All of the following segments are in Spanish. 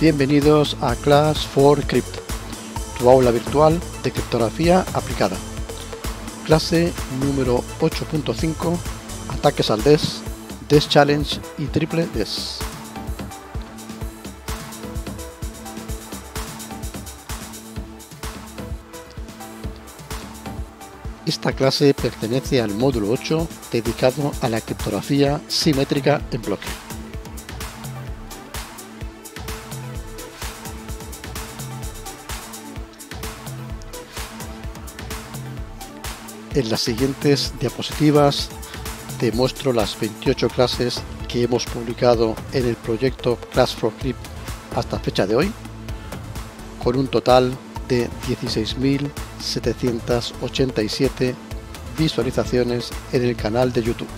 Bienvenidos a Class 4 Crypt, tu aula virtual de criptografía aplicada. Clase número 8.5, ataques al DES, DES Challenge y triple DES. Esta clase pertenece al módulo 8 dedicado a la criptografía simétrica en bloque. En las siguientes diapositivas te muestro las 28 clases que hemos publicado en el proyecto Class Clip hasta fecha de hoy, con un total de 16.787 visualizaciones en el canal de YouTube.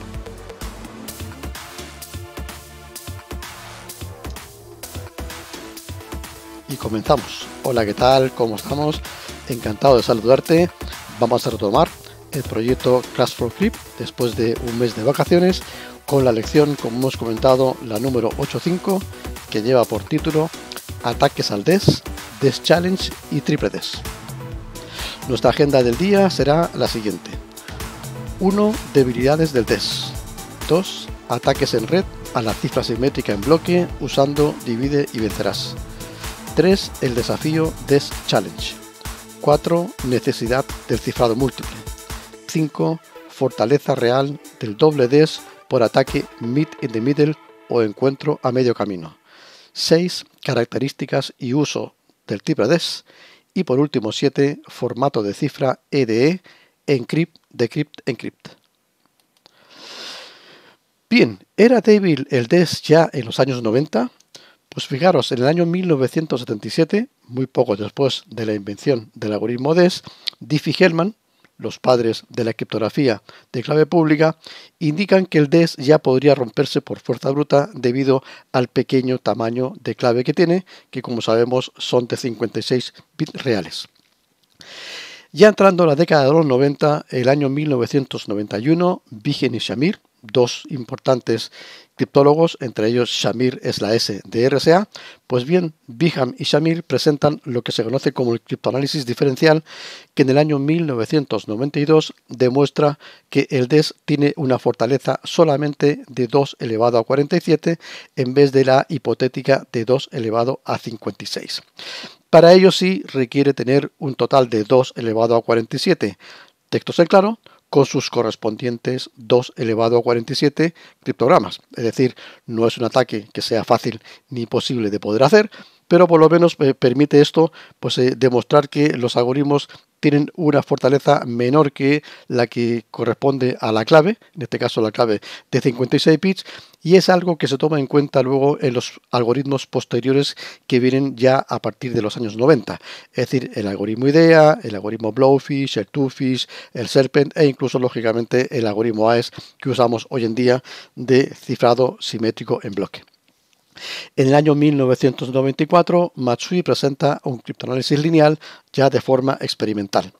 Y comenzamos. Hola, ¿qué tal? ¿Cómo estamos? Encantado de saludarte. Vamos a retomar el proyecto Class for Clip después de un mes de vacaciones con la lección, como hemos comentado, la número 85 que lleva por título Ataques al DES, DES Challenge y Triple DES. Nuestra agenda del día será la siguiente. 1. Debilidades del DES. 2. Ataques en red a la cifra simétrica en bloque usando divide y vencerás. 3. El desafío DES Challenge. 4. Necesidad del cifrado múltiple. 5 Fortaleza Real del doble DES por ataque mid in the middle o encuentro a medio camino. 6. Características y uso del tipo DES. Y por último 7. Formato de cifra EDE, Encrypt, Decrypt, Encrypt. Bien, ¿era débil el DES ya en los años 90? Pues fijaros, en el año 1977, muy poco después de la invención del algoritmo DES, Diffie-Hellman los padres de la criptografía de clave pública, indican que el DES ya podría romperse por fuerza bruta debido al pequeño tamaño de clave que tiene, que como sabemos son de 56 bits reales. Ya entrando la década de los 90, el año 1991, Vigen y Shamir dos importantes criptólogos, entre ellos Shamir es la S de RSA, pues bien, Biham y Shamir presentan lo que se conoce como el criptoanálisis diferencial, que en el año 1992 demuestra que el DES tiene una fortaleza solamente de 2 elevado a 47 en vez de la hipotética de 2 elevado a 56. Para ello sí requiere tener un total de 2 elevado a 47 texto en claro, con sus correspondientes 2 elevado a 47 criptogramas. Es decir, no es un ataque que sea fácil ni posible de poder hacer, pero por lo menos eh, permite esto pues, eh, demostrar que los algoritmos tienen una fortaleza menor que la que corresponde a la clave, en este caso la clave de 56 bits, y es algo que se toma en cuenta luego en los algoritmos posteriores que vienen ya a partir de los años 90, es decir, el algoritmo IDEA, el algoritmo Blowfish, el Twofish, el Serpent e incluso lógicamente el algoritmo AES que usamos hoy en día de cifrado simétrico en bloque. En el año 1994, Matsui presenta un criptoanálisis lineal ya de forma experimental.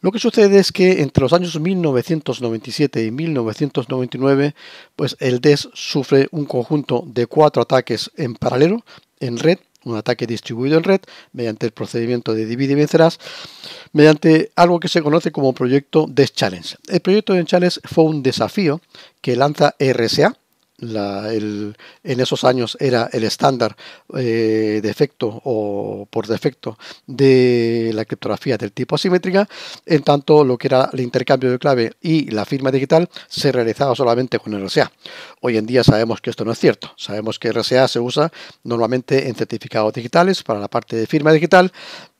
Lo que sucede es que entre los años 1997 y 1999, pues el DES sufre un conjunto de cuatro ataques en paralelo, en red, un ataque distribuido en red, mediante el procedimiento de divide y vencerás, mediante algo que se conoce como proyecto DES Challenge. El proyecto DES Challenge fue un desafío que lanza RSA, el, en esos años era el estándar eh, de efecto o por defecto de la criptografía del tipo asimétrica, en tanto lo que era el intercambio de clave y la firma digital se realizaba solamente con RSA. Hoy en día sabemos que esto no es cierto, sabemos que RSA se usa normalmente en certificados digitales para la parte de firma digital,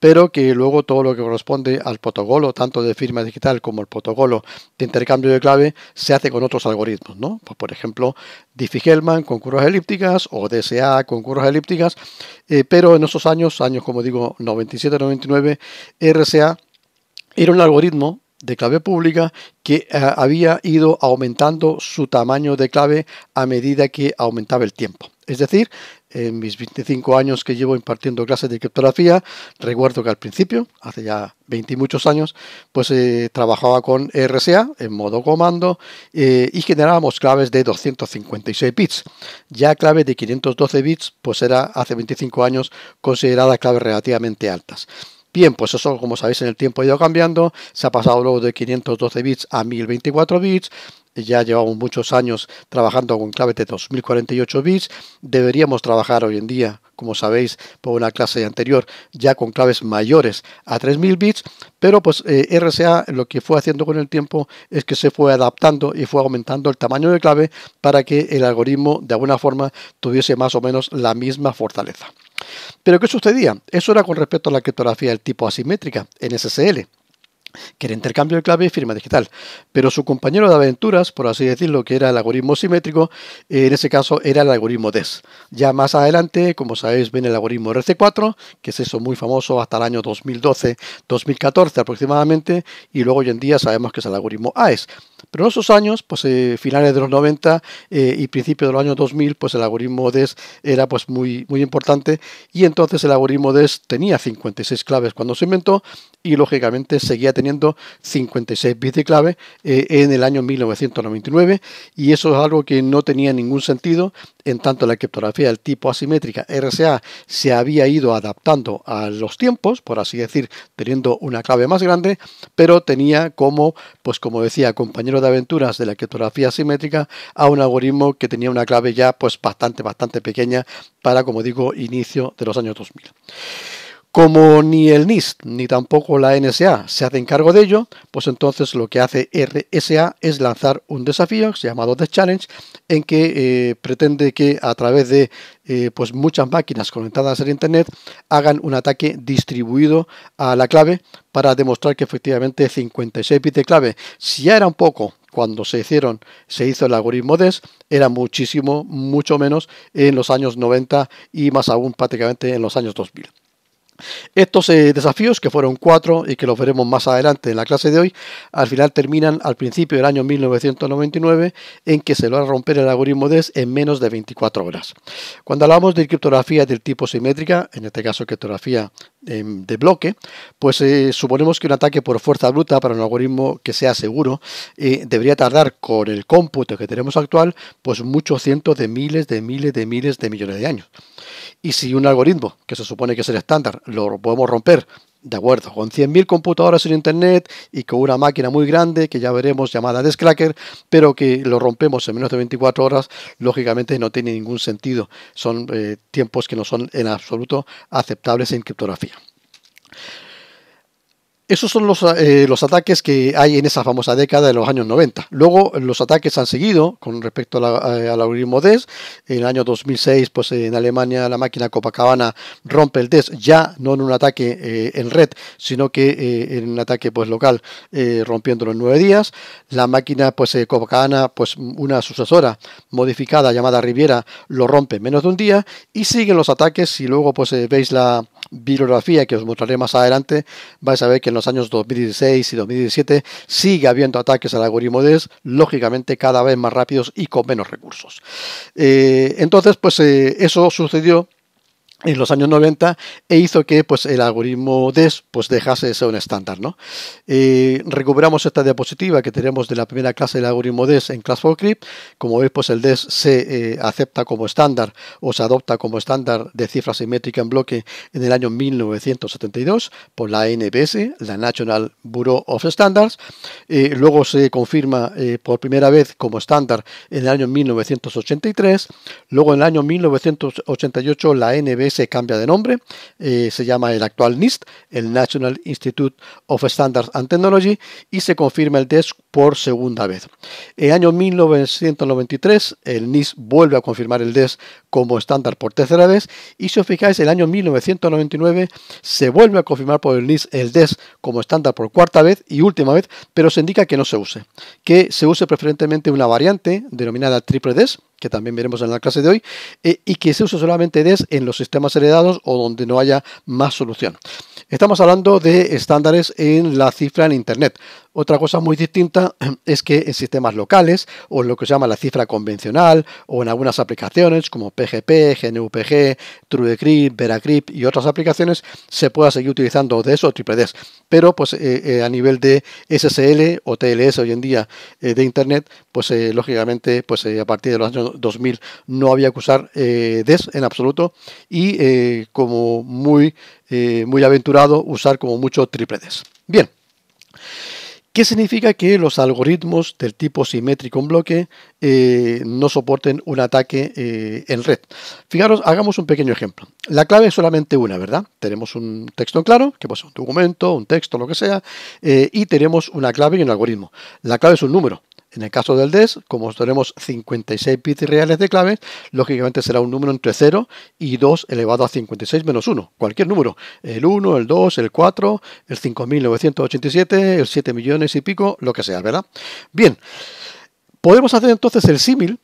pero que luego todo lo que corresponde al protocolo, tanto de firma digital como el protocolo de intercambio de clave, se hace con otros algoritmos, ¿no? Pues, por ejemplo, Diffie-Hellman con curvas elípticas o DSA con curvas elípticas, eh, pero en esos años, años como digo, 97-99, RSA era un algoritmo de clave pública que eh, había ido aumentando su tamaño de clave a medida que aumentaba el tiempo. Es decir, en mis 25 años que llevo impartiendo clases de criptografía, recuerdo que al principio, hace ya 20 y muchos años, pues eh, trabajaba con RSA en modo comando eh, y generábamos claves de 256 bits. Ya clave de 512 bits, pues era hace 25 años considerada clave relativamente altas. Bien, pues eso, como sabéis, en el tiempo ha ido cambiando. Se ha pasado luego de 512 bits a 1024 bits. Ya llevamos muchos años trabajando con clave de 2048 bits. Deberíamos trabajar hoy en día como sabéis por una clase anterior, ya con claves mayores a 3000 bits, pero pues eh, RSA lo que fue haciendo con el tiempo es que se fue adaptando y fue aumentando el tamaño de clave para que el algoritmo de alguna forma tuviese más o menos la misma fortaleza. Pero ¿qué sucedía? Eso era con respecto a la criptografía del tipo asimétrica, SSL que era intercambio de clave y firma digital. Pero su compañero de aventuras, por así decirlo, que era el algoritmo simétrico, en ese caso era el algoritmo DES. Ya más adelante, como sabéis, viene el algoritmo RC4, que es eso muy famoso hasta el año 2012-2014 aproximadamente, y luego hoy en día sabemos que es el algoritmo AES. Pero en esos años, pues eh, finales de los 90 eh, y principios de los años 2000, pues el algoritmo DES era pues muy, muy importante y entonces el algoritmo DES tenía 56 claves cuando se inventó y lógicamente seguía teniendo 56 bits de clave eh, en el año 1999 y eso es algo que no tenía ningún sentido en tanto la criptografía del tipo asimétrica RSA se había ido adaptando a los tiempos, por así decir, teniendo una clave más grande, pero tenía como, pues como decía, compañero de aventuras de la criptografía asimétrica a un algoritmo que tenía una clave ya pues bastante, bastante pequeña para, como digo, inicio de los años 2000. Como ni el NIST ni tampoco la NSA se hacen cargo de ello, pues entonces lo que hace RSA es lanzar un desafío llamado The Challenge, en que eh, pretende que a través de eh, pues muchas máquinas conectadas al Internet hagan un ataque distribuido a la clave para demostrar que efectivamente 56 bits de clave, si ya era un poco cuando se hicieron, se hizo el algoritmo DES, era muchísimo, mucho menos en los años 90 y más aún prácticamente en los años 2000. Estos eh, desafíos, que fueron cuatro y que los veremos más adelante en la clase de hoy, al final terminan al principio del año 1999 en que se a romper el algoritmo DES en menos de 24 horas. Cuando hablamos de criptografía del tipo simétrica, en este caso criptografía Em, de, bloque, pues eh, suponemos que un ataque por fuerza bruta para un algoritmo que sea seguro eh, debería tardar con el cómputo que tenemos actual, pues muchos cientos de miles, de miles, de miles, de millones de años. Y si un algoritmo, que se supone que es el estándar, lo podemos romper de acuerdo, con 100.000 computadoras en Internet y con una máquina muy grande que ya veremos llamada Descracker, pero que lo rompemos en menos de 24 horas, lógicamente no tiene ningún sentido. Son eh, tiempos que no son en absoluto aceptables en criptografía. Esos son eh, los, ataques que hay en esa famosa década de los años 90. Luego los ataques han seguido con respecto eh, al algoritmo DES. En el año 2006, pues en Alemania la máquina Copacabana rompe el DES, ya no en un ataque eh, en red, sino que en un ataque pues local, rompiéndolo en nueve días. La máquina pues Copacabana, pues una sucesora modificada llamada Riviera, lo rompe en menos de un día y siguen los ataques. Y luego pues veis la bibliografía que os mostraré más adelante, vais a ver que los años 2016 y 2017 sigue habiendo ataques al algoritmo DES, lógicamente cada vez más rápidos y con menos recursos. Eh, entonces, pues eh, eso sucedió en los años 90 e hizo que pues, el algoritmo DES pues, dejase de ser un estándar. ¿no? Eh, recuperamos esta diapositiva que tenemos de la primera clase del algoritmo DES en class 4 crypt Como veis, pues, el DES se eh, acepta como estándar o se adopta como estándar de cifra simétrica en bloque en el año 1972 por la NBS, la National Bureau of Standards. Eh, luego se confirma por primera vez como estándar en el año 1983. Luego en el año 1988 la NBS se cambia de nombre, eh, se llama el actual NIST, el National Institute of Standards and Technology, y se confirma el DESC por segunda vez. En el año 1993, el NIST vuelve a confirmar el DES como estándar por tercera vez y si os fijáis el año 1999 se vuelve a confirmar por el NIS el DES como estándar por cuarta vez y última vez, pero se indica que no se use, que se use preferentemente una variante denominada triple DES que también veremos en la clase de hoy, eh, y que se use solamente DES en los sistemas heredados o donde no haya más solución. Estamos hablando de estándares en la cifra en Internet. Otra cosa muy distinta es que en sistemas locales, o en lo que se llama la cifra convencional, o en algunas aplicaciones como PGP, GNUPG, TrueCrypt, VeraCrypt y otras aplicaciones, se pueda seguir utilizando DES o TripleDES. Pero pues eh, eh, a nivel de SSL o TLS hoy en día eh, de Internet, pues lógicamente pues a partir de los años 2000 no había que usar DES en absoluto y como muy, muy aventurado usar como mucho TripleDES. Bien. ¿Qué significa que los algoritmos del tipo simétrico en bloque eh, no soporten un ataque eh, en red? Fijaros, hagamos un pequeño ejemplo. La clave es solamente una, ¿verdad? Tenemos un texto en claro, que puede ser un documento, un texto, lo que sea, eh, y tenemos una clave y un algoritmo. La clave es un número, en el caso del DES, como tenemos 56 bits reales de claves, lógicamente será un número entre 0 y 2 elevado a 56 menos 1. Cualquier número. El 1, el 2, el 4, el 5987, el 7 millones y pico, lo que sea, ¿verdad? Bien. Podemos hacer entonces el símil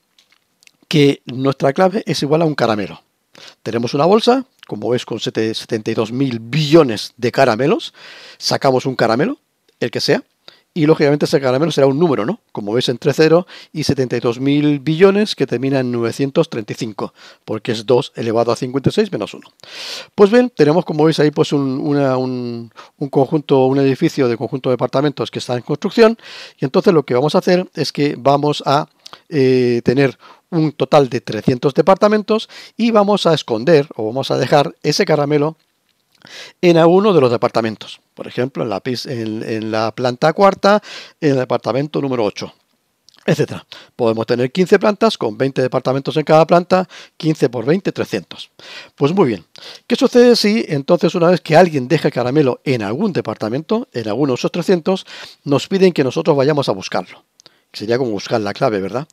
que nuestra clave es igual a un caramelo. Tenemos una bolsa, como ves, con 72.000 billones de caramelos. Sacamos un caramelo, el que sea, y lógicamente ese caramelo será un número, ¿no? Como veis entre 0 y 72.000 billones que termina en 935, porque es 2 elevado a 56 menos 1. Pues bien, tenemos como veis ahí pues un, conjunto, un edificio de conjunto de departamentos que está en construcción y entonces lo que vamos a hacer es que vamos a eh, tener un total de 300 departamentos y vamos a esconder o vamos a dejar ese caramelo en alguno de los departamentos. Por ejemplo, en la, en, la planta cuarta, en el departamento número 8, etcétera. Podemos tener 15 plantas con 20 departamentos en cada planta, 15 por 20, 300. Pues muy bien. ¿Qué sucede si entonces una vez que alguien deja caramelo en algún departamento, en alguno de esos 300, nos piden que nosotros vayamos a buscarlo? Sería como buscar la clave, ¿verdad?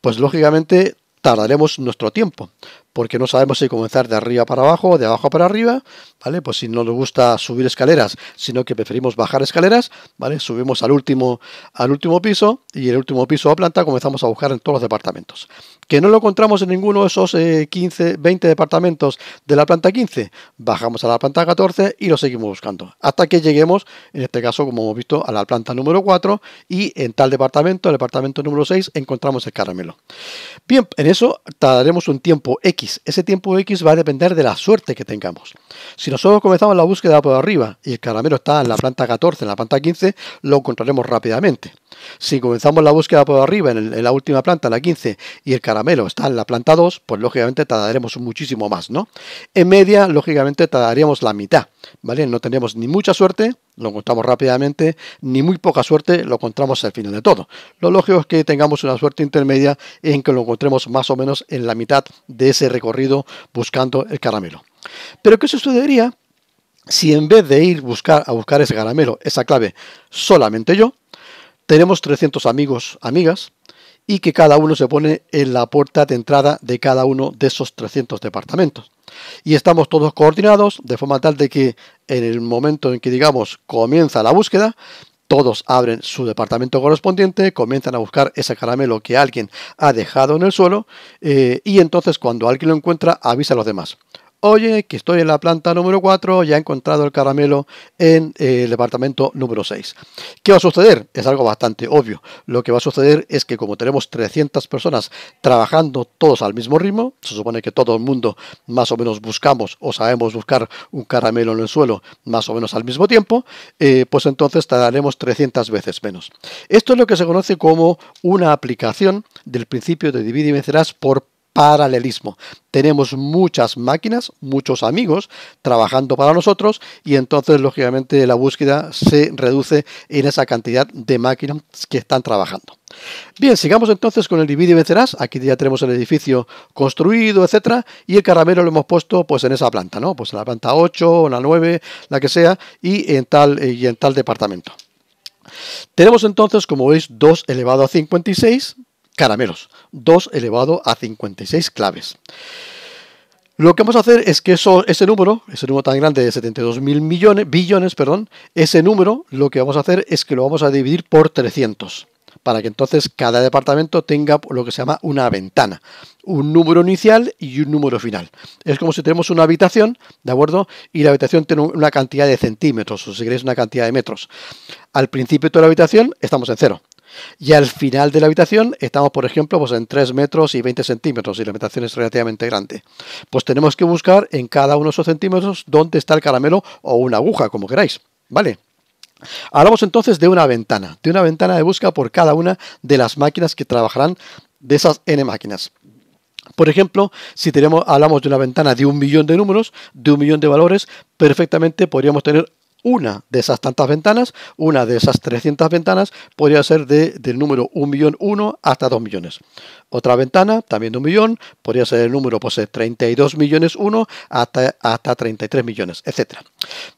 Pues lógicamente tardaremos nuestro tiempo, porque no sabemos si comenzar de arriba para abajo o de abajo para arriba, ¿vale? Pues si no nos gusta subir escaleras, sino que preferimos bajar escaleras, ¿vale? Subimos al último, al último piso y el último piso a planta comenzamos a buscar en todos los departamentos. ¿Que no lo encontramos en ninguno de esos 15, eh, 20 departamentos de la planta 15? Bajamos a la planta 14 y lo seguimos buscando, hasta que lleguemos, en este caso, como hemos visto, a la planta número 4 y en tal departamento, el departamento número 6, encontramos el caramelo. Bien, en eso tardaremos un tiempo X ese tiempo X va a depender de la suerte que tengamos. Si nosotros comenzamos la búsqueda por arriba y el caramelo está en la planta 14, en la planta 15, lo encontraremos rápidamente. Si comenzamos la búsqueda por arriba, en, la última planta, la 15, y el caramelo está en la planta 2, pues lógicamente tardaremos muchísimo más, ¿no? En media, lógicamente, tardaríamos la mitad, ¿vale? No tenemos ni mucha suerte, lo encontramos rápidamente, ni muy poca suerte, lo encontramos al final de todo. Lo lógico es que tengamos una suerte intermedia en que lo encontremos más o menos en la mitad de ese recorrido buscando el caramelo. Pero ¿qué sucedería si en vez de ir buscar, a buscar ese caramelo, esa clave, solamente yo, tenemos 300 amigos, amigas, y que cada uno se pone en la puerta de entrada de cada uno de esos 300 departamentos. Y estamos todos coordinados de forma tal de que en el momento en que, digamos, comienza la búsqueda, todos abren su departamento correspondiente, comienzan a buscar ese caramelo que alguien ha dejado en el suelo eh, y entonces cuando alguien lo encuentra avisa a los demás. Oye, que estoy en la planta número 4, ya he encontrado el caramelo en eh, el departamento número 6. ¿Qué va a suceder? Es algo bastante obvio. Lo que va a suceder es que como tenemos 300 personas trabajando todos al mismo ritmo, se supone que todo el mundo más o menos buscamos o sabemos buscar un caramelo en el suelo más o menos al mismo tiempo, eh, pues entonces tardaremos 300 veces menos. Esto es lo que se conoce como una aplicación del principio de divide y vencerás por paralelismo. Tenemos muchas máquinas, muchos amigos trabajando para nosotros y entonces lógicamente la búsqueda se reduce en esa cantidad de máquinas que están trabajando. Bien, sigamos entonces con el divide y vencerás. Aquí ya tenemos el edificio construido, etcétera, y el caramelo lo hemos puesto pues en esa planta, ¿no? Pues en la planta 8, en la 9, la que sea, y en tal eh, y en tal departamento. Tenemos entonces, como veis, 2 elevado a 56 caramelos, 2 elevado a 56 claves. Lo que vamos a hacer es que eso, ese número, ese número tan grande de 72 mil millones, billones, perdón, ese número lo que vamos a hacer es que lo vamos a dividir por 300, para que entonces cada departamento tenga lo que se llama una ventana, un número inicial y un número final. Es como si tenemos una habitación, ¿de acuerdo? Y la habitación tiene una cantidad de centímetros, o si queréis una cantidad de metros. Al principio de la habitación estamos en cero, y al final de la habitación estamos, por ejemplo, pues en 3 metros y 20 centímetros, y la habitación es relativamente grande. Pues tenemos que buscar en cada uno de esos centímetros dónde está el caramelo o una aguja, como queráis. ¿Vale? Hablamos entonces de una ventana, de una ventana de búsqueda por cada una de las máquinas que trabajarán de esas N máquinas. Por ejemplo, si tenemos, hablamos de una ventana de un millón de números, de un millón de valores, perfectamente podríamos tener una de esas tantas ventanas, una de esas 300 ventanas, podría ser de, del número 1 hasta 2 millones. Otra ventana, también de un millón, podría ser el número pues, 32 millones 1 hasta, hasta 33 millones, etc.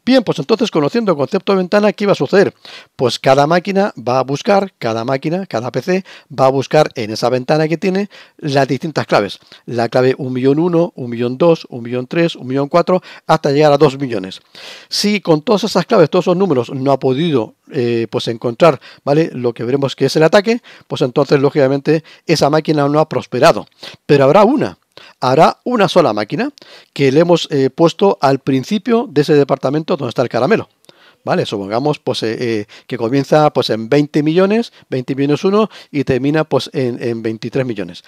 Bien, pues entonces conociendo el concepto de ventana, ¿qué va a suceder? Pues cada máquina va a buscar, cada máquina, cada PC va a buscar en esa ventana que tiene las distintas claves. La clave 1 millón 1, 1 millón 2, 1 millón 3, 1 millón 4, hasta llegar a 2 millones. Si con todas esas claves, todos esos números no ha podido eh, pues encontrar vale lo que veremos que es el ataque pues entonces lógicamente esa máquina no ha prosperado pero habrá una habrá una sola máquina que le hemos eh, puesto al principio de ese departamento donde está el caramelo ¿vale? Supongamos pues, eh, que comienza pues, en 20 millones, 20 millones 1 y termina pues, en, en 23 millones.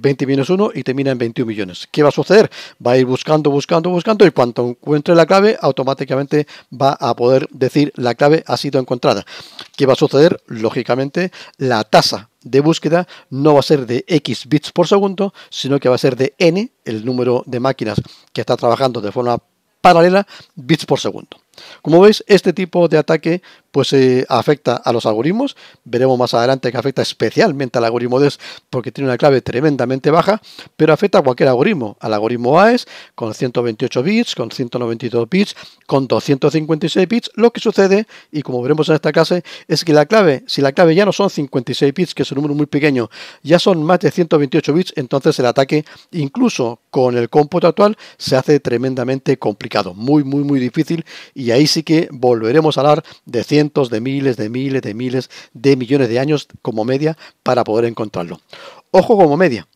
20 menos 1 y termina en 21 millones. ¿Qué va a suceder? Va a ir buscando, buscando, buscando y cuando encuentre la clave, automáticamente va a poder decir la clave ha sido encontrada. ¿Qué va a suceder? Lógicamente, la tasa de búsqueda no va a ser de X bits por segundo, sino que va a ser de N, el número de máquinas que está trabajando de forma paralela, bits por segundo. Como veis, este tipo de ataque pues eh, afecta a los algoritmos. Veremos más adelante que afecta especialmente al algoritmo DES porque tiene una clave tremendamente baja, pero afecta a cualquier algoritmo. Al algoritmo AES con 128 bits, con 192 bits, con 256 bits. Lo que sucede, y como veremos en esta clase, es que la clave, si la clave ya no son 56 bits, que es un número muy pequeño, ya son más de 128 bits, entonces el ataque, incluso con el cómputo actual, se hace tremendamente complicado, muy, muy, muy difícil. Y ahí sí que volveremos a hablar de 100 de miles, de miles, de miles, de millones de años como media para poder encontrarlo. Ojo como media,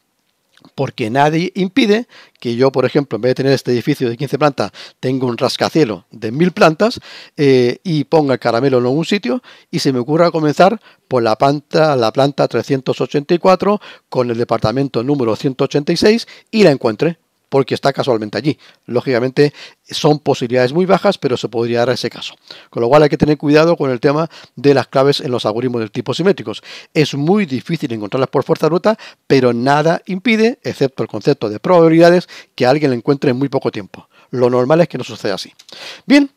porque nadie impide que yo, por ejemplo, en vez de tener este edificio de 15 plantas, tenga un rascacielos de mil plantas eh, y ponga el caramelo en un sitio y se me ocurra comenzar por la planta, la planta 384 con el departamento número 186 y la encuentre porque está casualmente allí. Lógicamente son posibilidades muy bajas, pero se podría dar ese caso. Con lo cual hay que tener cuidado con el tema de las claves en los algoritmos del tipo simétricos. Es muy difícil encontrarlas por fuerza bruta, pero nada impide, excepto el concepto de probabilidades, que alguien la encuentre en muy poco tiempo. Lo normal es que no suceda así. Bien,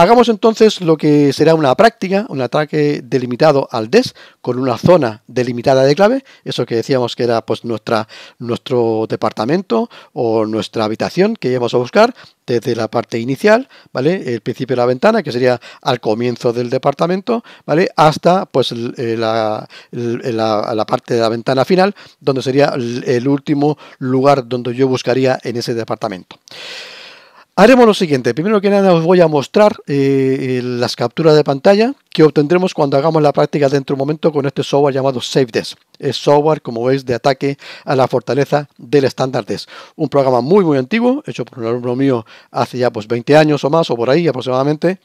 Hagamos entonces lo que será una práctica, un ataque delimitado al DES con una zona delimitada de clave, eso que decíamos que era pues nuestra, nuestro departamento o nuestra habitación que íbamos a buscar desde la parte inicial, ¿vale? El principio de la ventana, que sería al comienzo del departamento, ¿vale? Hasta pues eh, eh, la parte de la ventana final, donde sería el último lugar donde yo buscaría en ese departamento. Haremos lo siguiente. Primero que nada os voy a mostrar eh, las capturas de pantalla que obtendremos cuando hagamos la práctica dentro de un momento con este software llamado SafeDesk. Es software, como veis, de ataque a la fortaleza del estándar DES. Un programa muy, muy antiguo, hecho por un alumno mío hace ya pues 20 años o más, o por ahí aproximadamente,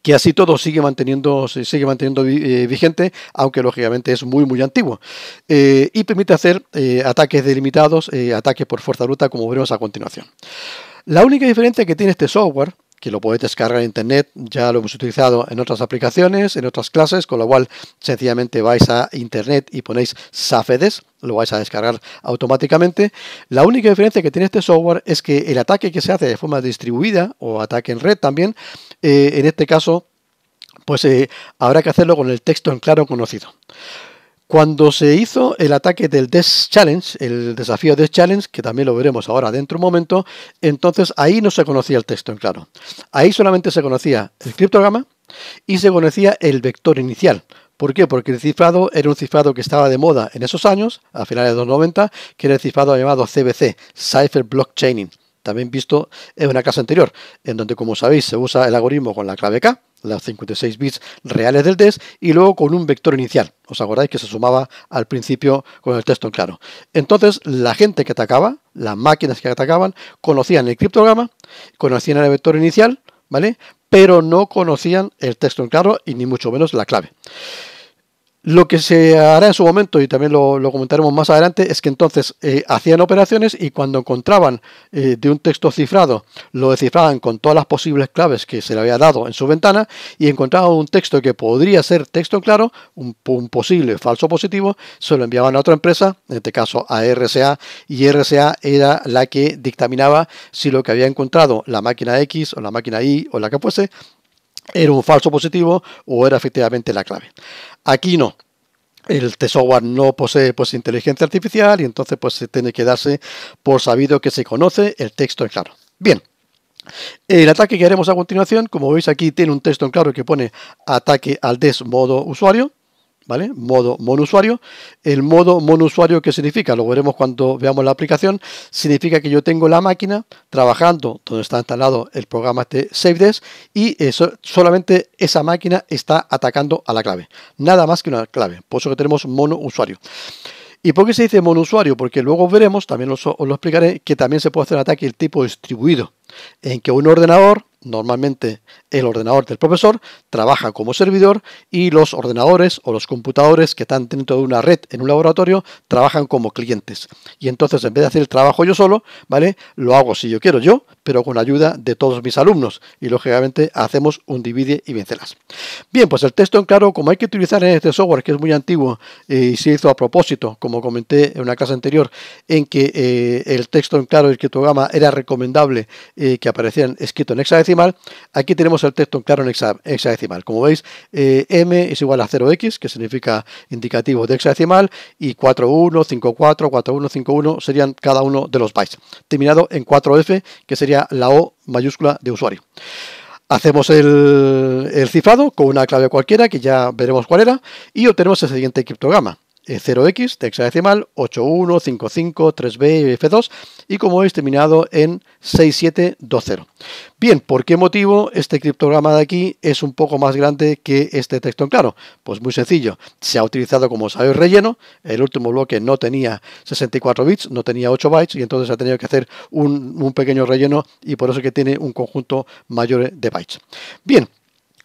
que así todo sigue manteniendo, sigue manteniendo eh, vigente, aunque lógicamente es muy muy antiguo. Eh, y permite hacer ataques delimitados, ataques por fuerza bruta, como veremos a continuación. La única diferencia que tiene este software, que lo podéis descargar en internet, ya lo hemos utilizado en otras aplicaciones, en otras clases, con lo cual sencillamente vais a internet y ponéis Safedes, lo vais a descargar automáticamente. La única diferencia que tiene este software es que el ataque que se hace de forma distribuida o ataque en red también, eh, en este caso, pues eh, habrá que hacerlo con el texto en claro conocido. Cuando se hizo el ataque del Death Challenge, el desafío Death Challenge, que también lo veremos ahora dentro de un momento, entonces ahí no se conocía el texto en claro. Ahí solamente se conocía el criptograma y se conocía el vector inicial. ¿Por qué? Porque el cifrado era un cifrado que estaba de moda en esos años, a finales de los 90, que era el cifrado llamado CBC, Cipher Block Chaining también visto en una casa anterior, en donde, como sabéis, se usa el algoritmo con la clave K, las 56 bits reales del test, y luego con un vector inicial. ¿Os acordáis que se sumaba al principio con el texto en claro? Entonces, la gente que atacaba, las máquinas que atacaban, conocían el criptograma, conocían el vector inicial, ¿vale? Pero no conocían el texto en claro y ni mucho menos la clave. Lo que se hará en su momento, y también lo, comentaremos más adelante, es que entonces eh, hacían operaciones y cuando encontraban eh, de un texto cifrado, lo descifraban con todas las posibles claves que se le había dado en su ventana y encontraban un texto que podría ser texto claro, un, un posible falso positivo, se lo enviaban a otra empresa, en este caso a RSA, y RSA era la que dictaminaba si lo que había encontrado la máquina X o la máquina Y o la que fuese era un falso positivo o era efectivamente la clave. Aquí no. El software no posee pues, inteligencia artificial y entonces pues, se tiene que darse por sabido que se conoce el texto en claro. Bien, el ataque que haremos a continuación, como veis aquí, tiene un texto en claro que pone ataque al desmodo usuario. ¿vale? Modo monusuario. El modo monusuario, ¿qué significa? Lo veremos cuando veamos la aplicación. Significa que yo tengo la máquina trabajando donde está instalado el programa de este SaveDesk y eh, solamente esa máquina está atacando a la clave. Nada más que una clave. Por eso que tenemos mono usuario. ¿Y por qué se dice monusuario? Porque luego veremos, también os, lo explicaré, que también se puede hacer ataque el tipo distribuido, en que un ordenador normalmente el ordenador del profesor, trabaja como servidor y los ordenadores o los computadores que están dentro de una red en un laboratorio trabajan como clientes. Y entonces en vez de hacer el trabajo yo solo, ¿vale? Lo hago si yo quiero yo, pero con ayuda de todos mis alumnos. Y lógicamente hacemos un divide y vencerás. Bien, pues el texto en claro, como hay que utilizar en este software que es muy antiguo eh, y se hizo a propósito, como comenté en una clase anterior, en que eh, el texto en claro que programa era recomendable eh, que aparecieran escrito en hexadecimal, aquí tenemos el texto en claro en hexadecimal. Como veis, eh, m es igual a 0x, que significa indicativo de hexadecimal, y 41, 54, 41, 51 serían cada uno de los bytes, terminado en 4f, que sería la O mayúscula de usuario. Hacemos el, el cifrado con una clave cualquiera, que ya veremos cuál era, y obtenemos el siguiente criptograma. 0x de hexadecimal 55, 3b f2 y como veis terminado en 6720. Bien, ¿por qué motivo este criptograma de aquí es un poco más grande que este texto en claro? Pues muy sencillo, se ha utilizado como sabéis relleno, el último bloque no tenía 64 bits, no tenía 8 bytes y entonces ha tenido que hacer un, un pequeño relleno y por eso que tiene un conjunto mayor de bytes. Bien,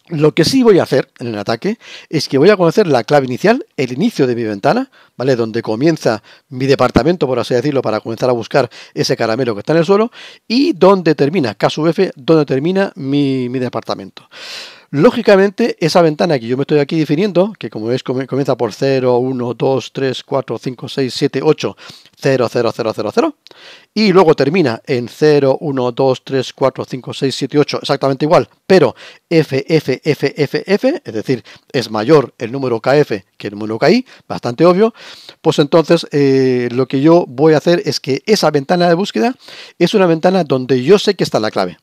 lo que sí voy a hacer en el ataque es que voy a conocer la clave inicial, el inicio de mi ventana, ¿vale? Donde comienza mi departamento, por así decirlo, para comenzar a buscar ese caramelo que está en el suelo, y donde termina, caso F, donde termina mi, mi departamento. Lógicamente, esa ventana que yo me estoy aquí definiendo, que como veis comienza por 0, 1, 2, 3, 4, 5, 6, 7, 8, 0, 0, 0, 0, 0, y luego termina en 0, 1, 2, 3, 4, 5, 6, 7, 8, exactamente igual, pero F, F, F, F, F, es decir, es mayor el número KF que el número KI, bastante obvio, pues entonces eh, lo que yo voy a hacer es que esa ventana de búsqueda es una ventana donde yo sé que está la clave.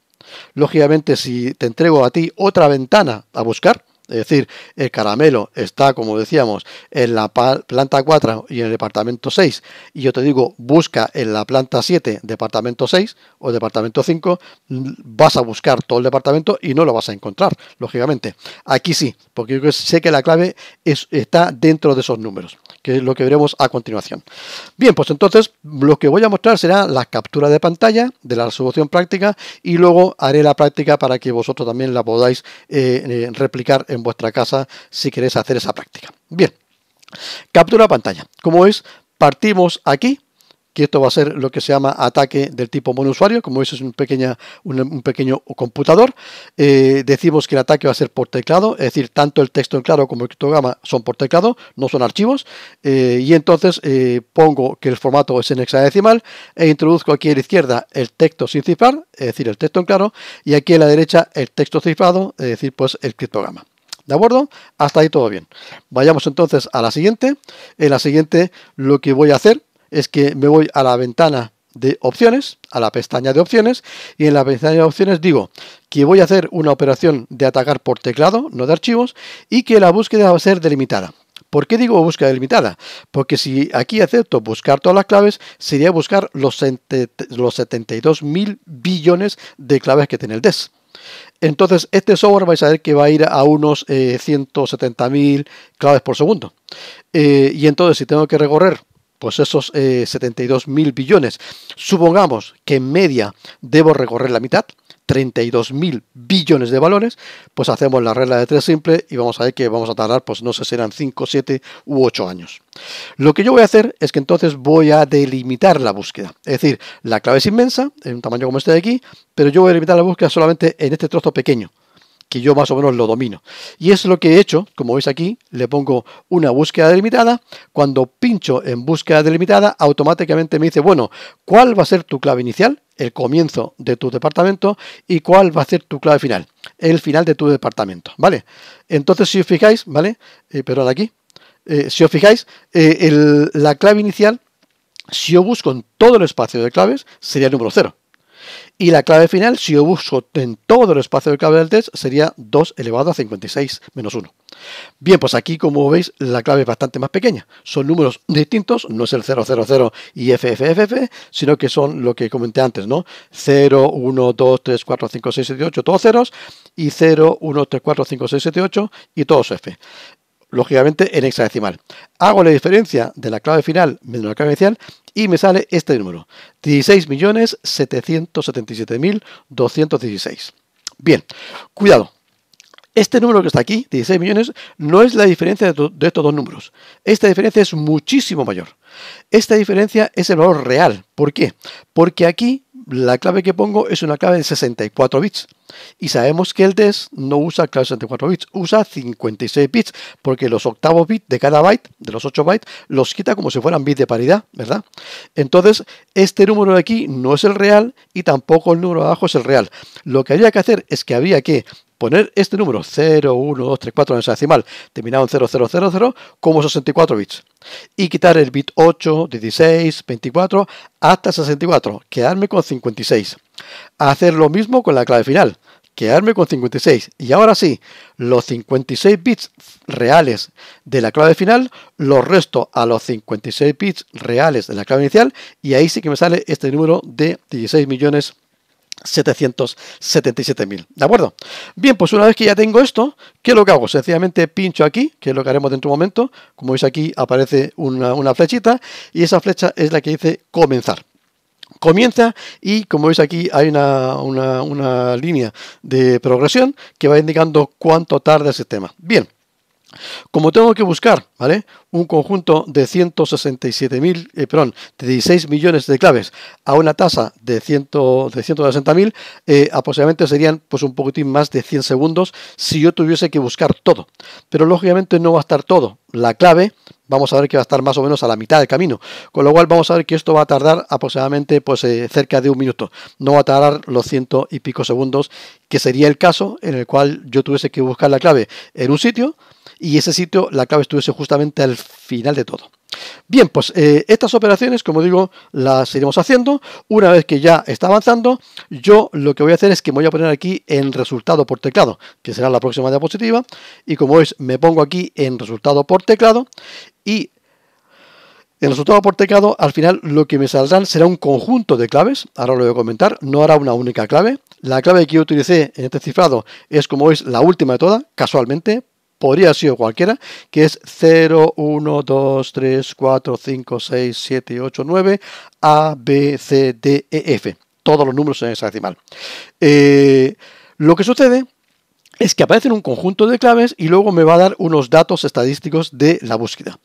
Lógicamente, si te entrego a ti otra ventana a buscar, es decir, el caramelo está, como decíamos, en la planta 4 y en el departamento 6, y yo te digo, busca en la planta 7, departamento 6 o departamento 5, mm, vas a buscar todo el departamento y no lo vas a encontrar, lógicamente. Aquí sí, porque yo sé que la clave está dentro de esos números que es lo que veremos a continuación. Bien, pues entonces lo que voy a mostrar será la captura de pantalla de la resolución práctica y luego haré la práctica para que vosotros también la podáis eh, eh, replicar en vuestra casa si queréis hacer esa práctica. Bien, captura pantalla. Como veis, partimos aquí que esto va a ser lo que se llama ataque del tipo monusuario. como veis es un, un, pequeño computador. Eh, decimos que el ataque va a ser por teclado, es decir, tanto el texto en claro como el criptograma son por teclado, no son archivos. Eh, y entonces eh, pongo que el formato es en hexadecimal e introduzco aquí a la izquierda el texto sin cifrar, es decir, el texto en claro, y aquí a la derecha el texto cifrado, es decir, pues el criptograma. ¿De acuerdo? Hasta ahí todo bien. Vayamos entonces a la siguiente. En la siguiente lo que voy a hacer es que me voy a la ventana de opciones, a la pestaña de opciones, y en la pestaña de opciones digo que voy a hacer una operación de atacar por teclado, no de archivos, y que la búsqueda va a ser delimitada. ¿Por qué digo búsqueda delimitada? Porque si aquí acepto buscar todas las claves, sería buscar los, 72.000 billones de claves que tiene el DES. Entonces, este software vais a ver que va a ir a unos 170.000 eh, claves por segundo. Eh, y entonces, si tengo que recorrer pues esos 72.000 eh, 72 mil billones, supongamos que en media debo recorrer la mitad, 32.000 mil billones de valores, pues hacemos la regla de tres simple y vamos a ver que vamos a tardar, pues no sé, serán 5, 7 u 8 años. Lo que yo voy a hacer es que entonces voy a delimitar la búsqueda. Es decir, la clave es inmensa, en un tamaño como este de aquí, pero yo voy a delimitar la búsqueda solamente en este trozo pequeño que yo más o menos lo domino. Y es lo que he hecho, como veis aquí, le pongo una búsqueda delimitada, cuando pincho en búsqueda delimitada, automáticamente me dice, bueno, ¿cuál va a ser tu clave inicial? el comienzo de tu departamento y cuál va a ser tu clave final, el final de tu departamento, ¿vale? Entonces, si os fijáis, ¿vale? Eh, Pero de aquí, eh, si os fijáis, eh, la clave inicial, si yo busco en todo el espacio de claves, sería el número 0. Y la clave final, si yo busco en todo el espacio del cable del test, sería 2 elevado a 56 menos 1. Bien, pues aquí como veis la clave es bastante más pequeña. Son números distintos, no es el 000 y FFFF, sino que son lo que comenté antes, ¿no? 0, 1, 2, 3, 4, 5, 6, 7, 8, todos ceros, y 0, 1, 3, 4, 5, 6, 7, 8 y todos F lógicamente en hexadecimal. Hago la diferencia de la clave final menos la clave inicial y me sale este número, 16.777.216. Bien, cuidado. Este número que está aquí, 16 millones, no es la diferencia de, de estos dos números. Esta diferencia es muchísimo mayor. Esta diferencia es el valor real. ¿Por qué? Porque aquí la clave que pongo es una clave de 64 bits. Y sabemos que el DES no usa clave 64 bits, usa 56 bits, porque los octavos bits de cada byte, de los 8 bytes, los quita como si fueran bits de paridad, ¿verdad? Entonces, este número de aquí no es el real y tampoco el número de abajo es el real. Lo que había que hacer es que había que poner este número 0, 1, 2, 3, 4 en esa decimal terminado en 0, 0, 0, 0 como 64 bits y quitar el bit 8, 16, 24 hasta 64, quedarme con 56. Hacer lo mismo con la clave final, quedarme con 56. Y ahora sí, los 56 bits reales de la clave final los resto a los 56 bits reales de la clave inicial y ahí sí que me sale este número de 16 millones 777.000. ¿De acuerdo? Bien, pues una vez que ya tengo esto, ¿qué es lo que hago? Sencillamente pincho aquí, que es lo que haremos dentro de momento. Como veis aquí aparece una, flechita y esa flecha es la que dice comenzar comienza y como veis aquí hay una, una, línea de progresión que va indicando cuánto tarda el sistema. Bien, como tengo que buscar, ¿vale? Un conjunto de 167.000 eh, perdón, de 16 millones de claves a una tasa de, 160.000, de 160.000 eh, aproximadamente serían pues un poquitín más de 100 segundos si yo tuviese que buscar todo. Pero lógicamente no va a estar todo. La clave, vamos a ver que va a estar más o menos a la mitad del camino. Con lo cual vamos a ver que esto va a tardar aproximadamente pues eh, cerca de un minuto. No va a tardar los ciento y pico segundos, que sería el caso en el cual yo tuviese que buscar la clave en un sitio y ese sitio, la clave estuviese justamente al final de todo. Bien, pues eh, estas operaciones, como digo, las iremos haciendo. Una vez que ya está avanzando, yo lo que voy a hacer es que me voy a poner aquí en resultado por teclado, que será la próxima diapositiva. Y como veis, me pongo aquí en resultado por teclado y en resultado por teclado, al final lo que me saldrán será un conjunto de claves, ahora lo voy a comentar, no hará una única clave. La clave que yo utilicé en este cifrado es como veis la última de todas, casualmente, podría ser sido cualquiera, que es 0, 1, 2, 3, 4, 5, 6, 7, 8, 9, A, B, C, D, E, F. Todos los números en hexadecimal. decimal. Eh, lo que sucede es que aparecen un conjunto de claves y luego me va a dar unos datos estadísticos de la búsqueda.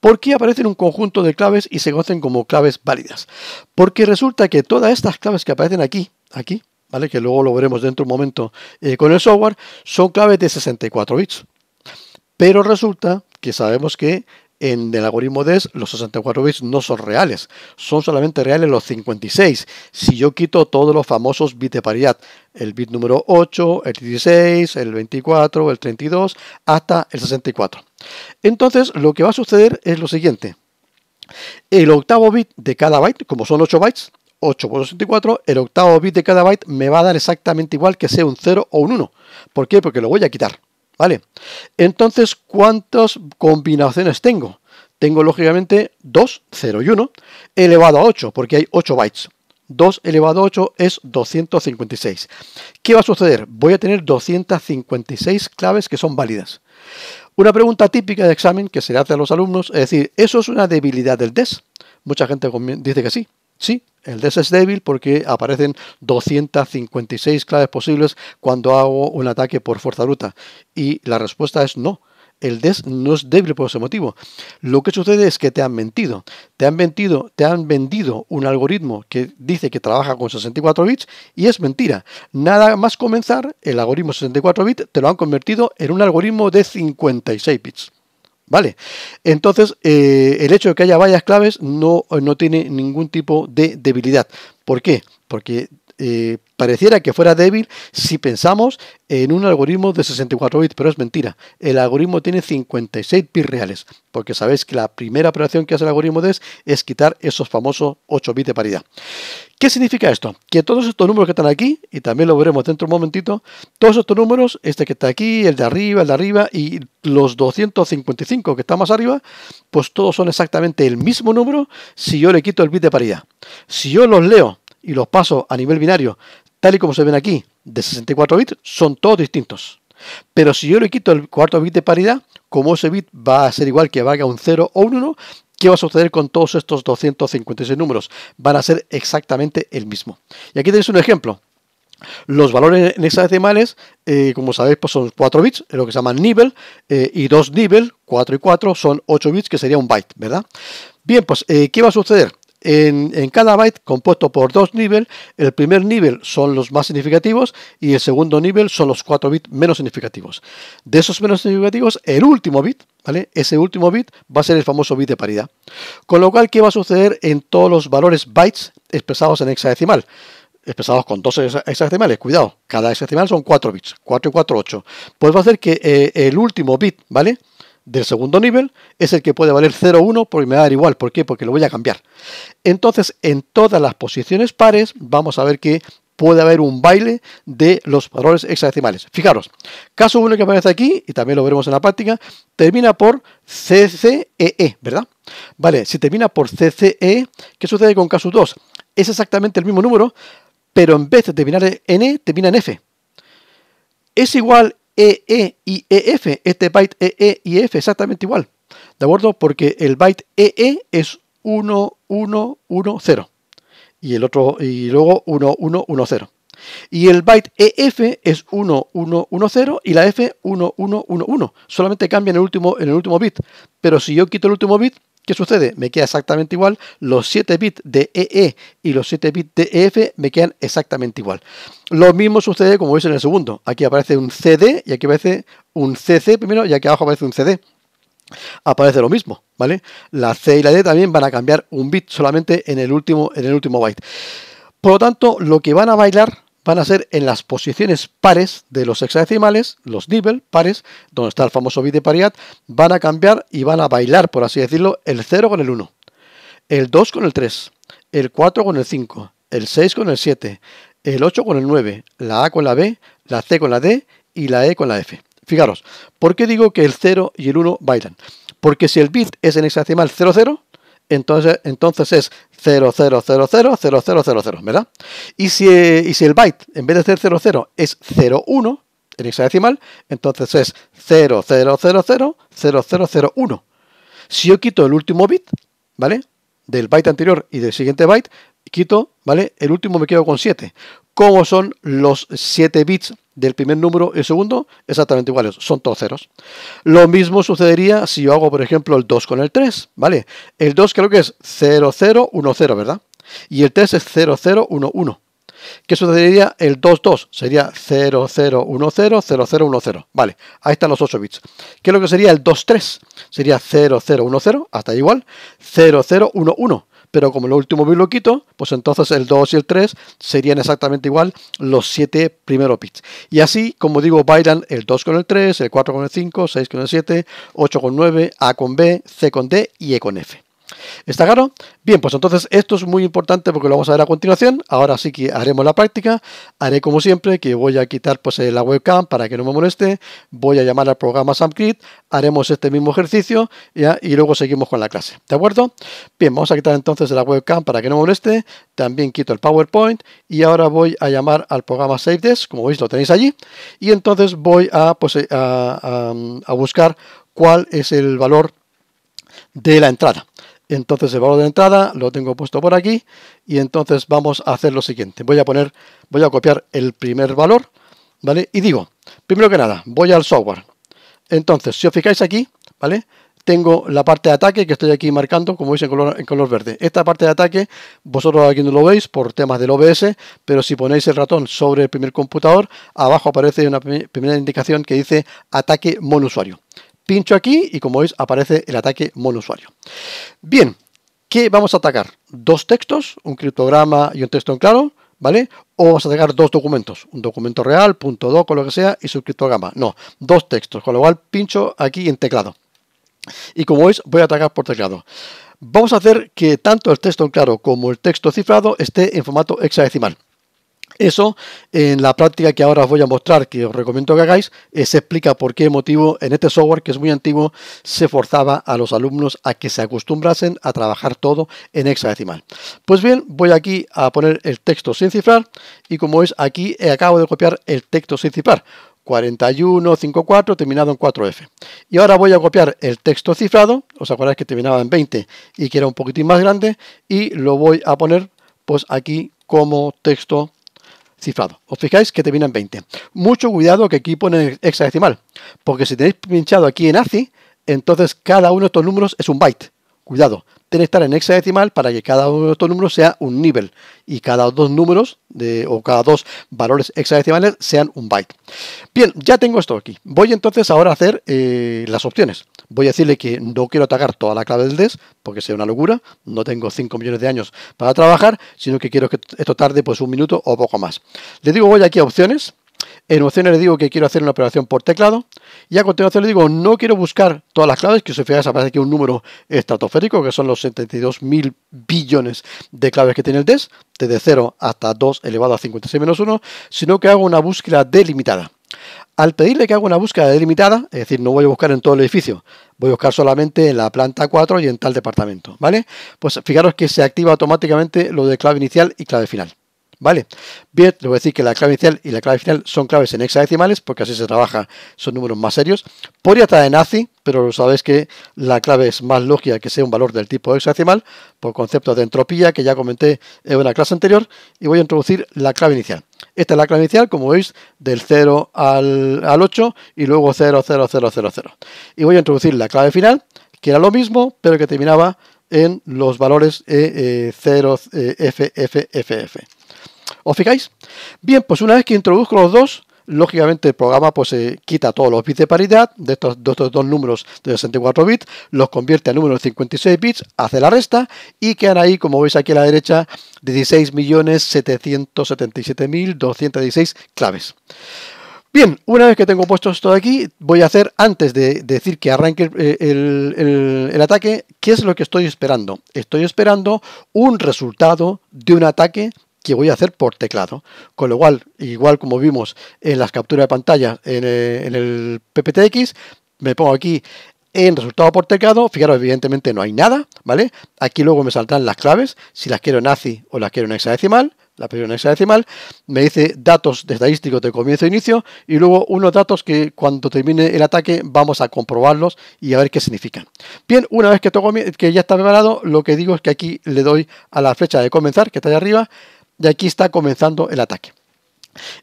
¿Por qué aparecen un conjunto de claves y se conocen como claves válidas? Porque resulta que todas estas claves que aparecen aquí, aquí, ¿vale? que luego lo veremos dentro de un momento eh, con el software, son claves de 64 bits. Pero resulta que sabemos que en el algoritmo DES los 64 bits no son reales, son solamente reales los 56. Si yo quito todos los famosos bits de paridad, el bit número 8, el 16, el 24, el 32, hasta el 64. Entonces lo que va a suceder es lo siguiente. El octavo bit de cada byte, como son 8 bytes, 8 por 64, el octavo bit de cada byte me va a dar exactamente igual que sea un 0 o un 1. ¿Por qué? Porque lo voy a quitar. ¿Vale? Entonces, ¿cuántas combinaciones tengo? Tengo lógicamente 2, 0 y 1 elevado a 8, porque hay 8 bytes. 2 elevado a 8 es 256. ¿Qué va a suceder? Voy a tener 256 claves que son válidas. Una pregunta típica de examen que se le hace a los alumnos es decir, ¿eso es una debilidad del test? Mucha gente dice que sí. Sí, el DES es débil porque aparecen 256 claves posibles cuando hago un ataque por fuerza bruta. Y la respuesta es no. El DES no es débil por ese motivo. Lo que sucede es que te han mentido. Te han mentido, te han vendido un algoritmo que dice que trabaja con 64 bits y es mentira. Nada más comenzar, el algoritmo 64 bits te lo han convertido en un algoritmo de 56 bits. ¿Vale? Entonces, eh, el hecho de que haya varias claves no, no tiene ningún tipo de debilidad. ¿Por qué? Porque eh, pareciera que fuera débil si pensamos en un algoritmo de 64 bits, pero es mentira. El algoritmo tiene 56 bits reales, porque sabéis que la primera operación que hace el algoritmo DES es quitar esos famosos 8 bits de paridad. ¿Qué significa esto? Que todos estos números que están aquí, y también lo veremos dentro de un momentito, todos estos números, este que está aquí, el de arriba, el de arriba y los 255 que están más arriba, pues todos son exactamente el mismo número si yo le quito el bit de paridad. Si yo los leo y los pasos a nivel binario, tal y como se ven aquí, de 64 bits, son todos distintos. Pero si yo le quito el cuarto bit de paridad, como ese bit va a ser igual que valga un 0 o un 1, ¿qué va a suceder con todos estos 256 números? Van a ser exactamente el mismo. Y aquí tenéis un ejemplo. Los valores en hexadecimales, eh, como sabéis, pues son 4 bits, lo que se llama nivel, eh, y 2 nivel, 4 y 4, son 8 bits, que sería un byte, ¿verdad? Bien, pues, eh, ¿qué va a suceder? en, cada byte compuesto por dos niveles. El primer nivel son los más significativos y el segundo nivel son los 4 bits menos significativos. De esos menos significativos, el último bit, ¿vale? Ese último bit va a ser el famoso bit de paridad. Con lo cual, ¿qué va a suceder en todos los valores bytes expresados en hexadecimal? expresados con dos hexadecimales, cuidado, cada hexadecimal son 4 bits, 4 y 4, 8. Pues va a hacer que eh, el último bit, ¿vale? del segundo nivel es el que puede valer 0 1 porque me va a dar igual. ¿Por qué? Porque lo voy a cambiar. Entonces, en todas las posiciones pares, vamos a ver que puede haber un baile de los valores hexadecimales. Fijaros, caso 1 que aparece aquí, y también lo veremos en la práctica, termina por CCEE, e, ¿verdad? Vale, si termina por CCE, e, ¿qué sucede con caso 2? Es exactamente el mismo número, pero en vez de terminar en E, termina en F. ¿Es igual EE y e, EF, este byte EE e y F exactamente igual, ¿de acuerdo? Porque el byte EE e es 1, 1, 1, 0 y el otro y luego 1, 1, 1, 0. Y el byte EF es 1, 1, 1, 0 y la F 1, 1, 1, 1. Solamente cambia en el último, en el último bit. Pero si yo quito el último bit, ¿Qué sucede? Me queda exactamente igual. Los 7 bits de EE e y los 7 bits de EF me quedan exactamente igual. Lo mismo sucede como veis en el segundo. Aquí aparece un CD y aquí aparece un CC primero y aquí abajo aparece un CD. Aparece lo mismo, ¿vale? La C y la D también van a cambiar un bit solamente en el último, en el último byte. Por lo tanto, lo que van a bailar van a ser en las posiciones pares de los hexadecimales, los nivel pares, donde está el famoso bit de paridad, van a cambiar y van a bailar, por así decirlo, el 0 con el 1, el 2 con el 3, el 4 con el 5, el 6 con el 7, el 8 con el 9, la A con la B, la C con la D y la E con la F. Fijaros, ¿por qué digo que el 0 y el 1 bailan? Porque si el bit es en hexadecimal 00, entonces, entonces es 00000000, ¿verdad? Y si, y si el byte, en vez de ser 0,0, es 0,1 en hexadecimal, entonces es 0, Si yo quito el último bit, ¿vale? Del byte anterior y del siguiente byte, quito, ¿vale? El último me quedo con 7. ¿Cómo son los 7 bits del primer número y el segundo exactamente iguales, son todos ceros. Lo mismo sucedería si yo hago, por ejemplo, el 2 con el 3, ¿vale? El 2 creo que es 0010, ¿verdad? Y el 3 es 0011. ¿Qué sucedería? El 2, 2 sería 0010, 0010, Vale, ahí están los 8 bits. ¿Qué es lo que sería el 2, 3? Sería 0010, hasta igual, 0011, pero como el último bit lo quito, pues entonces el 2 y el 3 serían exactamente igual los 7 primeros bits. Y así, como digo, bailan el 2 con el 3, el 4 con el 5, 6 con el 7, 8 con 9, A con B, C con D y E con F. ¿Está claro? Bien, pues entonces esto es muy importante porque lo vamos a ver a continuación. Ahora sí que haremos la práctica. Haré como siempre que voy a quitar pues, la webcam para que no me moleste. Voy a llamar al programa SamCrit. Haremos este mismo ejercicio y luego seguimos con la clase. ¿De acuerdo? Bien, vamos a quitar entonces la webcam para que no me moleste. También quito el PowerPoint y ahora voy a llamar al programa SaveDesk. Como veis lo tenéis allí. Y entonces voy pues, eh, a, a buscar cuál es el valor de la entrada. Entonces el valor de entrada lo tengo puesto por aquí y entonces vamos a hacer lo siguiente. Voy a poner, voy a copiar el primer valor, ¿vale? Y digo, primero que nada, voy al software. Entonces, si os fijáis aquí, ¿vale? Tengo la parte de ataque que estoy aquí marcando, como veis, en color, en color verde. Esta parte de ataque, vosotros aquí no lo veis por temas del OBS, pero si ponéis el ratón sobre el primer computador, abajo aparece una primera indicación que dice ataque mono Pincho aquí y como veis aparece el ataque monousuario. Bien, ¿qué vamos a atacar? Dos textos, un criptograma y un texto en claro, ¿vale? O vamos a atacar dos documentos, un documento real, punto doc o lo que sea y su criptograma. No, dos textos, con lo cual pincho aquí en teclado. Y como veis voy a atacar por teclado. Vamos a hacer que tanto el texto en claro como el texto cifrado esté en formato hexadecimal. Eso, en la práctica que ahora os voy a mostrar, que os recomiendo que hagáis, eh, se explica por qué motivo en este software, que es muy antiguo, se forzaba a los alumnos a que se acostumbrasen a trabajar todo en hexadecimal. Pues bien, voy aquí a poner el texto sin cifrar y como veis aquí, acabo de copiar el texto sin cifrar. 4154 terminado en 4F. Y ahora voy a copiar el texto cifrado, os acordáis que terminaba en 20 y que era un poquitín más grande, y lo voy a poner pues aquí como texto cifrado. Os fijáis que termina en 20. Mucho cuidado que aquí ponen hexadecimal, porque si tenéis pinchado aquí en ACI, entonces cada uno de estos números es un byte. Cuidado, tiene que estar en hexadecimal para que cada uno de estos números sea un nivel y cada dos números de, o cada dos valores hexadecimales sean un byte. Bien, ya tengo esto aquí. Voy entonces ahora a hacer eh, las opciones. Voy a decirle que no quiero atacar toda la clave del DES porque sea una locura. No tengo 5 millones de años para trabajar, sino que quiero que esto tarde pues un minuto o poco más. Le digo voy aquí a opciones en opciones le digo que quiero hacer una operación por teclado. Y a continuación le digo, no quiero buscar todas las claves, que si os fijáis aparece aquí un número estratosférico, que son los 72.000 billones de claves que tiene el test, desde 0 hasta 2 elevado a 56 menos 1, sino que hago una búsqueda delimitada. Al pedirle que haga una búsqueda delimitada, es decir, no voy a buscar en todo el edificio, voy a buscar solamente en la planta 4 y en tal departamento, ¿vale? Pues fijaros que se activa automáticamente lo de clave inicial y clave final. ¿Vale? Bien, a decir que la clave inicial y la clave final son claves en hexadecimales, porque así se trabaja, son números más serios. Podría estar en ACI, pero sabéis que la clave es más lógica que sea un valor del tipo hexadecimal, por concepto de entropía, que ya comenté en una clase anterior, y voy a introducir la clave inicial. Esta es la clave inicial, como veis, del 0 al, 8 y luego 0, 0, 0, 0, 0. Y voy a introducir la clave final, que era lo mismo, pero que terminaba en los valores 0, e, e, e, F, F, F, F. ¿Os fijáis? Bien, pues una vez que introduzco los dos, lógicamente el programa pues quita todos los bits de paridad de estos, dos números de 64 bits, los convierte a números de 56 bits, hace la resta y quedan ahí, como veis aquí a la derecha, 16.777.216 claves. Bien, una vez que tengo puesto esto de aquí, voy a hacer, antes de decir que arranque el, eh, ataque, ¿qué es lo que estoy esperando? Estoy esperando un resultado de un ataque que voy a hacer por teclado. Con lo cual, igual como vimos en las capturas de pantalla en, eh, el PPTX, me pongo aquí en resultado por teclado, fijaros, evidentemente no hay nada, ¿vale? Aquí luego me saltan las claves, si las quiero en ACI o las quiero en hexadecimal, la en hexadecimal, me dice datos de estadísticos de comienzo e inicio y luego unos datos que cuando termine el ataque vamos a comprobarlos y a ver qué significan. Bien, una vez que, que ya está preparado, lo que digo es que aquí le doy a la flecha de comenzar, que está ahí arriba, y aquí está comenzando el ataque.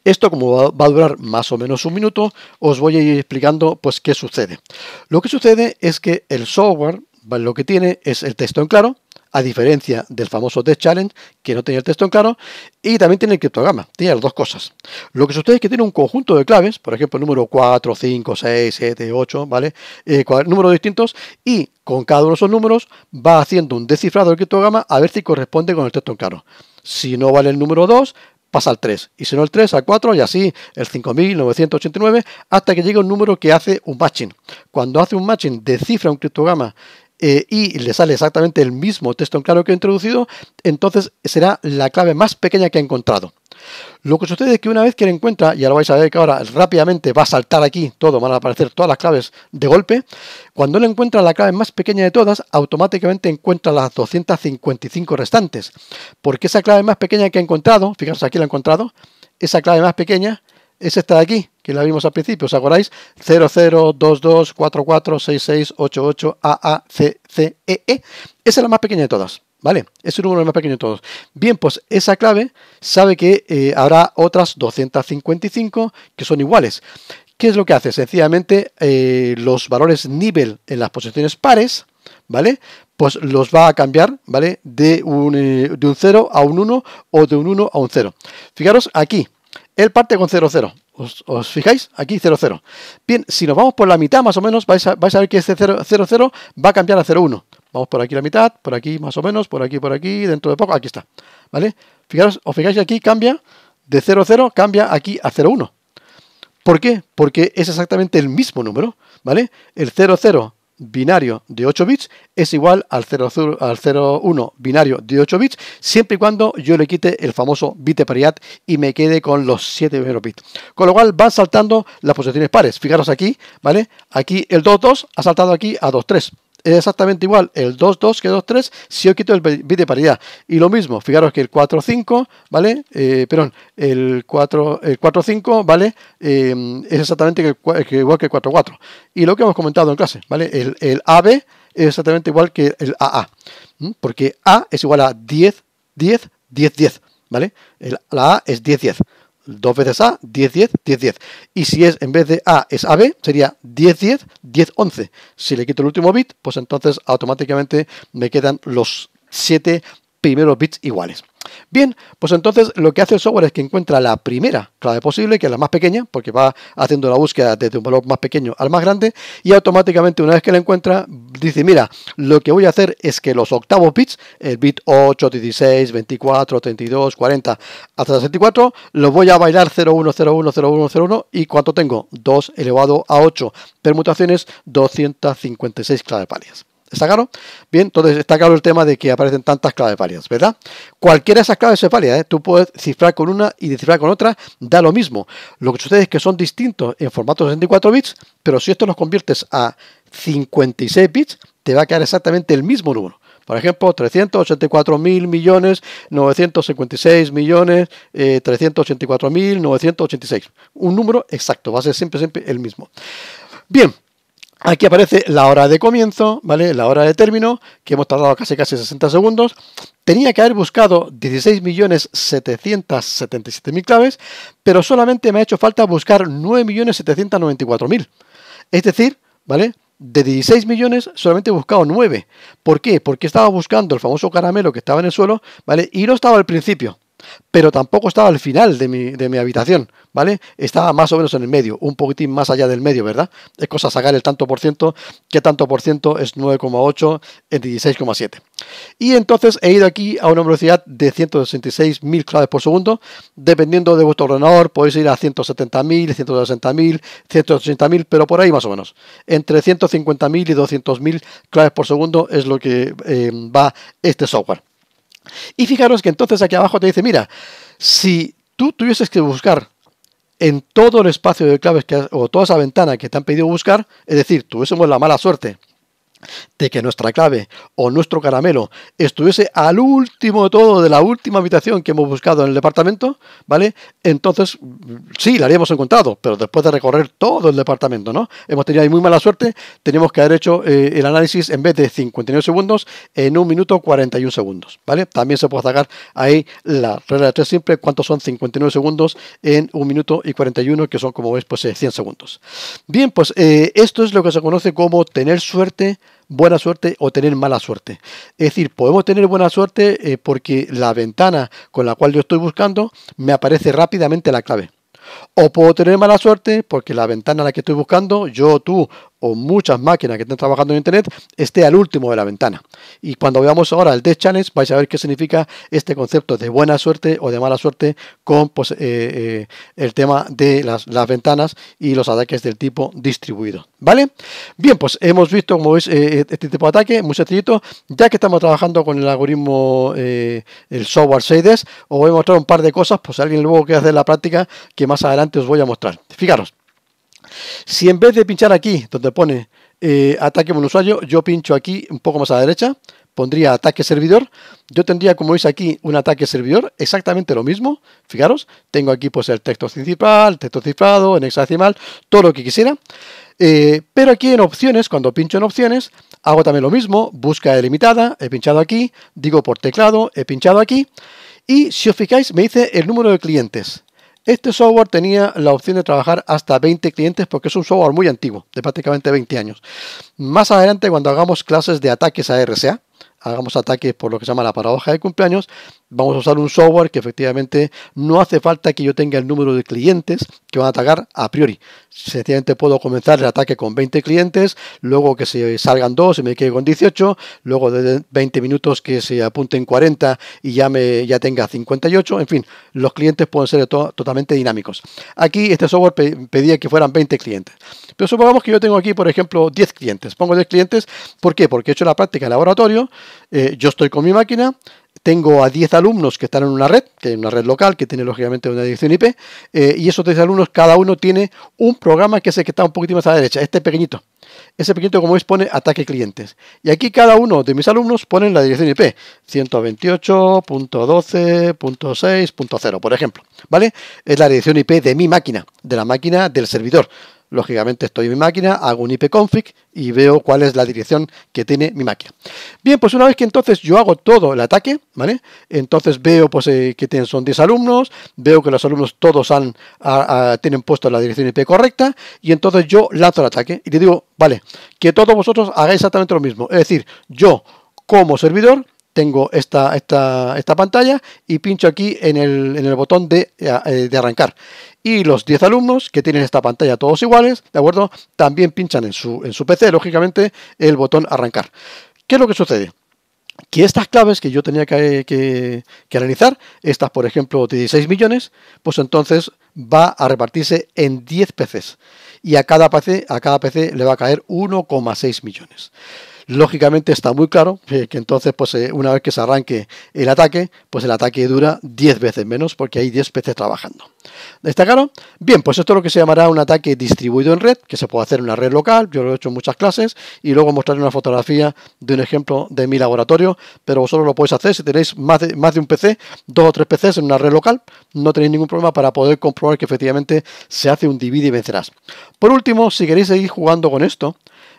Esto como va a durar más o menos un minuto, os voy a ir explicando pues qué sucede. Lo que sucede es que el software lo que tiene es el texto en claro, a diferencia del famoso Test Challenge, que no tenía el texto en claro, y también tiene el criptograma, tiene las dos cosas. Lo que sucede es que tiene un conjunto de claves, por ejemplo, número 4, 5, 6, 7, 8, ¿vale? Eh, números distintos, y con cada uno de esos números va haciendo un descifrado del criptograma a ver si corresponde con el texto en claro. Si no vale el número 2, pasa al 3. Y si no el 3, al 4 y así el 5989 hasta que llegue un número que hace un matching. Cuando hace un matching descifra un criptograma eh, y le sale exactamente el mismo texto en claro que he introducido, entonces será la clave más pequeña que ha encontrado. Lo que sucede es que una vez que la encuentra, ya lo vais a ver que ahora rápidamente va a saltar aquí todo, van a aparecer todas las claves de golpe, cuando él encuentra la clave más pequeña de todas, automáticamente encuentra las 255 restantes, porque esa clave más pequeña que ha encontrado, fijaros aquí la ha encontrado, esa clave más pequeña es esta de aquí, que la vimos al principio, ¿os acordáis? 0022446688AACCEE. E. Esa es la más pequeña de todas, ¿vale? Es el número más pequeño de todos. Bien, pues esa clave sabe que eh, habrá otras 255 que son iguales. ¿Qué es lo que hace? Sencillamente eh, los valores nivel en las posiciones pares, ¿vale? Pues los va a cambiar, ¿vale? De un, eh, de un 0 a un 1 o de un 1 a un 0. Fijaros aquí, él parte con 0,0. Os, fijáis? Aquí 0,0. Bien, si nos vamos por la mitad más o menos, vais a, ver que este 0,0 va a cambiar a 0,1. Vamos por aquí la mitad, por aquí más o menos, por aquí, por aquí, dentro de poco, aquí está. ¿Vale? Fijaros, os fijáis aquí cambia de 0,0, cambia aquí a 0,1. ¿Por qué? Porque es exactamente el mismo número, ¿vale? El 0,0 binario de 8 bits es igual al 0,1 al binario de 8 bits, siempre y cuando yo le quite el famoso bit de paridad y me quede con los 7 primeros bits. Con lo cual van saltando las posiciones pares. Fijaros aquí, ¿vale? Aquí el 2,2 ha saltado aquí a 2,3 es exactamente igual el 2, 2 que 2, 3 si yo quito el bit de paridad. Y lo mismo, fijaros que el 4, 5, ¿vale? Eh, perdón, el 4, el ¿vale? Eh, es exactamente igual que el 4, 4. Y lo que hemos comentado en clase, ¿vale? El, el AB es exactamente igual que el AA, porque A es igual a 10, 10, 10, 10, ¿vale? la A es 10, 10. 2 veces A, 10, 10, 10, 10. Y si es en vez de A es AB, sería 10, 10, 10, 11. Si le quito el último bit, pues entonces automáticamente me quedan los 7 primeros bits iguales. Bien, pues entonces lo que hace el software es que encuentra la primera clave posible, que es la más pequeña, porque va haciendo la búsqueda desde un valor más pequeño al más grande, y automáticamente una vez que la encuentra, dice, mira, lo que voy a hacer es que los octavos bits, el bit 8, 16, 24, 32, 40, hasta 64, los voy a bailar 0, 1, 0, 1, y ¿cuánto tengo? 2 elevado a 8 permutaciones, 256 claves pálidas. ¿Está claro? Bien, entonces está claro el tema de que aparecen tantas claves válidas, ¿verdad? Cualquiera de esas claves es válida, ¿eh? tú puedes cifrar con una y descifrar con otra, da lo mismo. Lo que sucede es que son distintos en formato 64 bits, pero si esto los conviertes a 56 bits, te va a quedar exactamente el mismo número. Por ejemplo, 384 mil millones, 956 millones, 384 eh, mil, 986. Un número exacto, va a ser siempre, siempre el mismo. Bien, Aquí aparece la hora de comienzo, ¿vale? La hora de término, que hemos tardado casi casi 60 segundos. Tenía que haber buscado 16.777.000 claves, pero solamente me ha hecho falta buscar 9.794.000. Es decir, ¿vale? De 16 millones solamente he buscado 9. ¿Por qué? Porque estaba buscando el famoso caramelo que estaba en el suelo, ¿vale? Y no estaba al principio pero tampoco estaba al final de mi, habitación, ¿vale? Estaba más o menos en el medio, un poquitín más allá del medio, ¿verdad? Es cosa sacar el tanto por ciento, que tanto por ciento es 9,8 en 16,7. Y entonces he ido aquí a una velocidad de 166.000 claves por segundo, dependiendo de vuestro ordenador, podéis ir a 170.000, 160.000, 180.000, pero por ahí más o menos. Entre 150.000 y 200.000 claves por segundo es lo que eh, va este software. Y fijaros que entonces aquí abajo te dice, mira, si tú tuvieses que buscar en todo el espacio de claves que o toda esa ventana que te han pedido buscar, es decir, tuviésemos la mala suerte de que nuestra clave o nuestro caramelo estuviese al último de todo de la última habitación que hemos buscado en el departamento, ¿vale? Entonces, sí, la habíamos encontrado, pero después de recorrer todo el departamento, ¿no? Hemos tenido ahí muy mala suerte, tenemos que haber hecho eh, el análisis en vez de 59 segundos, en 1 minuto 41 segundos, ¿vale? También se puede sacar ahí la regla de tres simple, cuántos son 59 segundos en 1 minuto y 41, que son, como veis, pues 100 eh, segundos. Bien, pues eh, esto es lo que se conoce como tener suerte buena suerte o tener mala suerte. Es decir, podemos tener buena suerte eh, porque la ventana con la cual yo estoy buscando me aparece rápidamente la clave. O puedo tener mala suerte porque la ventana a la que estoy buscando, yo, tú o muchas máquinas que estén trabajando en Internet esté al último de la ventana. Y cuando veamos ahora el Death Challenge, vais a ver qué significa este concepto de buena suerte o de mala suerte con pues, eh, eh, el tema de las, ventanas y los ataques del tipo distribuido. ¿Vale? Bien, pues hemos visto, como veis, eh, este tipo de ataque muy sencillito. Ya que estamos trabajando con el algoritmo, el software sides os voy a mostrar un par de cosas, pues alguien luego que hace la práctica que más adelante os voy a mostrar. Fijaros. Si en vez de pinchar aquí, donde pone eh, ataque usuario, yo pincho aquí un poco más a la derecha, pondría ataque servidor, yo tendría, como veis aquí, un ataque servidor, exactamente lo mismo, fijaros, tengo aquí pues el texto principal, texto cifrado, en hexadecimal, todo lo que quisiera, eh, pero aquí en opciones, cuando pincho en opciones, hago también lo mismo, busca delimitada, he pinchado aquí, digo por teclado, he pinchado aquí, y si os fijáis me dice el número de clientes, este software tenía la opción de trabajar hasta 20 clientes porque es un software muy antiguo, de prácticamente 20 años. Más adelante, cuando hagamos clases de ataques a RSA, hagamos ataques por lo que se llama la paradoja de cumpleaños, vamos a usar un software que efectivamente no hace falta que yo tenga el número de clientes que van a atacar a priori. Sencillamente puedo comenzar el ataque con 20 clientes, luego que se salgan dos y me quede con 18, luego de 20 minutos que se apunten 40 y ya, me, ya tenga 58. En fin, los clientes pueden ser totalmente dinámicos. Aquí este software pedía que fueran 20 clientes. Pero supongamos que yo tengo aquí, por ejemplo, 10 clientes. Pongo 10 clientes. ¿Por qué? Porque he hecho la práctica en laboratorio, eh, yo estoy con mi máquina, tengo a 10 alumnos que están en una red, que es una red local, que tiene lógicamente una dirección IP, eh, y esos 10 alumnos, cada uno tiene un programa que es el que está un poquito más a la derecha, este pequeñito. Ese pequeñito, como veis, pone ataque clientes. Y aquí cada uno de mis alumnos pone la dirección IP, 128.12.6.0, por ejemplo. ¿Vale? Es la dirección IP de mi máquina, de la máquina del servidor. Lógicamente estoy en mi máquina, hago un ipconfig y veo cuál es la dirección que tiene mi máquina. Bien, pues una vez que entonces yo hago todo el ataque, ¿vale? Entonces veo pues, eh, que tienen, son 10 alumnos, veo que los alumnos todos han, tienen puesto la dirección IP correcta y entonces yo lanzo el ataque y le digo, vale, que todos vosotros hagáis exactamente lo mismo. Es decir, yo como servidor tengo esta, esta, pantalla y pincho aquí en el, botón eh, de, arrancar. Y los 10 alumnos que tienen esta pantalla todos iguales, ¿de acuerdo? También pinchan en su, en su PC, lógicamente, el botón arrancar. ¿Qué es lo que sucede? que estas claves que yo tenía que, que, analizar, estas por ejemplo de 16 millones, pues entonces va a repartirse en 10 PCs y a cada PC, a cada PC le va a caer 1,6 millones. Lógicamente está muy claro que, entonces, pues eh, una vez que se arranque el ataque, pues el ataque dura 10 veces menos porque hay 10 PCs trabajando. ¿Está claro? Bien, pues esto es lo que se llamará un ataque distribuido en red, que se puede hacer en una red local, yo lo he hecho en muchas clases, y luego mostraré una fotografía de un ejemplo de mi laboratorio, pero vosotros lo podéis hacer si tenéis más de, más de un PC, dos o tres PCs en una red local, no tenéis ningún problema para poder comprobar que efectivamente se hace un divide y vencerás. Por último, si queréis seguir jugando con esto,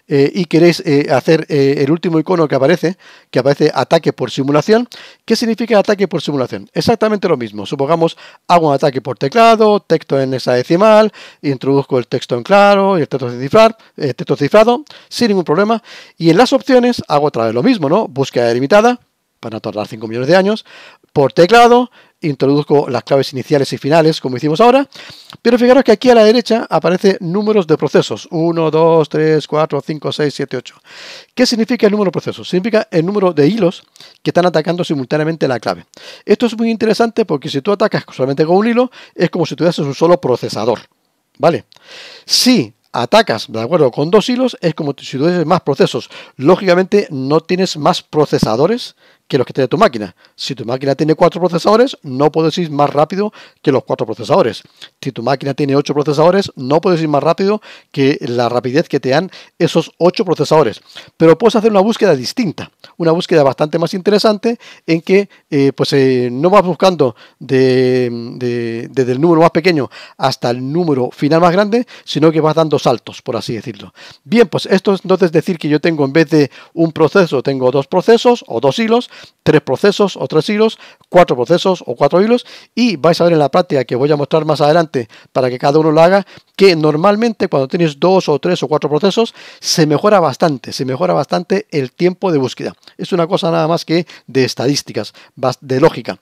eh, y queréis eh, hacer eh, el último icono que aparece, que aparece ataque por simulación. ¿Qué significa ataque por simulación? Exactamente lo mismo. Supongamos hago un ataque por teclado, texto en hexadecimal, introduzco el texto en claro y el texto, texto cifrado, sin ningún problema. Y en las opciones hago otra vez lo mismo, ¿no? Búsqueda delimitada, para no tardar 5 millones de años, por teclado, introduzco las claves iniciales y finales, como hicimos ahora, pero fijaros que aquí a la derecha aparece números de procesos, 1, 2, 3, 4, 5, 6, 7, 8. ¿Qué significa el número de procesos? Significa el número de hilos que están atacando simultáneamente la clave. Esto es muy interesante porque si tú atacas solamente con un hilo, es como si tuvieras un solo procesador, ¿vale? Si atacas, ¿de acuerdo? Con dos hilos es como si tuvieses más procesos. Lógicamente no tienes más procesadores que los que tiene tu máquina. Si tu máquina tiene cuatro procesadores, no puedes ir más rápido que los cuatro procesadores. Si tu máquina tiene ocho procesadores, no puedes ir más rápido que la rapidez que te dan esos ocho procesadores. Pero puedes hacer una búsqueda distinta, una búsqueda bastante más interesante en que eh, pues, eh, no vas buscando desde el número más pequeño hasta el número final más grande, sino que vas dando saltos, por así decirlo. Bien, pues esto es, decir que yo tengo en vez de un proceso, tengo dos procesos o dos hilos tres procesos o tres hilos, cuatro procesos o cuatro hilos y vais a ver en la práctica que voy a mostrar más adelante para que cada uno lo haga, que normalmente cuando tienes dos o tres o cuatro procesos se mejora bastante, se mejora bastante el tiempo de búsqueda. Es una cosa nada más que de estadísticas, de lógica.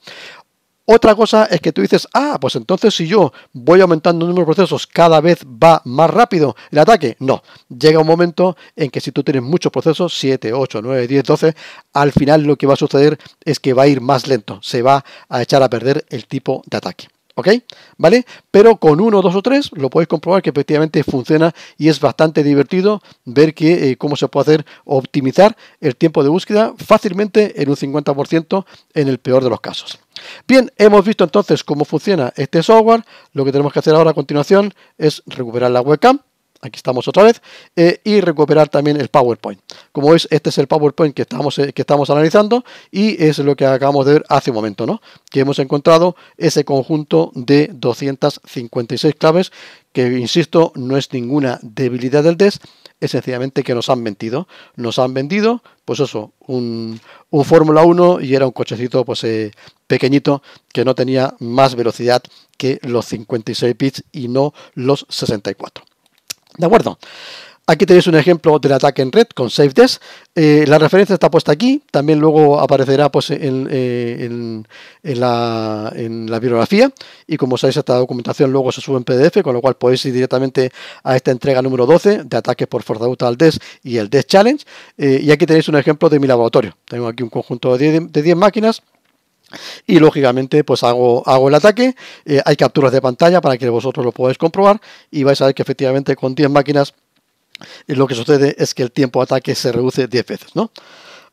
Otra cosa es que tú dices, ah, pues entonces si yo voy aumentando el número de procesos, cada vez va más rápido el ataque. No, llega un momento en que si tú tienes muchos procesos, 7, 8, 9, 10, 12, al final lo que va a suceder es que va a ir más lento, se va a echar a perder el tipo de ataque. ¿Ok? ¿Vale? Pero con uno, dos o tres lo podéis comprobar que efectivamente funciona y es bastante divertido ver que, eh, cómo se puede hacer optimizar el tiempo de búsqueda fácilmente en un 50% en el peor de los casos. Bien, hemos visto entonces cómo funciona este software. Lo que tenemos que hacer ahora a continuación es recuperar la webcam aquí estamos otra vez, eh, y recuperar también el PowerPoint. Como veis, este es el PowerPoint que estamos, eh, que estamos analizando y es lo que acabamos de ver hace un momento, ¿no? Que hemos encontrado ese conjunto de 256 claves que, insisto, no es ninguna debilidad del DES. es sencillamente que nos han mentido. Nos han vendido, pues eso, un, Fórmula 1 y era un cochecito pues eh, pequeñito que no tenía más velocidad que los 56 bits y no los 64. ¿De acuerdo? Aquí tenéis un ejemplo del ataque en red con SafeDesk. Eh, la referencia está puesta aquí, también luego aparecerá pues, eh, en, la, bibliografía y como sabéis esta documentación luego se sube en PDF, con lo cual podéis ir directamente a esta entrega número 12 de ataques por Fortaleza al DES y el DES Challenge. Eh, y aquí tenéis un ejemplo de mi laboratorio. Tengo aquí un conjunto de 10 máquinas y lógicamente pues hago, hago el ataque, eh, hay capturas de pantalla para que vosotros lo podáis comprobar y vais a ver que efectivamente con 10 máquinas eh, lo que sucede es que el tiempo de ataque se reduce 10 veces, ¿no?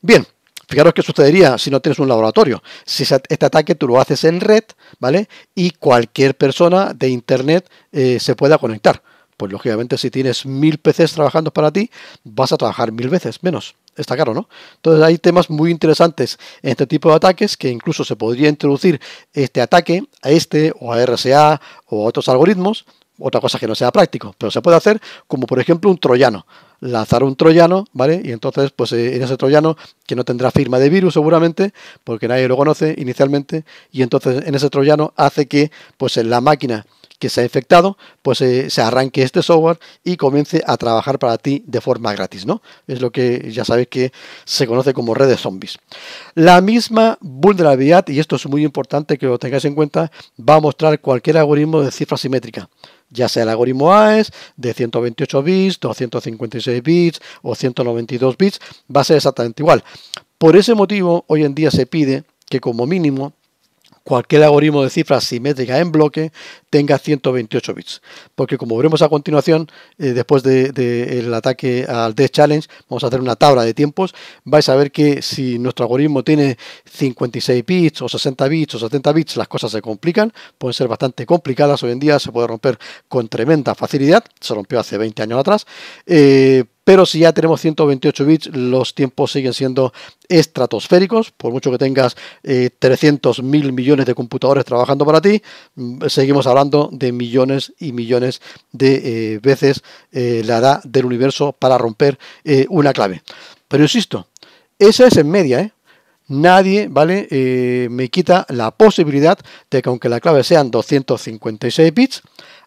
Bien, Fijaros qué sucedería si no tienes un laboratorio. Si este ataque tú lo haces en red, ¿vale? Y cualquier persona de internet eh, se pueda conectar. Pues lógicamente si tienes mil PCs trabajando para ti, vas a trabajar mil veces menos está claro, ¿no? Entonces hay temas muy interesantes en este tipo de ataques que incluso se podría introducir este ataque a este o a RSA o a otros algoritmos, otra cosa que no sea práctico, pero se puede hacer como por ejemplo un troyano, lanzar un troyano, ¿vale? Y entonces pues eh, en ese troyano que no tendrá firma de virus seguramente, porque nadie lo conoce inicialmente, y entonces en ese troyano hace que pues la máquina que se ha infectado, pues eh, se arranque este software y comience a trabajar para ti de forma gratis, ¿no? Es lo que ya sabéis que se conoce como red de zombies. La misma vulnerabilidad, y esto es muy importante que lo tengáis en cuenta, va a mostrar cualquier algoritmo de cifra simétrica ya sea el algoritmo AES de 128 bits, 256 bits o 192 bits, va a ser exactamente igual. Por ese motivo, hoy en día se pide que como mínimo cualquier algoritmo de cifra simétrica en bloque tenga 128 bits. Porque como veremos a continuación, eh, después del ataque al Death Challenge, vamos a hacer una tabla de tiempos. Vais a ver que si nuestro algoritmo tiene 56 bits o 60 bits o 70 bits, las cosas se complican, pueden ser bastante complicadas. Hoy en día se puede romper con tremenda facilidad, se rompió hace 20 años atrás. Eh, pero si ya tenemos 128 bits, los tiempos siguen siendo estratosféricos, por mucho que tengas eh, 300 mil millones de computadores trabajando para ti, mm, seguimos hablando de millones y millones de eh, veces eh, la edad del universo para romper eh, una clave. Pero insisto, esa es en media, nadie, ¿vale? me quita la posibilidad de que aunque la clave sean 256 bits,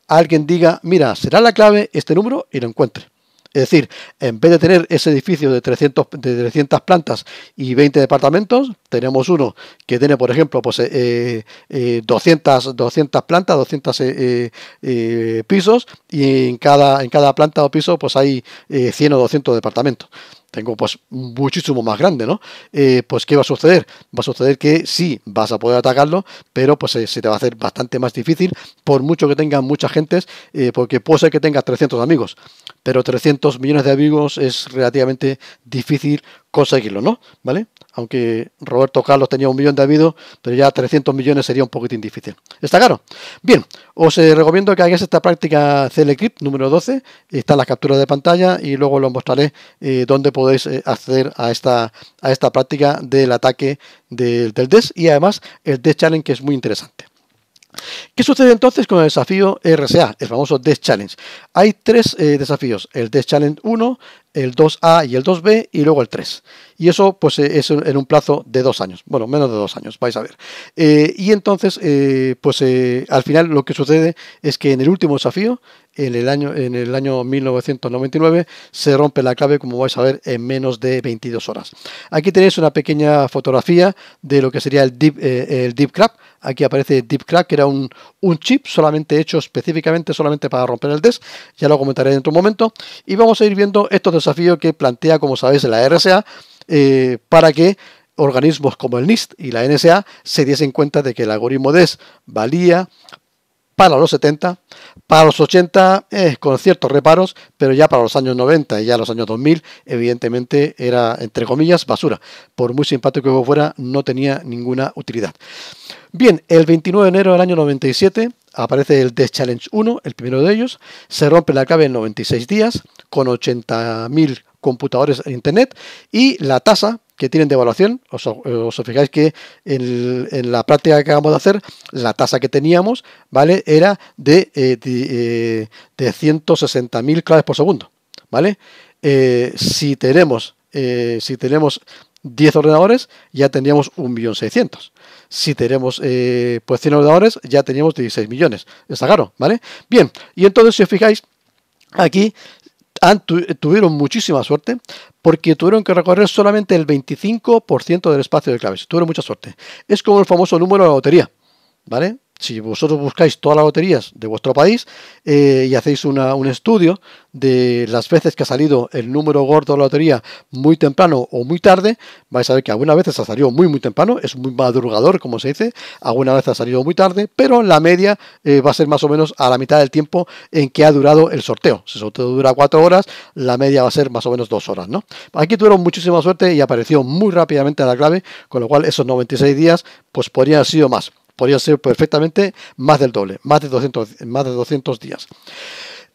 alguien diga, mira, será la clave este número y lo encuentre. Es decir, en vez de tener ese edificio de 300, 300 plantas y 20 departamentos, tenemos uno que tiene, por ejemplo, pues, 200, eh, 200 eh, plantas, 200 eh, pisos, y en cada, en cada planta o piso pues, hay 100 o 200 departamentos tengo pues muchísimo más grande, ¿no? Eh, pues ¿qué va a suceder? Va a suceder que sí, vas a poder atacarlo, pero pues eh, se te va a hacer bastante más difícil, por mucho que tengas mucha gente, eh, porque puede ser que tengas 300 amigos, pero 300 millones de amigos es relativamente difícil conseguirlo, ¿no? ¿Vale? aunque Roberto Carlos tenía un millón de habido pero ya 300 millones sería un poquitín difícil. ¿Está claro? Bien, os eh, recomiendo que hagáis esta práctica equip número 12, están las capturas de pantalla y luego os mostraré eh, dónde podéis eh, acceder a esta, a esta práctica del ataque del, del DES y además el DES Challenge que es muy interesante. ¿Qué sucede entonces con el desafío RSA, el famoso Des Challenge? Hay tres desafíos, el Des Challenge 1, el 2A y el 2B y luego el 3. Y eso pues eh, es en un plazo de dos años, bueno, menos de dos años, vais a ver. Eh, y entonces, eh, pues al final lo que sucede es que en el último desafío, en el, año, en el año 1999, se rompe la clave, como vais a ver, en menos de 22 horas. Aquí tenéis una pequeña fotografía de lo que sería el Deep, el deep Aquí aparece Deep crack que era un, un chip solamente hecho específicamente, solamente para romper el test, Ya lo comentaré en otro momento. Y vamos a ir viendo estos desafío que plantea, como sabéis, la RSA eh, para que organismos como el NIST y la NSA se diesen cuenta de que el algoritmo DES valía para los 70, para los 80 eh, con ciertos reparos, pero ya para los años 90 y ya los años 2000 evidentemente era, entre comillas, basura. Por muy simpático que fuera, no tenía ninguna utilidad. Bien, el 29 de enero del año 97 aparece el Death Challenge 1, el primero de ellos, se rompe la clave en 96 días con 80.000 computadores en Internet y la tasa que tienen de evaluación, os, fijáis que en, la práctica que acabamos de hacer, la tasa que teníamos, ¿vale? Era de, eh, eh, de, 160.000 claves por segundo, ¿vale? Eh, si tenemos, si tenemos 10 ordenadores, ya tendríamos 1.600.000 si tenemos eh, pues 100 ordenadores, ya teníamos 16 millones. Está claro, ¿vale? Bien, y entonces si os fijáis, aquí tuvieron muchísima suerte porque tuvieron que recorrer solamente el 25% del espacio de claves. Tuvieron mucha suerte. Es como el famoso número de la lotería, ¿vale? si vosotros buscáis todas las loterías de vuestro país eh, y hacéis un estudio de las veces que ha salido el número gordo de la lotería muy temprano o muy tarde, vais a ver que algunas veces ha salido muy muy temprano, es muy madrugador como se dice, algunas veces ha salido muy tarde, pero la media eh, va a ser más o menos a la mitad del tiempo en que ha durado el sorteo. Si el sorteo dura cuatro horas, la media va a ser más o menos dos horas. ¿no? Aquí tuvieron muchísima suerte y apareció muy rápidamente la clave, con lo cual esos 96 días pues podrían haber sido más podría ser perfectamente más del doble, más de 200, más de 200 días.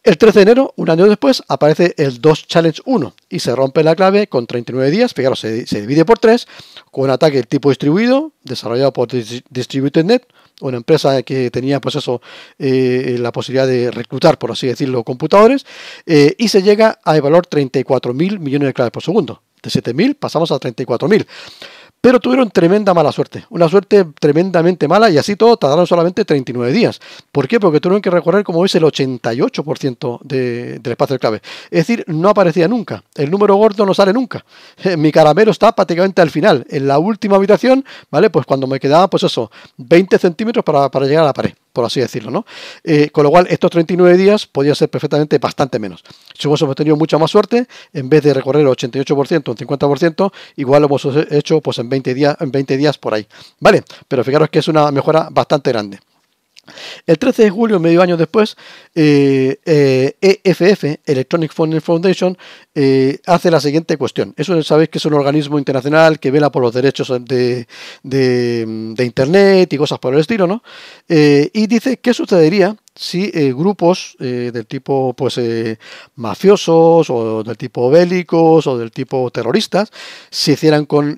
El 13 de enero, un año después, aparece el 2 Challenge 1 y se rompe la clave con 39 días. Fijaros, se, divide por 3 con un ataque del tipo distribuido, desarrollado por DistributedNet, una empresa que tenía pues eso, eh, la posibilidad de reclutar, por así decirlo, computadores, eh, y se llega al valor 34.000 millones de claves por segundo. De 7.000 pasamos a 34.000. Pero tuvieron tremenda mala suerte, una suerte tremendamente mala y así todo tardaron solamente 39 días. ¿Por qué? Porque tuvieron que recorrer, como es el 88% de, del espacio del clave. Es decir, no aparecía nunca. El número gordo no sale nunca. Mi caramelo está prácticamente al final, en la última habitación, ¿vale? Pues cuando me quedaba, pues eso, 20 centímetros para llegar a la pared por así decirlo, ¿no? Eh, con lo cual, estos 39 días podía ser perfectamente bastante menos. Si hubiésemos tenido mucha más suerte, en vez de recorrer el 88%, un 50%, igual lo hemos hecho pues en 20 días, en 20 días por ahí. ¿Vale? Pero fijaros que es una mejora bastante grande. El 13 de julio, medio año después, EFF, eh, eh, e Electronic Funding Foundation, eh, hace la siguiente cuestión. Eso sabéis que es un organismo internacional que vela por los derechos de, de, de Internet y cosas por el estilo, ¿no? y dice, ¿qué sucedería si eh, grupos eh, del tipo pues eh, mafiosos o del tipo bélicos o del tipo terroristas se hicieran con,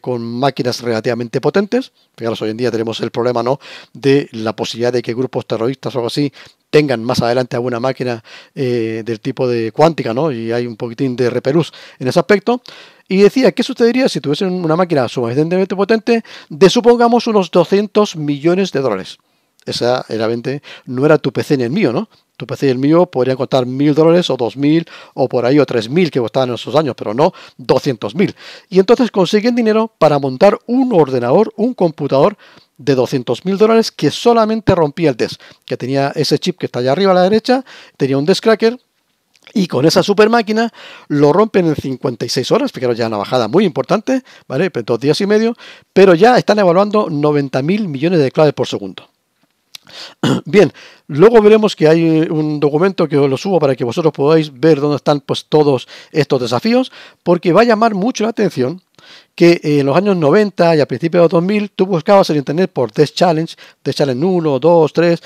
con, máquinas relativamente potentes. Fijaros, hoy en día tenemos el problema ¿no? de la posibilidad de que grupos terroristas o algo así tengan más adelante alguna máquina del tipo de cuántica, ¿no? Y hay un poquitín de reperús en ese aspecto. Y decía, ¿qué sucedería si tuviesen una máquina suficientemente potente de, supongamos, unos 200 millones de dólares? esa era 20, no era tu PC ni el mío, ¿no? Tu PC y el mío podrían contar mil dólares o dos mil o por ahí o tres mil que costaban en esos años, pero no doscientos mil. Y entonces consiguen dinero para montar un ordenador, un computador de doscientos mil dólares que solamente rompía el DES, que tenía ese chip que está allá arriba a la derecha, tenía un DES cracker, y con esa super máquina lo rompen en 56 horas, era ya una bajada muy importante, ¿vale? Dos días y medio, pero ya están evaluando 90 mil millones de claves por segundo. Bien, luego veremos que hay eh, un documento que os lo subo para que vosotros podáis ver dónde están pues, todos estos desafíos, porque va a llamar mucho la atención que eh, en los años 90 y a principios de 2000 tú buscabas en internet por Test Challenge, Test Challenge 1, 2, 3,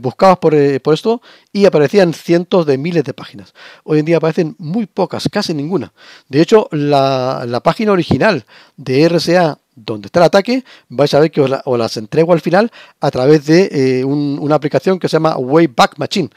buscabas eh, por, esto y aparecían cientos de miles de páginas. Hoy en día aparecen muy pocas, casi ninguna. De hecho, la, la página original de RSA donde está el ataque, vais a ver que os, las entrego al final a través de eh, una aplicación que se llama Wayback Machine.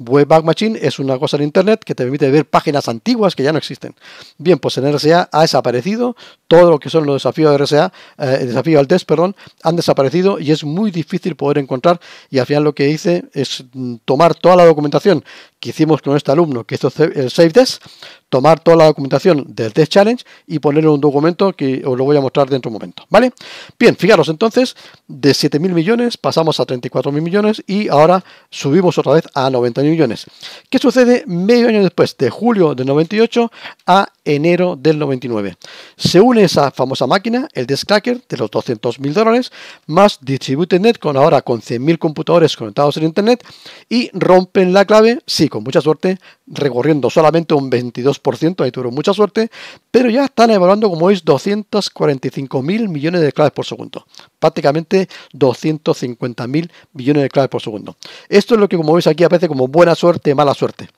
Wayback Machine es una cosa en internet que te permite ver páginas antiguas que ya no existen. Bien, pues en RSA ha desaparecido todo lo que son los desafíos de RSA, el eh, desafío al test, perdón, han desaparecido y es muy difícil poder encontrar. Y al final lo que hice es mm, tomar toda la documentación que hicimos con este alumno que hizo el Save Desk, tomar toda la documentación del Test Challenge y ponerlo en un documento que os lo voy a mostrar dentro de un momento, ¿vale? Bien, fijaros entonces, de 7.000 millones pasamos a 34.000 millones y ahora subimos otra vez a 90.000 millones. ¿Qué sucede medio año después, de julio de 98 a enero del 99. Se une esa famosa máquina, el Descracker, de los 200.000 dólares, más net, con ahora con 100.000 computadores conectados en Internet y rompen la clave, sí, con mucha suerte, recorriendo solamente un 22%, ahí tuvieron mucha suerte, pero ya están evaluando, como veis, 245.000 millones de claves por segundo. Prácticamente 250.000 millones de claves por segundo. Esto es lo que, como veis aquí, aparece como buena suerte, mala suerte.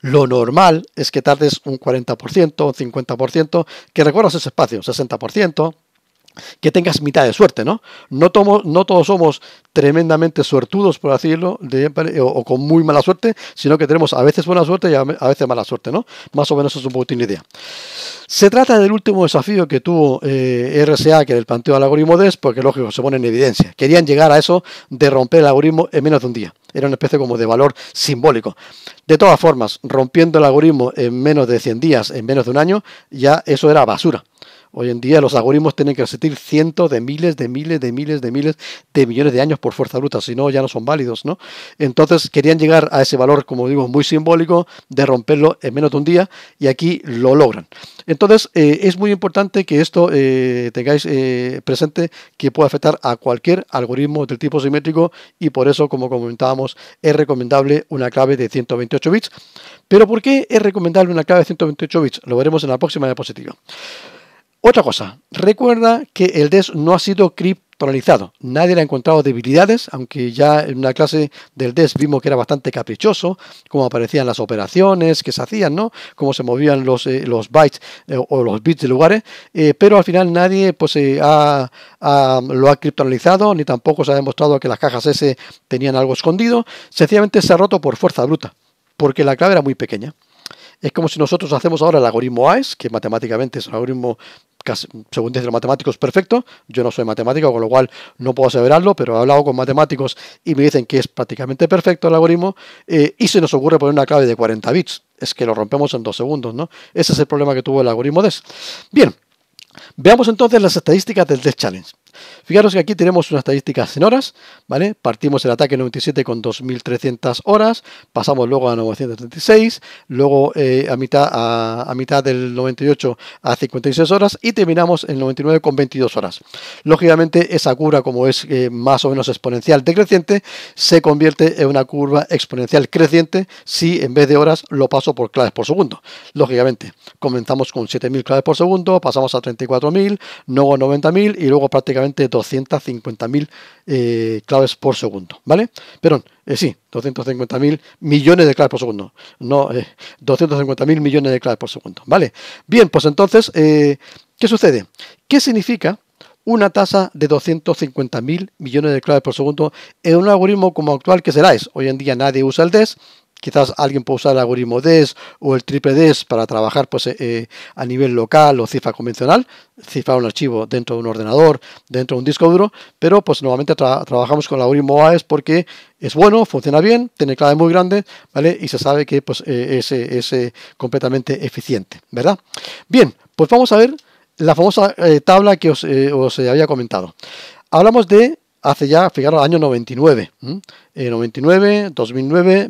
Lo normal es que tardes un 40%, un 50%, que recuerdas ese espacio, un 60%, que tengas mitad de suerte, ¿no? No, no todos somos tremendamente suertudos, por decirlo, o, con muy mala suerte, sino que tenemos a veces buena suerte y a, veces mala suerte, ¿no? Más o menos es un idea. Se trata del último desafío que tuvo eh, RSA, que era el planteo del algoritmo DES, porque lógico, se pone en evidencia. Querían llegar a eso de romper el algoritmo en menos de un día. Era una especie como de valor simbólico. De todas formas, rompiendo el algoritmo en menos de 100 días, en menos de un año, ya eso era basura. Hoy en día los algoritmos tienen que resistir cientos de miles, de miles, de miles, de miles, de millones de años por fuerza bruta, si no ya no son válidos, ¿no? Entonces querían llegar a ese valor, como digo, muy simbólico, de romperlo en menos de un día, y aquí lo logran. Entonces eh, es muy importante que esto eh, tengáis eh, presente, que puede afectar a cualquier algoritmo del tipo simétrico, y por eso, como comentábamos, es recomendable una clave de 128 bits. Pero ¿por qué es recomendable una clave de 128 bits? Lo veremos en la próxima diapositiva. Otra cosa, recuerda que el DES no ha sido criptanalizado. Nadie le ha encontrado debilidades, aunque ya en una clase del DES vimos que era bastante caprichoso, cómo aparecían las operaciones que se hacían, ¿no? cómo se movían los, eh, los bytes eh, o los bits de lugares, eh, pero al final nadie pues, lo ha criptanalizado, ni tampoco se ha demostrado que las cajas S tenían algo escondido. Sencillamente se ha roto por fuerza bruta, porque la clave era muy pequeña. Es como si nosotros hacemos ahora el algoritmo AES, que matemáticamente es un algoritmo según dicen los matemáticos, perfecto. Yo no soy matemático, con lo cual no puedo aseverarlo, pero he hablado con matemáticos y me dicen que es prácticamente perfecto el algoritmo. Eh, y se nos ocurre poner una clave de 40 bits. Es que lo rompemos en dos segundos, ¿no? Ese es el problema que tuvo el algoritmo DES. Bien, veamos entonces las estadísticas del DES Challenge. Fijaros que aquí tenemos unas estadísticas en horas, ¿vale? Partimos el ataque 97 con 2.300 horas, pasamos luego a 936, luego eh, a, mitad, a, mitad del 98 a 56 horas y terminamos el 99 con 22 horas. Lógicamente esa curva como es eh, más o menos exponencial decreciente se convierte en una curva exponencial creciente si en vez de horas lo paso por claves por segundo. Lógicamente comenzamos con 7.000 claves por segundo, pasamos a 34.000, luego 90.000 y luego prácticamente 250.000 eh, claves por segundo, ¿vale? Perdón, eh, sí, 250.000 millones de claves por segundo, no, 250.000 eh, millones de claves por segundo, ¿vale? Bien, pues entonces, ¿qué sucede? ¿Qué significa una tasa de 250.000 millones de claves por segundo en un algoritmo como actual que será Hoy en día nadie usa el DES, Quizás alguien puede usar el algoritmo DES o el triple DES para trabajar pues, eh, eh, a nivel local o cifra convencional, cifrar un archivo dentro de un ordenador, dentro de un disco duro, pero pues normalmente trabajamos con el algoritmo AES porque es bueno, funciona bien, tiene clave muy grande, ¿vale? Y se sabe que pues, eh, es, completamente eficiente, ¿verdad? Bien, pues vamos a ver la famosa tabla que os había comentado. Hablamos de hace ya, fijaros, año 99. 99, 2009,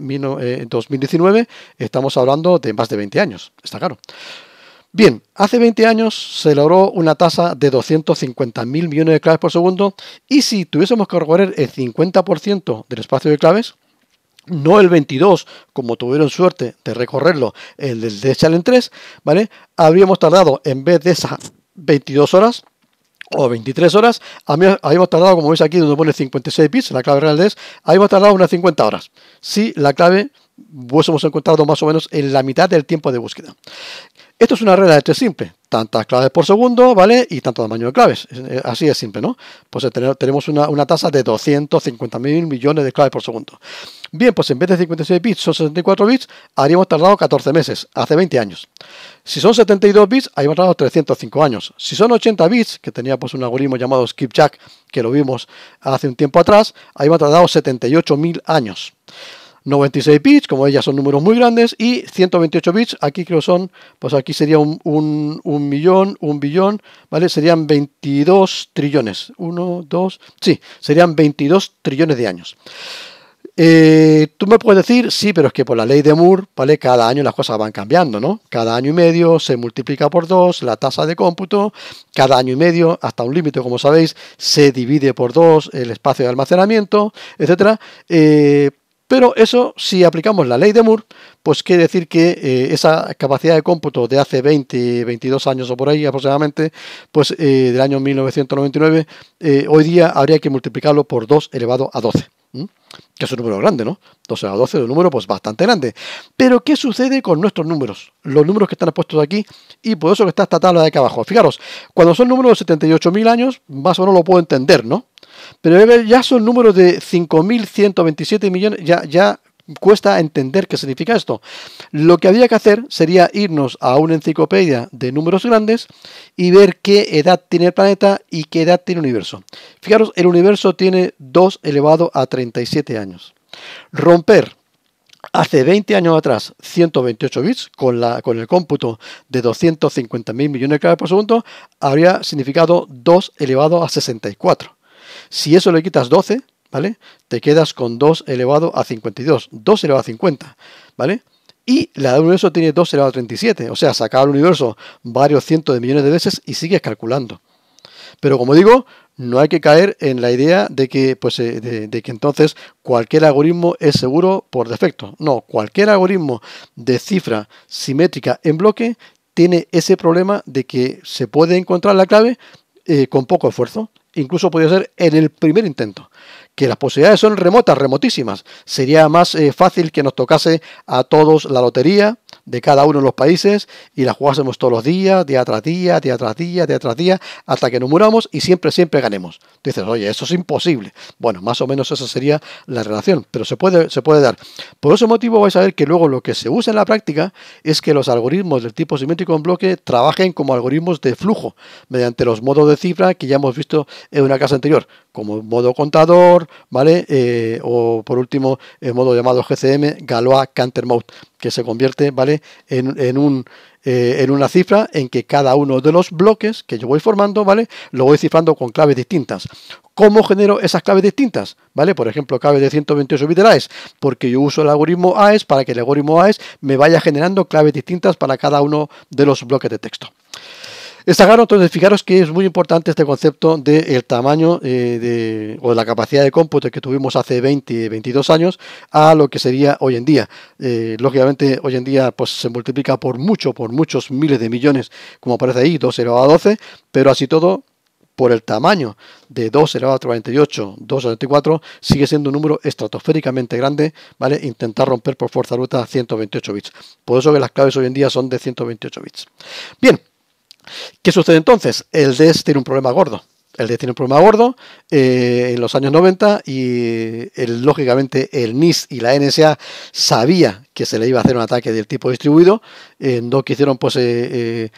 2019, estamos hablando de más de 20 años, está claro. Bien, hace 20 años se logró una tasa de 250.000 millones de claves por segundo y si tuviésemos que recorrer el 50% del espacio de claves, no el 22, como tuvieron suerte de recorrerlo el de Challenge 3, ¿vale? Habríamos tardado en vez de esas 22 horas, o 23 horas, habíamos tardado, como veis aquí donde pone 56 bits, la clave real es, habíamos tardado unas 50 horas. Si la clave, pues hemos encontrado más o menos en la mitad del tiempo de búsqueda. Esto es una regla de tres simple. Tantas claves por segundo, ¿vale? Y tanto tamaño de claves. Eh, así es simple, ¿no? Pues eh, tenemos una, tasa de 250 millones de claves por segundo. Bien, pues en vez de 56 bits son 64 bits, habríamos tardado 14 meses, hace 20 años. Si son 72 bits, habríamos tardado 305 años. Si son 80 bits, que tenía pues un algoritmo llamado Skipjack, que lo vimos hace un tiempo atrás, habríamos tardado 78.000 años. 96 bits, como ellas son números muy grandes, y 128 bits, aquí creo son, pues aquí sería un, millón, un billón, ¿vale? Serían 22 trillones, uno, dos, sí, serían 22 trillones de años. Eh, tú me puedes decir, sí, pero es que por la ley de Moore, ¿vale? Cada año las cosas van cambiando, ¿no? Cada año y medio se multiplica por dos la tasa de cómputo, cada año y medio, hasta un límite, como sabéis, se divide por dos el espacio de almacenamiento, etcétera. Eh, pero eso, si aplicamos la ley de Moore, pues quiere decir que eh, esa capacidad de cómputo de hace 20, 22 años o por ahí aproximadamente, pues eh, del año 1999, eh, hoy día habría que multiplicarlo por 2 elevado a 12. Que es un número grande, ¿no? 12 a 12 es un número pues bastante grande. Pero, ¿qué sucede con nuestros números? Los números que están expuestos aquí y por eso que está esta tabla de acá abajo. Fijaros, cuando son números de 78.000 años, más o menos lo puedo entender, ¿no? Pero ya son números de 5.127 millones, ya, ya cuesta entender qué significa esto. Lo que había que hacer sería irnos a una enciclopedia de números grandes y ver qué edad tiene el planeta y qué edad tiene el universo. Fijaros, el universo tiene 2 elevado a 37 años. Romper hace 20 años atrás 128 bits con, la, con el cómputo de 250.000 millones de claves por segundo habría significado 2 elevado a 64. Si eso le quitas 12, ¿vale? Te quedas con 2 elevado a 52, 2 elevado a 50, ¿vale? Y la del universo tiene 2 elevado a 37, o sea, sacaba el universo varios cientos de millones de veces y sigues calculando. Pero como digo, no hay que caer en la idea de que, pues, eh, de, que entonces cualquier algoritmo es seguro por defecto. No, cualquier algoritmo de cifra simétrica en bloque tiene ese problema de que se puede encontrar la clave eh, con poco esfuerzo incluso podría ser en el primer intento. Que las posibilidades son remotas, remotísimas. Sería más eh, fácil que nos tocase a todos la lotería, de cada uno de los países y la jugásemos todos los días, día tras día, día tras día, día tras día, hasta que numeramos muramos y siempre, siempre ganemos. dices, oye, eso es imposible. Bueno, más o menos esa sería la relación, pero se puede, se puede dar. Por ese motivo vais a ver que luego lo que se usa en la práctica es que los algoritmos del tipo simétrico en bloque trabajen como algoritmos de flujo, mediante los modos de cifra que ya hemos visto en una casa anterior como modo contador, ¿vale? Eh, o por último, el modo llamado GCM, Galois Counter Mode, que se convierte, ¿vale? En, eh, en una cifra en que cada uno de los bloques que yo voy formando, ¿vale? Lo voy cifrando con claves distintas. ¿Cómo genero esas claves distintas? ¿Vale? Por ejemplo, claves de 128 bits porque yo uso el algoritmo AES para que el algoritmo AES me vaya generando claves distintas para cada uno de los bloques de texto. Está entonces fijaros que es muy importante este concepto del tamaño eh, de, o de la capacidad de cómputo que tuvimos hace 20, 22 años a lo que sería hoy en día. Eh, lógicamente hoy en día pues se multiplica por mucho, por muchos miles de millones, como aparece ahí, 2 elevado a 12, pero así todo por el tamaño de 2 elevado a 48, 2 a 24, sigue siendo un número estratosféricamente grande, ¿vale? Intentar romper por fuerza bruta 128 bits. Por eso que las claves hoy en día son de 128 bits. Bien, ¿Qué sucede entonces? El DES tiene un problema gordo. El DES tiene un problema gordo eh, en los años 90 y lógicamente el NIS y la NSA sabía que se le iba a hacer un ataque del tipo distribuido. Eh, no quisieron pues, eh,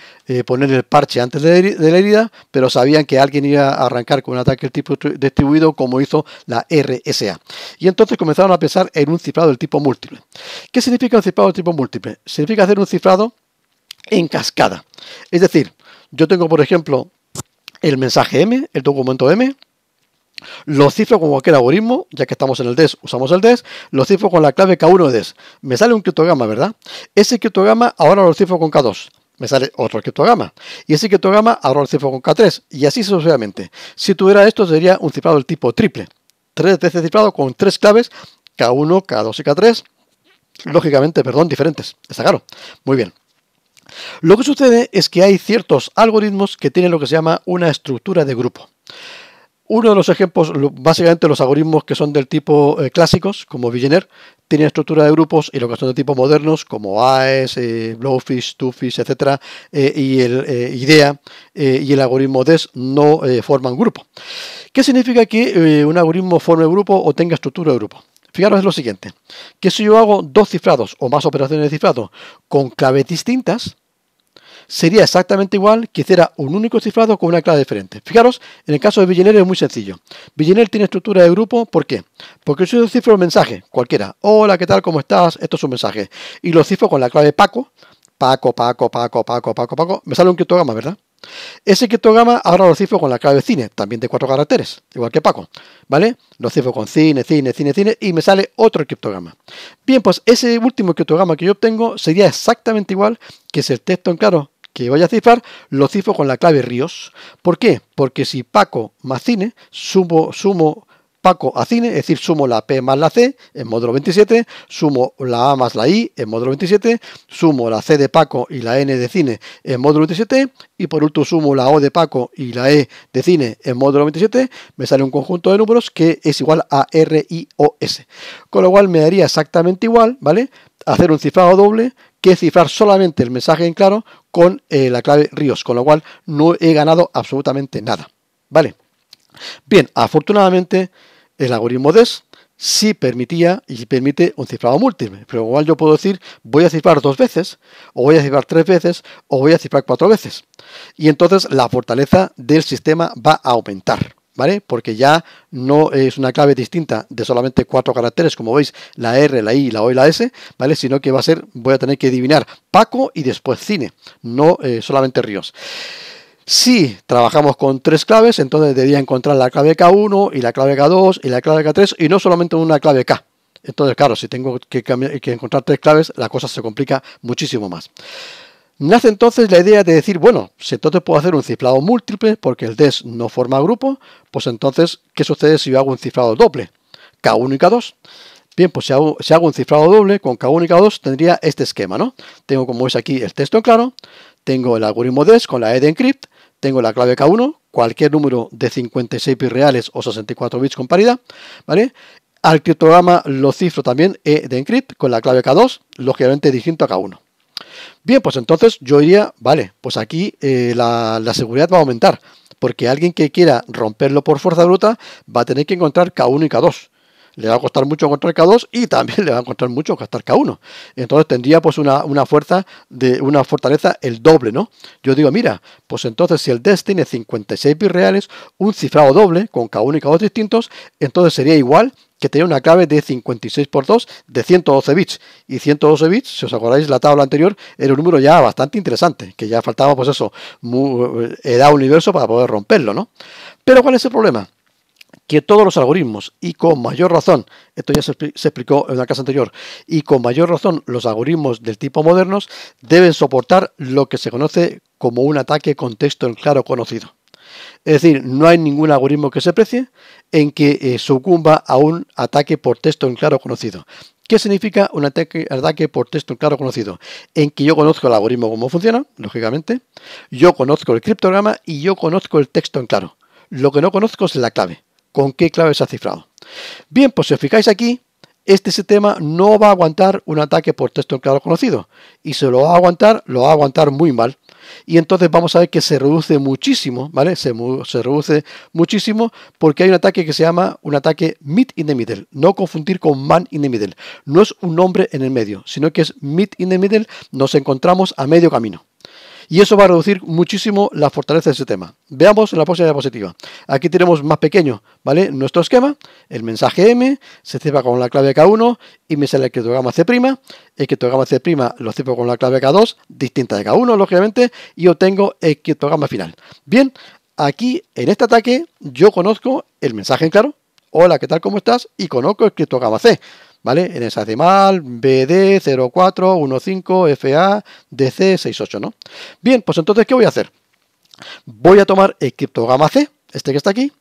poner el parche antes de, de la herida, pero sabían que alguien iba a arrancar con un ataque del tipo distribuido como hizo la RSA. Y entonces comenzaron a pensar en un cifrado del tipo múltiple. ¿Qué significa un cifrado del tipo múltiple? Significa hacer un cifrado en cascada. Es decir, yo tengo, por ejemplo, el mensaje M, el documento M, lo cifro con cualquier algoritmo, ya que estamos en el DES, usamos el DES, lo cifro con la clave K1 de DES. Me sale un criptograma, ¿verdad? Ese criptograma ahora lo cifro con K2 me sale otro criptograma. Y ese criptograma ahora lo cifro con K3 y así sucesivamente. Si tuviera esto sería un cifrado del tipo triple. Tres veces cifrado con tres claves, K1, K2 y K3. Lógicamente, perdón, diferentes. Está claro. Muy bien. Lo que sucede es que hay ciertos algoritmos que tienen lo que se llama una estructura de grupo. Uno de los ejemplos, básicamente los algoritmos que son del tipo eh, clásicos, como Villeneuve, tienen estructura de grupos y los que son de tipo modernos, como AES, eh, Blowfish, Twofish, etc., eh, y el IDEA y el algoritmo DES no forman grupo. ¿Qué significa que un algoritmo forme grupo o tenga estructura de grupo? Fijaros en lo siguiente, que si yo hago dos cifrados o más operaciones de cifrado con claves distintas, sería exactamente igual que hiciera un único cifrado con una clave diferente. Fijaros, en el caso de Billionaire es muy sencillo. Billionaire tiene estructura de grupo, ¿por qué? Porque yo cifro un mensaje, cualquiera. Hola, ¿qué tal? ¿Cómo estás? Esto es un mensaje. Y lo cifro con la clave Paco. Paco, Paco, Paco, Paco, Paco, Paco. Me sale un criptograma, ¿verdad? Ese criptograma ahora lo cifro con la clave cine, también de cuatro caracteres, igual que Paco, ¿vale? Lo cifro con cine, cine, cine, cine y me sale otro criptograma. Bien, pues ese último criptograma que yo obtengo sería exactamente igual que si el texto en claro que vaya a cifrar, lo cifro con la clave Ríos. ¿Por qué? Porque si Paco más cine, sumo, sumo Paco a cine, es decir, sumo la P más la C en módulo 27, sumo la A más la I en módulo 27, sumo la C de Paco y la N de cine en módulo 27, y por último sumo la O de Paco y la E de cine en módulo 27, me sale un conjunto de números que es igual a R, I, O, S. Con lo cual me daría exactamente igual, ¿vale? Hacer un cifrado doble que cifrar solamente el mensaje en claro con eh, la clave Ríos, con lo cual no he ganado absolutamente nada. ¿Vale? Bien, afortunadamente el algoritmo DES sí permitía y permite un cifrado múltiple, pero igual yo puedo decir voy a cifrar dos veces, o voy a cifrar tres veces, o voy a cifrar cuatro veces. Y entonces la fortaleza del sistema va a aumentar. ¿vale? Porque ya no es una clave distinta de solamente cuatro caracteres, como veis, la R, la I, la O y la S, ¿vale? Sino que va a ser, voy a tener que adivinar Paco y después cine, no eh, solamente Ríos. Si trabajamos con tres claves, entonces debía encontrar la clave K1 y la clave K2 y la clave K3 y no solamente una clave K. Entonces, claro, si tengo que, que encontrar tres claves, la cosa se complica muchísimo más. Nace entonces la idea de decir, bueno, si entonces puedo hacer un cifrado múltiple porque el DES no forma grupo, pues entonces, ¿qué sucede si yo hago un cifrado doble? K1 y K2. Bien, pues si hago, un cifrado doble con K1 y K2 tendría este esquema, ¿no? Tengo como veis aquí el texto en claro, tengo el algoritmo DES con la E de encrypt, tengo la clave K1, cualquier número de 56 bits reales o 64 bits con paridad, ¿vale? Al criptograma lo cifro también E de encrypt con la clave K2, lógicamente distinto a K1. Bien, pues entonces yo diría, vale, pues aquí eh, la, la seguridad va a aumentar, porque alguien que quiera romperlo por fuerza bruta va a tener que encontrar K1 y K2 le va a costar mucho contra K2 y también le va a costar mucho gastar K1. Entonces tendría pues una, una, fuerza de una fortaleza el doble, ¿no? Yo digo, mira, pues entonces si el Destiny tiene 56 reales, un cifrado doble con K1 y K2 distintos, entonces sería igual que tenía una clave de 56 por 2 de 112 bits. Y 112 bits, si os acordáis la tabla anterior, era un número ya bastante interesante, que ya faltaba pues eso, eh, edad universo para poder romperlo, ¿no? Pero ¿cuál es el problema? que todos los algoritmos, y con mayor razón, esto ya se, explicó en la casa anterior, y con mayor razón los algoritmos del tipo modernos deben soportar lo que se conoce como un ataque con texto en claro conocido. Es decir, no hay ningún algoritmo que se precie en que eh, sucumba a un ataque por texto en claro conocido. ¿Qué significa un ataque, ataque, por texto en claro conocido? En que yo conozco el algoritmo como funciona, lógicamente, yo conozco el criptograma y yo conozco el texto en claro. Lo que no conozco es la clave con qué clave se ha cifrado. Bien, pues si os fijáis aquí, este sistema no va a aguantar un ataque por texto claro conocido. Y se lo va a aguantar, lo va a aguantar muy mal. Y entonces vamos a ver que se reduce muchísimo, ¿vale? Se, se reduce muchísimo porque hay un ataque que se llama un ataque mid in the middle. No confundir con man in the middle. No es un nombre en el medio, sino que es mid in the middle. Nos encontramos a medio camino y eso va a reducir muchísimo la fortaleza de ese tema. Veamos la próxima diapositiva. Aquí tenemos más pequeño, ¿vale? Nuestro esquema, el mensaje M, se cifra con la clave K1 y me sale el criptograma C', el criptograma C' lo cifro con la clave K2, distinta de K1, lógicamente, y obtengo el criptograma final. Bien, aquí en este ataque yo conozco el mensaje en claro, hola, ¿qué tal? ¿Cómo estás? Y conozco el criptograma C. ¿vale? En decimal, BD0415 FA DC68, ¿no? Bien, pues entonces, ¿qué voy a hacer? Voy a tomar el criptogama C, este que está aquí,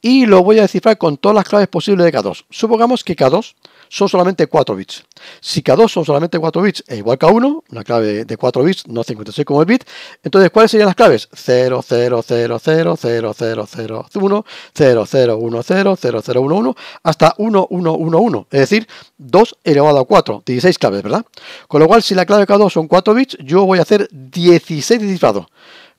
y lo voy a descifrar con todas las claves posibles de K2. Supongamos que K2 son solamente 4 bits. Si K2 son solamente 4 bits es igual k 1 una clave de 4 bits, no 56 como el bit, entonces ¿cuáles serían las claves? 0, 0, 0, 0, 0, 0, 0, 1, 0, 0, 0, 0, hasta 1, 1, es decir, 2 elevado a 4, 16 claves, ¿verdad? Con lo cual, si la clave K2 son 4 bits, yo voy a hacer 16 descifrados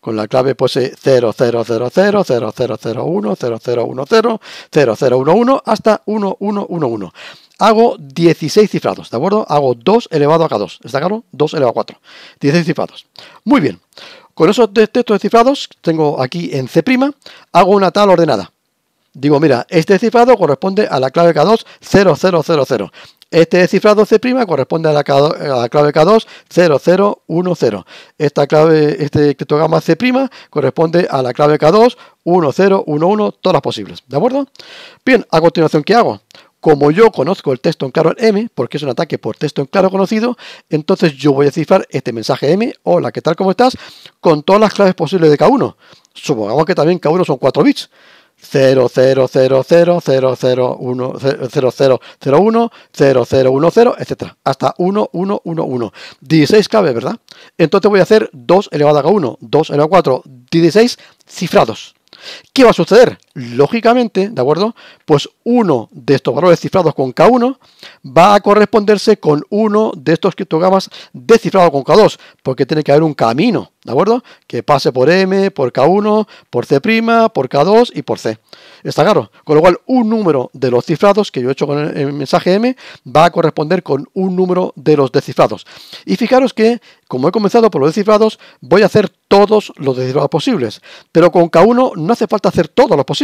con la clave pose 0011 hasta 1111. Hago 16 cifrados, ¿de acuerdo? Hago 2 elevado a K2, ¿está claro? 2 elevado a 4. 16 cifrados. Muy bien. Con esos textos de cifrados, tengo aquí en C', hago una tal ordenada. Digo, mira, este cifrado corresponde a la clave K2 0000. Este cifrado C' corresponde a la, clave K2 0010. Esta clave, este criptograma C' corresponde a la clave K2 1011, todas las posibles. ¿De acuerdo? Bien, a continuación, ¿qué hago? Como yo conozco el texto en claro M, porque es un ataque por texto en claro conocido, entonces yo voy a cifrar este mensaje M, hola, ¿qué tal, cómo estás? con todas las claves posibles de K1. Supongamos que también K1 son 4 bits. 0, 0, 0, etc. Hasta 1111 16 cabe, ¿verdad? Entonces voy a hacer 2 elevado a 1, 2 elevado a 4, 16 cifrados. ¿Qué va a suceder? lógicamente, ¿de acuerdo? Pues uno de estos valores cifrados con K1 va a corresponderse con uno de estos criptogramas descifrados con K2, porque tiene que haber un camino, ¿de acuerdo? Que pase por M, por K1, por C', por K2 y por C. Está claro. Con lo cual, un número de los cifrados que yo he hecho con el, mensaje M va a corresponder con un número de los descifrados. Y fijaros que, como he comenzado por los descifrados, voy a hacer todos los descifrados posibles. Pero con K1 no hace falta hacer todos los posibles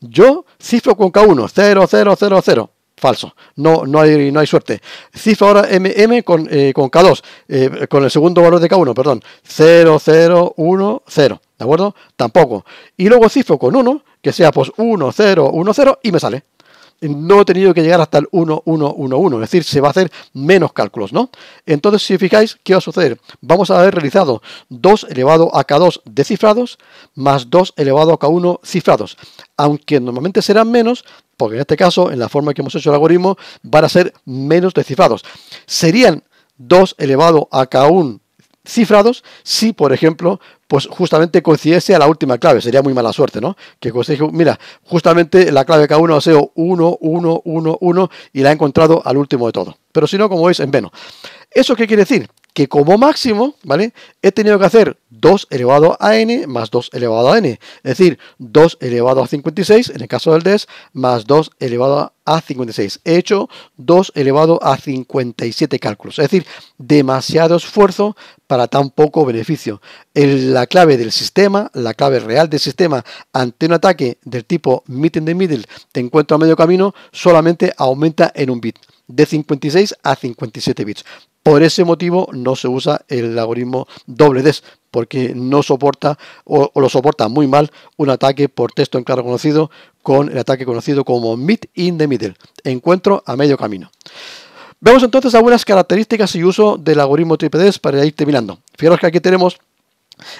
yo cifro con K1, 0, 0, 0, 0. Falso, no, hay, suerte. Cifro ahora MM con, eh, K2, eh, con el segundo valor de K1, perdón, 0, 0, 1, 0. ¿De acuerdo? Tampoco. Y luego cifro con 1, que sea pues 1, 0, 1, 0 y me sale no he tenido que llegar hasta el 1, 1, 1, 1. Es decir, se va a hacer menos cálculos, ¿no? Entonces, si fijáis, ¿qué va a suceder? Vamos a haber realizado 2 elevado a K2 descifrados más 2 elevado a K1 cifrados. Aunque normalmente serán menos, porque en este caso, en la forma que hemos hecho el algoritmo, van a ser menos descifrados. Serían 2 elevado a K1 cifrados si, por ejemplo, pues justamente coincidiese a la última clave. Sería muy mala suerte, ¿no? Que coincidiese, mira, justamente la clave K1 ha sido 1, 1, 1, 1 y la ha encontrado al último de todo. Pero si no, como veis, en veno. ¿Eso qué quiere decir? que como máximo, ¿vale? He tenido que hacer 2 elevado a n más 2 elevado a n, es decir, 2 elevado a 56, en el caso del DES, más 2 elevado a 56. He hecho 2 elevado a 57 cálculos, es decir, demasiado esfuerzo para tan poco beneficio. la clave del sistema, la clave real del sistema ante un ataque del tipo meet in the middle, te encuentro a medio camino, solamente aumenta en un bit de 56 a 57 bits. Por ese motivo no se usa el algoritmo doble DES, porque no soporta o, lo soporta muy mal un ataque por texto en claro conocido con el ataque conocido como meet in the middle, encuentro a medio camino. Vemos entonces algunas características y uso del algoritmo triple DES para ir terminando. Fijaros que aquí tenemos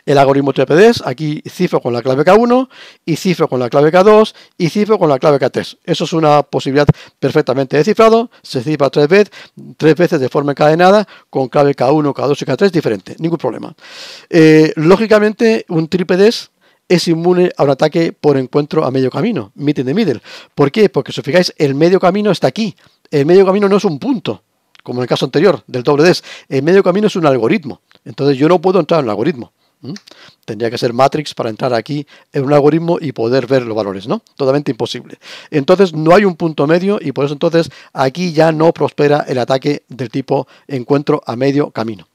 el algoritmo 3P-DES, aquí cifro con la clave K1 y cifro con la clave K2 y cifro con la clave K3. Eso es una posibilidad perfectamente descifrado. se cifra tres veces, tres veces de forma encadenada con clave K1, K2 y K3 diferente, ningún problema. Eh, lógicamente, un 3P-DES es inmune a un ataque por encuentro a medio camino, Meet in the middle. ¿Por qué? Porque si os fijáis, el medio camino está aquí. El medio camino no es un punto, como en el caso anterior del doble des. El medio camino es un algoritmo. Entonces yo no puedo entrar en el algoritmo. Tendría que ser Matrix para entrar aquí en un algoritmo y poder ver los valores, ¿no? Totalmente imposible. Entonces no hay un punto medio y por eso entonces aquí ya no prospera el ataque del tipo encuentro a medio camino.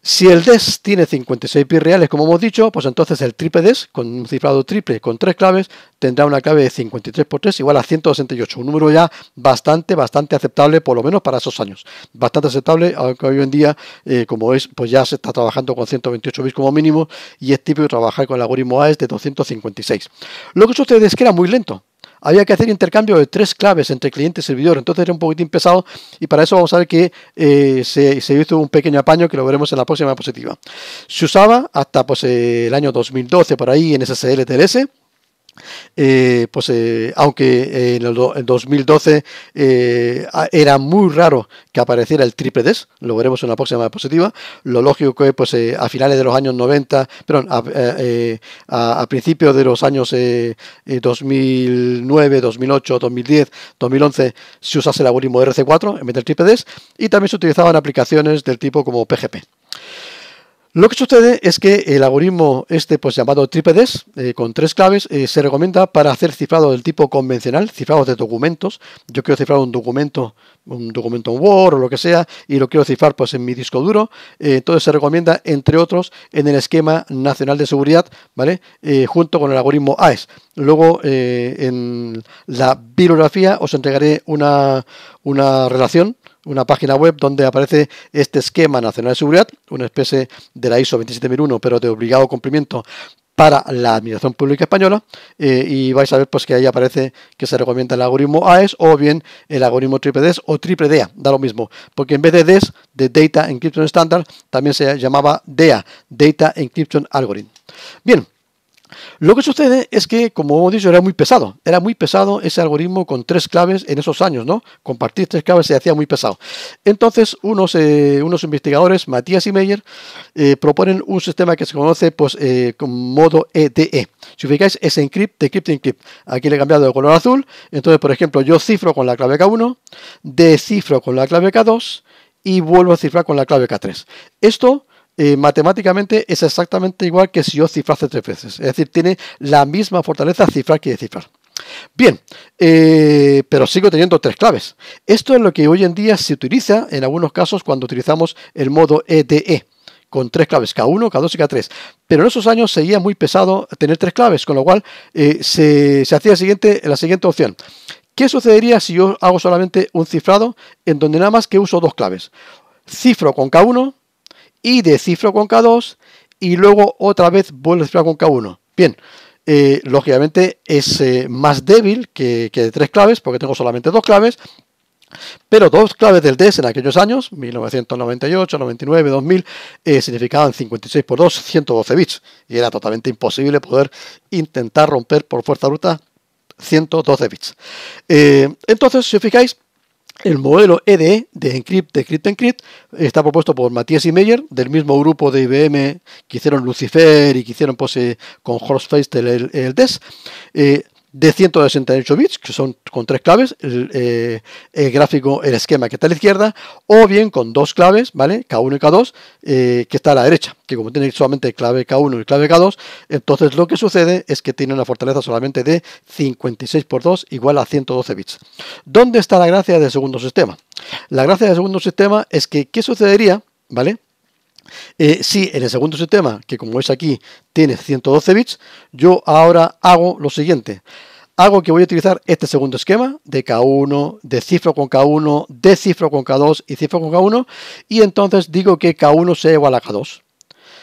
Si el DES tiene 56 bits reales, como hemos dicho, pues entonces el triple DES, con un cifrado triple con tres claves, tendrá una clave de 53 por 3 igual a 168. Un número ya bastante, bastante aceptable, por lo menos para esos años. Bastante aceptable, aunque hoy en día, eh, como es, pues ya se está trabajando con 128 bits como mínimo y es típico trabajar con el algoritmo AES de 256. Lo que sucede es que era muy lento había que hacer intercambio de tres claves entre cliente y servidor, entonces era un poquitín pesado y para eso vamos a ver que eh, se, hizo un pequeño apaño que lo veremos en la próxima diapositiva. Se usaba hasta pues, el año 2012 por ahí en SSL TLS, eh, pues eh, aunque en el, 2012 eh, era muy raro que apareciera el triple DES, lo veremos en la próxima diapositiva, lo lógico es pues a finales de los años 90, perdón, a, principios de los años 2009, 2008, 2010, 2011 se usase el algoritmo RC4 en vez del triple DES y también se utilizaban aplicaciones del tipo como PGP. Lo que sucede es que el algoritmo este, pues llamado Tripedes, eh, con tres claves, eh, se recomienda para hacer cifrado del tipo convencional, cifrado de documentos. Yo quiero cifrar un documento, un documento Word o lo que sea, y lo quiero cifrar pues en mi disco duro. Eh, entonces se recomienda, entre otros, en el esquema nacional de seguridad, ¿vale? Eh, junto con el algoritmo AES. Luego en la bibliografía os entregaré una, una relación una página web donde aparece este esquema nacional de seguridad, una especie de la ISO 27001, pero de obligado cumplimiento para la Administración Pública Española eh, y vais a ver pues que ahí aparece que se recomienda el algoritmo AES o bien el algoritmo triple DES o triple DEA, da lo mismo, porque en vez de DES, de Data Encryption Standard, también se llamaba DEA, Data Encryption Algorithm. Bien, lo que sucede es que, como hemos dicho, era muy pesado. Era muy pesado ese algoritmo con tres claves en esos años, ¿no? Compartir tres claves se hacía muy pesado. Entonces, unos, eh, unos investigadores, Matías y Meyer, eh, proponen un sistema que se conoce pues, eh, con modo EDE. E. Si os fijáis, es encrypt, decrypt, encrypt. Aquí le he cambiado de color azul. Entonces, por ejemplo, yo cifro con la clave K1, descifro con la clave K2 y vuelvo a cifrar con la clave K3. Esto eh, matemáticamente es exactamente igual que si yo cifrase tres veces. Es decir, tiene la misma fortaleza cifrar que descifrar. Bien, eh, pero sigo teniendo tres claves. Esto es lo que hoy en día se utiliza en algunos casos cuando utilizamos el modo EDE e, con tres claves, K1, K2 y K3. Pero en esos años seguía muy pesado tener tres claves, con lo cual eh, se, hacía la siguiente opción. ¿Qué sucedería si yo hago solamente un cifrado en donde nada más que uso dos claves? Cifro con K1 y decifro con K2 y luego otra vez vuelvo a descifrar con K1. Bien, eh, lógicamente es eh, más débil que, que de tres claves porque tengo solamente dos claves, pero dos claves del DES en aquellos años, 1998, 99, 2000, significaban 56 por 2, 112 bits. Y era totalmente imposible poder intentar romper por fuerza bruta 112 bits. Eh, entonces, si os fijáis, el modelo EDE e de Encrypt, de Encrypt, está propuesto por Matías y Meyer, del mismo grupo de IBM que hicieron Lucifer y que hicieron con Horst Feistel el, DES. Eh, de 168 bits, que son con tres claves, eh, el, gráfico, el esquema que está a la izquierda, o bien con dos claves, ¿vale? K1 y K2, eh, que está a la derecha, que como tiene solamente clave K1 y clave K2, entonces lo que sucede es que tiene una fortaleza solamente de 56 por 2 igual a 112 bits. ¿Dónde está la gracia del segundo sistema? La gracia del segundo sistema es que, ¿qué sucedería, ¿vale? Eh, si en el segundo sistema, que como es aquí, tiene 112 bits, yo ahora hago lo siguiente. Hago que voy a utilizar este segundo esquema de K1, de cifro con K1, de con K2 y cifro con K1, y entonces digo que K1 sea igual a K2.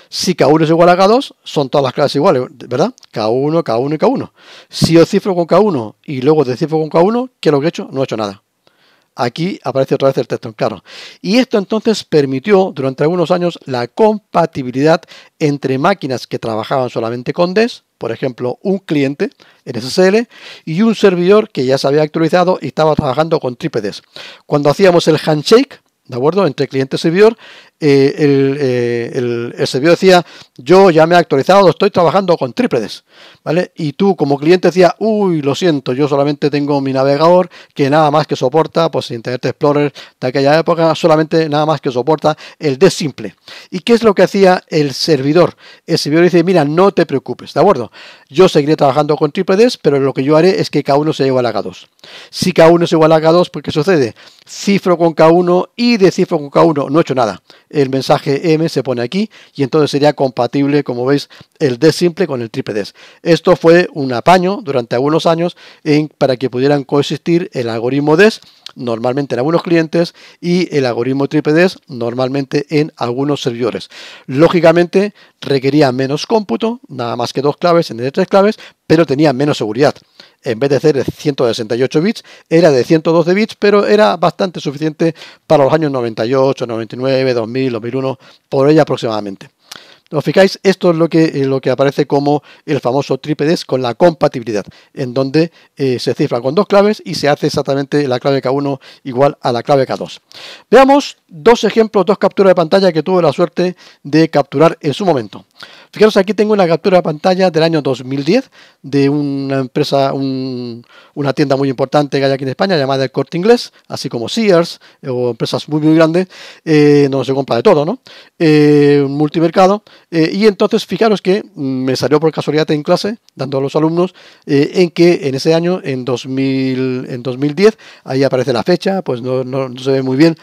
Si K1 es igual a K2, son todas las clases iguales, ¿verdad? K1, K1 y K1. Si yo cifro con K1 y luego descifro con K1, ¿qué es lo que he hecho? No he hecho nada. Aquí aparece otra vez el texto en claro. Y esto entonces permitió durante algunos años la compatibilidad entre máquinas que trabajaban solamente con DES, por ejemplo, un cliente en SSL y un servidor que ya se había actualizado y estaba trabajando con trípedes. Cuando hacíamos el handshake, ¿De acuerdo? Entre cliente y servidor. Eh, eh, el, servidor decía, yo ya me he actualizado, estoy trabajando con tripledes. ¿Vale? Y tú como cliente decía uy, lo siento, yo solamente tengo mi navegador que nada más que soporta, pues Internet Explorer de aquella época, solamente nada más que soporta el de simple. ¿Y qué es lo que hacía el servidor? El servidor dice, mira, no te preocupes, ¿de acuerdo? Yo seguiré trabajando con trípedes pero lo que yo haré es que K1 sea igual a K2. Si K1 es igual a K2, ¿por pues, ¿qué sucede? Cifro con K1 y decifro con K1. No he hecho nada. El mensaje M se pone aquí y entonces sería compatible, como veis, el D simple con el triple Esto fue un apaño durante algunos años para que pudieran coexistir el algoritmo DES normalmente en algunos clientes y el algoritmo trípedes normalmente en algunos servidores. Lógicamente requería menos cómputo, nada más que dos claves en vez de tres claves, pero tenía menos seguridad. En vez de ser de 168 bits, era de 112 bits, pero era bastante suficiente para los años 98, 99, 2000, 2001, por ahí aproximadamente os fijáis, esto es lo que, eh, lo que aparece como el famoso trípedes con la compatibilidad, en donde eh, se cifra con dos claves y se hace exactamente la clave K1 igual a la clave K2. Veamos dos ejemplos, dos capturas de pantalla que tuve la suerte de capturar en su momento. Fijaros, aquí tengo una captura de pantalla del año 2010 de una empresa, una tienda muy importante que hay aquí en España llamada El Corte Inglés, así como Sears eh, o empresas muy, muy grandes eh, donde se compra de todo, ¿no? Eh, un multimercado. y entonces, fijaros que mm, me salió por casualidad en clase, dando a los alumnos, en que en ese año, en, 2000, en 2010, ahí aparece la fecha, pues no, se ve muy bien,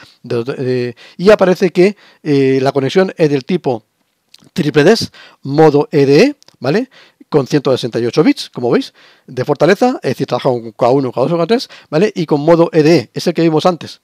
y aparece que la conexión es del tipo Triple DES modo EDE, e, ¿vale? Con 168 bits, como veis, de fortaleza, es decir, trabajaba con K1, K2, K3, ¿vale? Y con modo EDE, e, es el que vimos antes,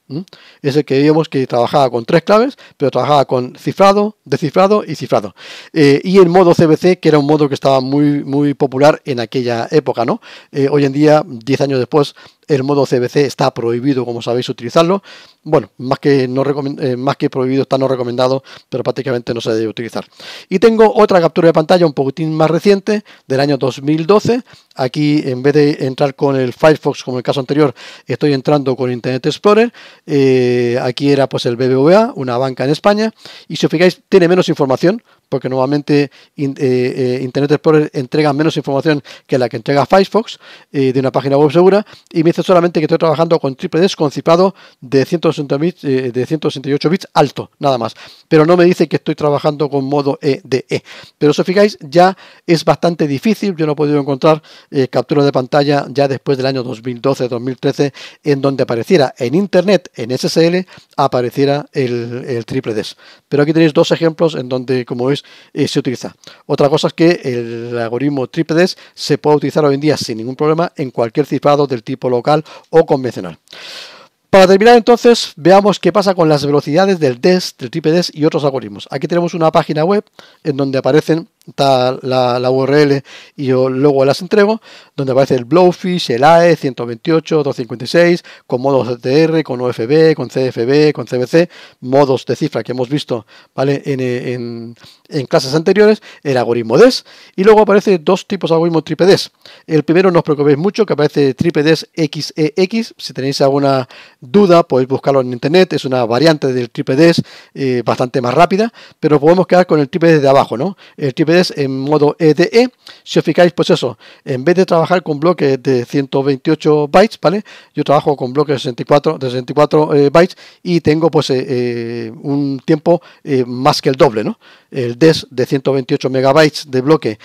es el que vimos que trabajaba con tres claves, pero trabajaba con cifrado, descifrado y cifrado. Eh, y el modo CBC, que era un modo que estaba muy, muy popular en aquella época, ¿no? Eh, hoy en día, 10 años después, el modo CBC está prohibido, como sabéis, utilizarlo. Bueno, eh, más que, prohibido está no recomendado, pero prácticamente no se debe utilizar. Y tengo otra captura de pantalla un poquitín más reciente, del año 2012. Aquí, en vez de entrar con el Firefox, como el caso anterior, estoy entrando con Internet Explorer. Eh, aquí era pues el BBVA, una banca en España. Y si os fijáis, tiene menos información, porque normalmente eh, eh, Internet Explorer entrega menos información que la que entrega Firefox eh, de una página web segura y me dice solamente que estoy trabajando con triple desconcipado de 160 de 168 bits alto, nada más. Pero no me dice que estoy trabajando con modo EDE. E. Pero si os fijáis, ya es bastante difícil. Yo no he podido encontrar capturas de pantalla ya después del año 2012-2013 en donde apareciera en Internet, en SSL, apareciera el, el triple des. Pero aquí tenéis dos ejemplos en donde, como veis, eh, se utiliza. Otra cosa es que el algoritmo trípedes se puede utilizar hoy en día sin ningún problema en cualquier cifrado del tipo local o convencional. Para terminar entonces, veamos qué pasa con las velocidades del DES, del TPDES y otros algoritmos. Aquí tenemos una página web en donde aparecen está la, URL y yo luego las entrego, donde aparece el Blowfish, el AE 128, 256, con modos DR con OFB, con CFB, con CBC, modos de cifra que hemos visto ¿vale? en, clases anteriores, el algoritmo DES, y luego aparece dos tipos de algoritmos tripedes El primero, no os preocupéis mucho, que aparece triple DES XEX, si tenéis alguna duda podéis buscarlo en internet, es una variante del triple e eh, bastante más rápida, pero podemos quedar con el triple e de abajo, ¿no? El triple en modo EDE. E. Si os fijáis, pues eso, en vez de trabajar con bloques de 128 bytes, ¿vale? Yo trabajo con bloques de 64, de 64 eh, bytes y tengo pues eh, eh, un tiempo más que el doble, ¿no? El DES de 128 megabytes de bloque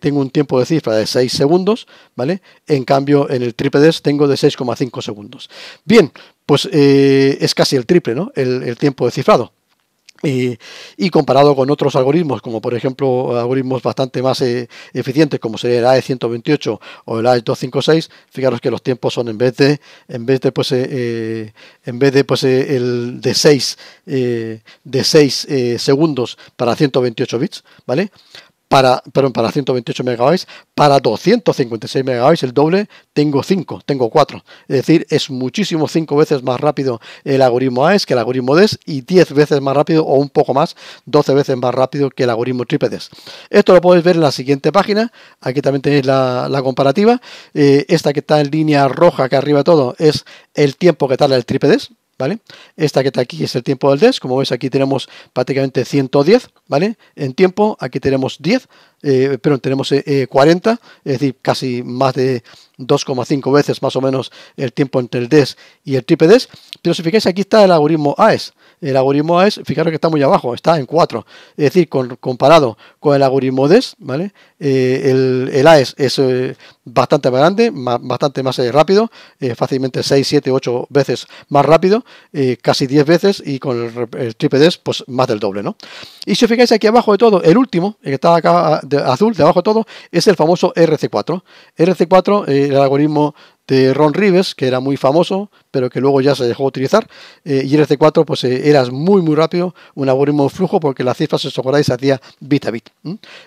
tengo un tiempo de cifra de 6 segundos, ¿vale? En cambio, en el triple DES tengo de 6,5 segundos. Bien, pues es casi el triple, ¿no? el tiempo de cifrado y comparado con otros algoritmos, como por ejemplo algoritmos bastante más eh, eficientes, como sería el ae 128 o el ae 256, fijaros que los tiempos son en vez de en vez de pues eh, eh, en vez de pues el de 6 de 6 segundos para 128 bits, ¿vale? para, perdón, para 128 megabytes, para 256 megabytes, el doble, tengo 5, tengo 4. Es decir, es muchísimo 5 veces más rápido el algoritmo AES que el algoritmo DES y 10 veces más rápido o un poco más, 12 veces más rápido que el algoritmo tripedes Esto lo podéis ver en la siguiente página, aquí también tenéis la, comparativa. Eh, esta que está en línea roja que arriba todo es el tiempo que tarda el tripedes ¿vale? Esta que está aquí es el tiempo del DES, como veis aquí tenemos prácticamente 110, ¿vale? En tiempo, aquí tenemos 10, eh, pero tenemos 40, eh, eh, es decir, casi más de 2,5 veces más o menos el tiempo entre el DES y el triple DES, pero si fijáis aquí está el algoritmo AES, el algoritmo AES, fijaros que está muy abajo, está en 4. Es decir, comparado con el algoritmo DES, ¿vale? Eh, el, AES es eh, bastante más grande, bastante más eh, rápido, fácilmente 6, 7, 8 veces más rápido, casi 10 veces y con el, triple DES, pues más del doble, ¿no? Y si os fijáis aquí abajo de todo, el último, el que está acá ah, de, azul, debajo de todo, es el famoso RC4. RC4, el algoritmo de Ron Rives, que era muy famoso, pero que luego ya se dejó utilizar. Eh, y el este C4, pues eh, eras muy, muy rápido, un algoritmo de flujo, porque las cifras, se os y se hacía bit a bit.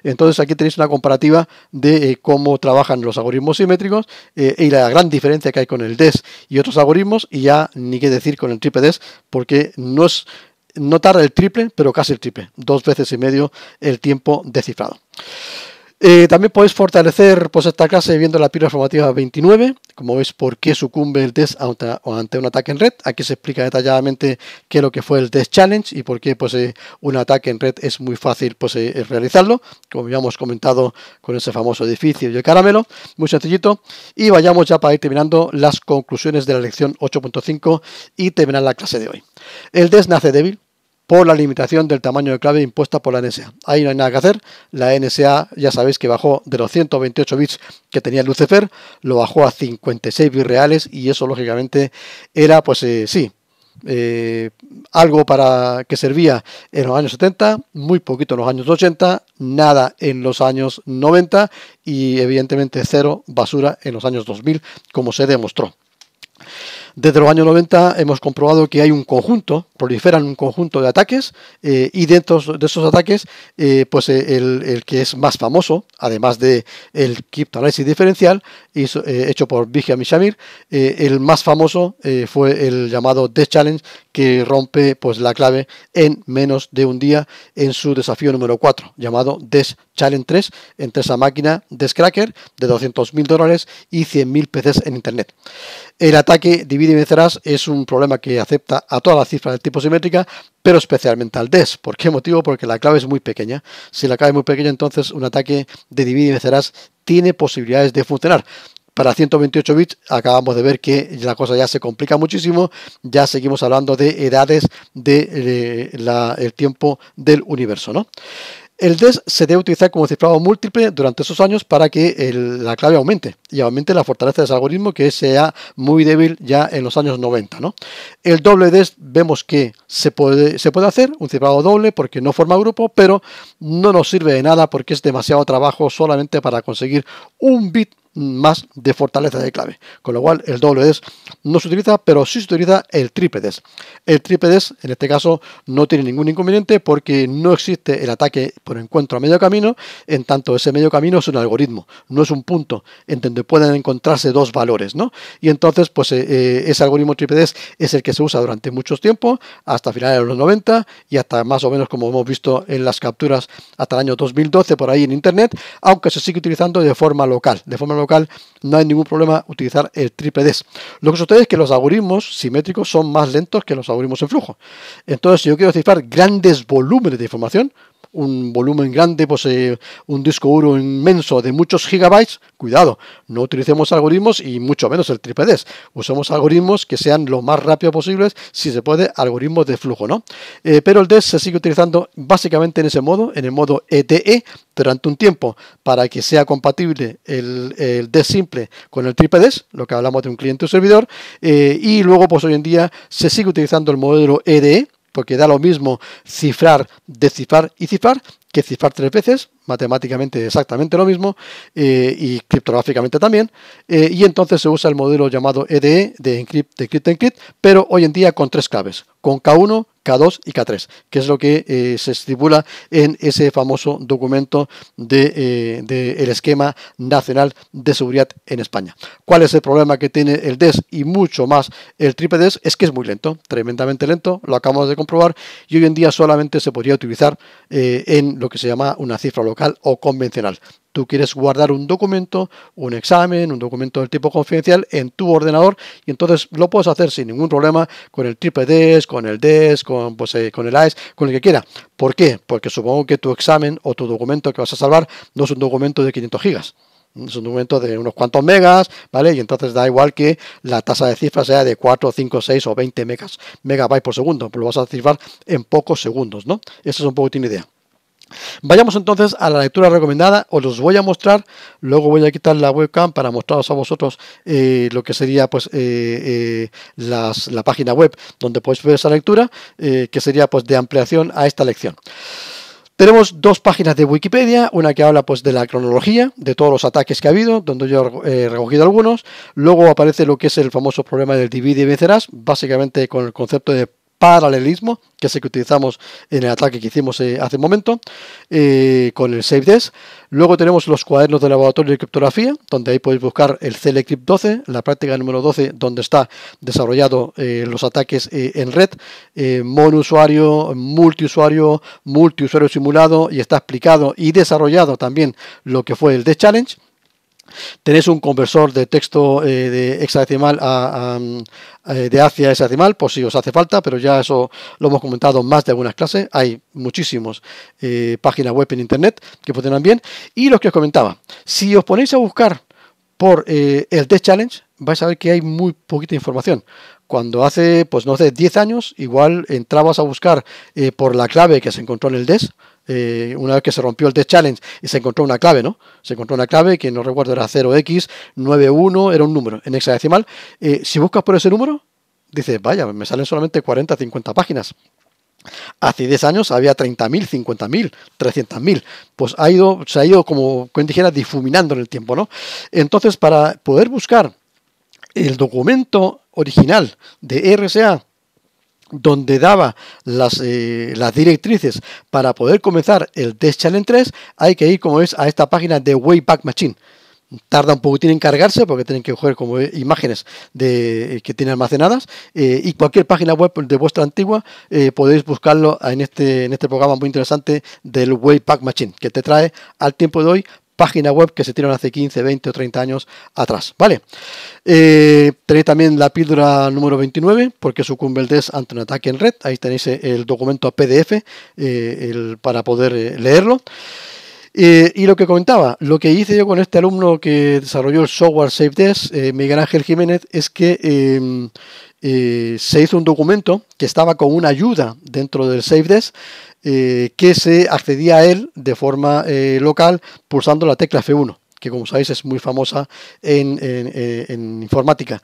Entonces aquí tenéis una comparativa de eh, cómo trabajan los algoritmos simétricos y la gran diferencia que hay con el DES y otros algoritmos, y ya ni qué decir con el triple DES, porque no es no tarda el triple, pero casi el triple, dos veces y medio el tiempo descifrado. Eh, también podéis fortalecer pues, esta clase viendo la pila formativa 29, como veis por qué sucumbe el test ante un ataque en red. Aquí se explica detalladamente qué es lo que fue el test challenge y por qué pues, eh, un ataque en red es muy fácil pues, eh, realizarlo, como ya hemos comentado con ese famoso edificio y el caramelo, muy sencillito. Y vayamos ya para ir terminando las conclusiones de la lección 8.5 y terminar la clase de hoy. El test nace débil, por la limitación del tamaño de clave impuesta por la NSA. Ahí no hay nada que hacer. La NSA ya sabéis que bajó de los 128 bits que tenía Lucifer, lo bajó a 56 bits reales y eso lógicamente era pues eh, sí, eh, algo para que servía en los años 70, muy poquito en los años 80, nada en los años 90 y evidentemente cero basura en los años 2000, como se demostró. Desde los años 90 hemos comprobado que hay un conjunto proliferan un conjunto de ataques eh, y dentro de esos ataques, eh, pues eh, el, que es más famoso, además de el criptoanálisis diferencial hecho por Vijay y el más famoso fue el llamado Death Challenge que rompe pues la clave en menos de un día en su desafío número 4, llamado Death Challenge 3, entre esa máquina Death Cracker de 200.000 dólares y 100.000 PCs en Internet. El ataque divide y vencerás es un problema que acepta a todas las cifras del tipo simétrica, pero especialmente al DES. ¿Por qué motivo? Porque la clave es muy pequeña. Si la clave es muy pequeña, entonces un ataque de divide y vencerás tiene posibilidades de funcionar. Para 128 bits acabamos de ver que la cosa ya se complica muchísimo, ya seguimos hablando de edades del de, eh, el tiempo del universo, ¿no? El DES se debe utilizar como cifrado múltiple durante esos años para que la clave aumente y aumente la fortaleza de ese algoritmo que sea muy débil ya en los años 90. El doble DES vemos que se puede, se puede hacer, un cifrado doble porque no forma grupo, pero no nos sirve de nada porque es demasiado trabajo solamente para conseguir un bit más de fortaleza de clave. Con lo cual el doble des no se utiliza, pero sí se utiliza el triple El triple en este caso no tiene ningún inconveniente porque no existe el ataque por encuentro a medio camino, en tanto ese medio camino es un algoritmo, no es un punto en donde pueden encontrarse dos valores, ¿no? Y entonces pues eh, eh, ese algoritmo triple des es el que se usa durante muchos tiempos, hasta finales de los 90 y hasta más o menos como hemos visto en las capturas hasta el año 2012 por ahí en internet, aunque se sigue utilizando de forma local, de forma local, no hay ningún problema utilizar el triple DES. Lo que sucede es que los algoritmos simétricos son más lentos que los algoritmos en flujo. Entonces, si yo quiero cifrar grandes volúmenes de información, un volumen grande, pues eh, un disco duro inmenso de muchos gigabytes, cuidado, no utilicemos algoritmos y mucho menos el triple Usemos algoritmos que sean lo más rápido posibles, si se puede, algoritmos de flujo, ¿no? Eh, pero el DES se sigue utilizando básicamente en ese modo, en el modo ETE, e, durante un tiempo, para que sea compatible el, DES simple con el triple lo que hablamos de un cliente o servidor, eh, y luego, pues hoy en día se sigue utilizando el modelo EDE, porque da lo mismo cifrar, descifrar y cifrar que cifrar tres veces, matemáticamente exactamente lo mismo eh, y criptográficamente también. Eh, y entonces se usa el modelo llamado EDE e, de Encrypt, de Encrypt, pero hoy en día con tres claves, con K1, K2 y K3, que es lo que eh, se estipula en ese famoso documento del eh, de, el esquema nacional de seguridad en España. ¿Cuál es el problema que tiene el DES y mucho más el triple DES? Es que es muy lento, tremendamente lento, lo acabamos de comprobar y hoy en día solamente se podría utilizar eh, en lo que se llama una cifra local o convencional. Tú quieres guardar un documento, un examen, un documento del tipo confidencial en tu ordenador y entonces lo puedes hacer sin ningún problema con el triple DES, con el DES, pues, eh, con, el AES, con el que quiera. ¿Por qué? Porque supongo que tu examen o tu documento que vas a salvar no es un documento de 500 gigas es un documento de unos cuantos megas, ¿vale? Y entonces da igual que la tasa de cifra sea de 4, 5, 6 o 20 megas, megabytes por segundo, lo vas a cifrar en pocos segundos, ¿no? Esa es un poco tu idea. Vayamos entonces a la lectura recomendada, os los voy a mostrar, luego voy a quitar la webcam para mostraros a vosotros eh, lo que sería pues eh, eh, la página web donde podéis ver esa lectura, que sería pues de ampliación a esta lección. Tenemos dos páginas de Wikipedia, una que habla pues de la cronología, de todos los ataques que ha habido, donde yo he recogido algunos. Luego aparece lo que es el famoso problema del divide y vencerás, básicamente con el concepto de paralelismo, que es el que utilizamos en el ataque que hicimos eh, hace un momento, eh, con el Save Desk. Luego tenemos los cuadernos de laboratorio de criptografía, donde ahí podéis buscar el CLCrypt 12, la práctica número 12, donde está desarrollado eh, los ataques en red, monousuario, multiusuario, multiusuario simulado, y está explicado y desarrollado también lo que fue el Death Challenge. Tenéis un conversor de texto eh, de hexadecimal a, mm, eh, de hacia hexadecimal, por si os hace falta, pero ya eso lo hemos comentado más de algunas clases. Hay muchísimos eh, páginas web en internet que funcionan bien. Y los que os comentaba, si os ponéis a buscar por el Test Challenge, vais a ver que hay muy poquita información cuando hace, pues no sé, 10 años, igual entrabas a buscar eh, por la clave que se encontró en el DES, eh, una vez que se rompió el DES challenge y se encontró una clave, ¿no? Se encontró una clave que no recuerdo era 0x91, era un número en hexadecimal. Eh, si buscas por ese número, dices, vaya, me salen solamente 40, 50 páginas. Hace 10 años había 30.000, 50.000, 300.000. Pues ha ido, se ha ido, como quien dijera, difuminando en el tiempo, ¿no? Entonces, para poder buscar el documento original de RSA donde daba eh, las, directrices para poder comenzar el Test Challenge 3, hay que ir, como ves, a esta página de Wayback Machine. Tarda un poquitín en cargarse porque tienen que coger como imágenes de, eh, que tiene almacenadas eh, y cualquier página web de vuestra antigua podéis buscarlo en este, en este programa muy interesante del Wayback Machine que te trae al tiempo de hoy página web que se tiraron hace 15, 20 o 30 años atrás. ¿vale? Eh, tenéis también la píldora número 29, porque sucumbe el test ante un ataque en red. Ahí tenéis eh, el documento a PDF eh, para poder leerlo. y lo que comentaba, lo que hice yo con este alumno que desarrolló el software Save e eh, Miguel Ángel Jiménez, es que em, eh, se hizo un documento que estaba con una ayuda dentro del SafeDesk eh, que se accedía a él de forma eh, local pulsando la tecla F1 que como sabéis es muy famosa en, informática.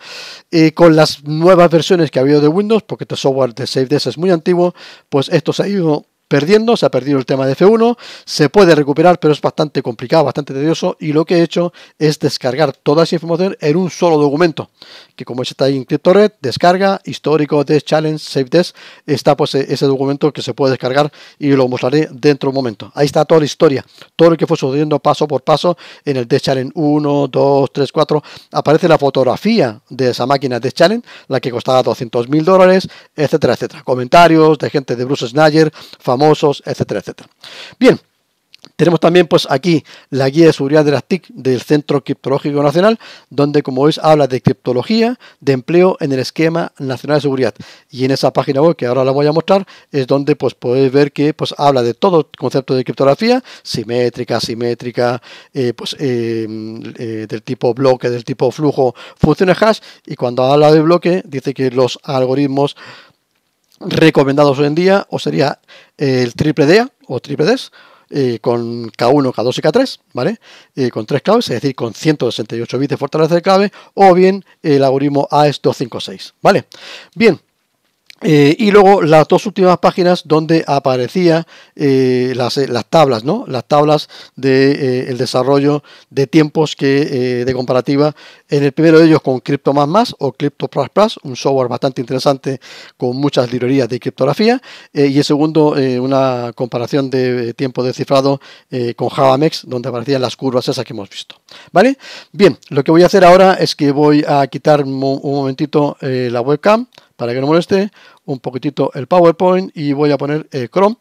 con las nuevas versiones que ha habido de Windows, porque este software de SafeDesk es muy antiguo, pues esto se ha ido perdiendo, se ha perdido el tema de F1, se puede recuperar, pero es bastante complicado, bastante tedioso, y lo que he hecho es descargar toda esa información en un solo documento, que como está ahí en CryptoRed, descarga, histórico, de challenge, save test, está pues e-, ese documento que se puede descargar y lo mostraré dentro de un momento. Ahí está toda la historia, todo lo que fue sucediendo paso por paso en el test challenge 1, 2, 3, 4, aparece la fotografía de esa máquina de challenge, la que costaba 200 mil dólares, etcétera, etcétera. Comentarios de gente de Bruce Snyder, etcétera, etcétera. Bien, tenemos también pues aquí la guía de seguridad de las TIC del Centro Criptológico Nacional, donde como veis habla de criptología, de empleo en el esquema nacional de seguridad. Y en esa página web que ahora la voy a mostrar es donde pues podéis ver que pues habla de todo concepto de criptografía, simétrica, simétrica, eh, pues eh, eh, del tipo bloque, del tipo flujo, funciones hash. Y cuando habla de bloque dice que los algoritmos recomendados hoy en día o sería eh, el triple DA o triple DES eh, con K1, K2 y K3, ¿vale? Eh, con tres claves, es decir, con 168 bits de fortaleza de clave o bien el algoritmo AES256, ¿vale? Bien, eh, y luego las dos últimas páginas donde aparecían eh, eh, las, tablas, ¿no? Las tablas del de, el desarrollo de tiempos que, de comparativa. En el primero de ellos con Crypto Más o Crypto un software bastante interesante con muchas librerías de criptografía. y el segundo, una comparación de tiempo de cifrado con JavaMex, donde aparecían las curvas esas que hemos visto. ¿Vale? Bien, lo que voy a hacer ahora es que voy a quitar un momentito la webcam para que no moleste un poquitito el PowerPoint y voy a poner eh, Chrome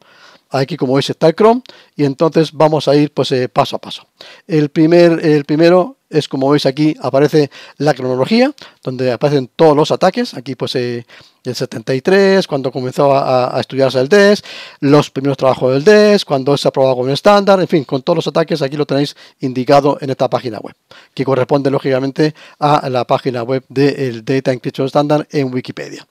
aquí como veis está Chrome y entonces vamos a ir pues eh, paso a paso. El, primer, el primero es como veis aquí aparece la cronología donde aparecen todos los ataques, aquí pues eh, el 73, cuando comenzó a, estudiarse el DES, los primeros trabajos del DES, cuando se aprobado el estándar, en fin, con todos los ataques aquí lo tenéis indicado en esta página web, que corresponde lógicamente a la página web del de Data Encryption Standard en Wikipedia.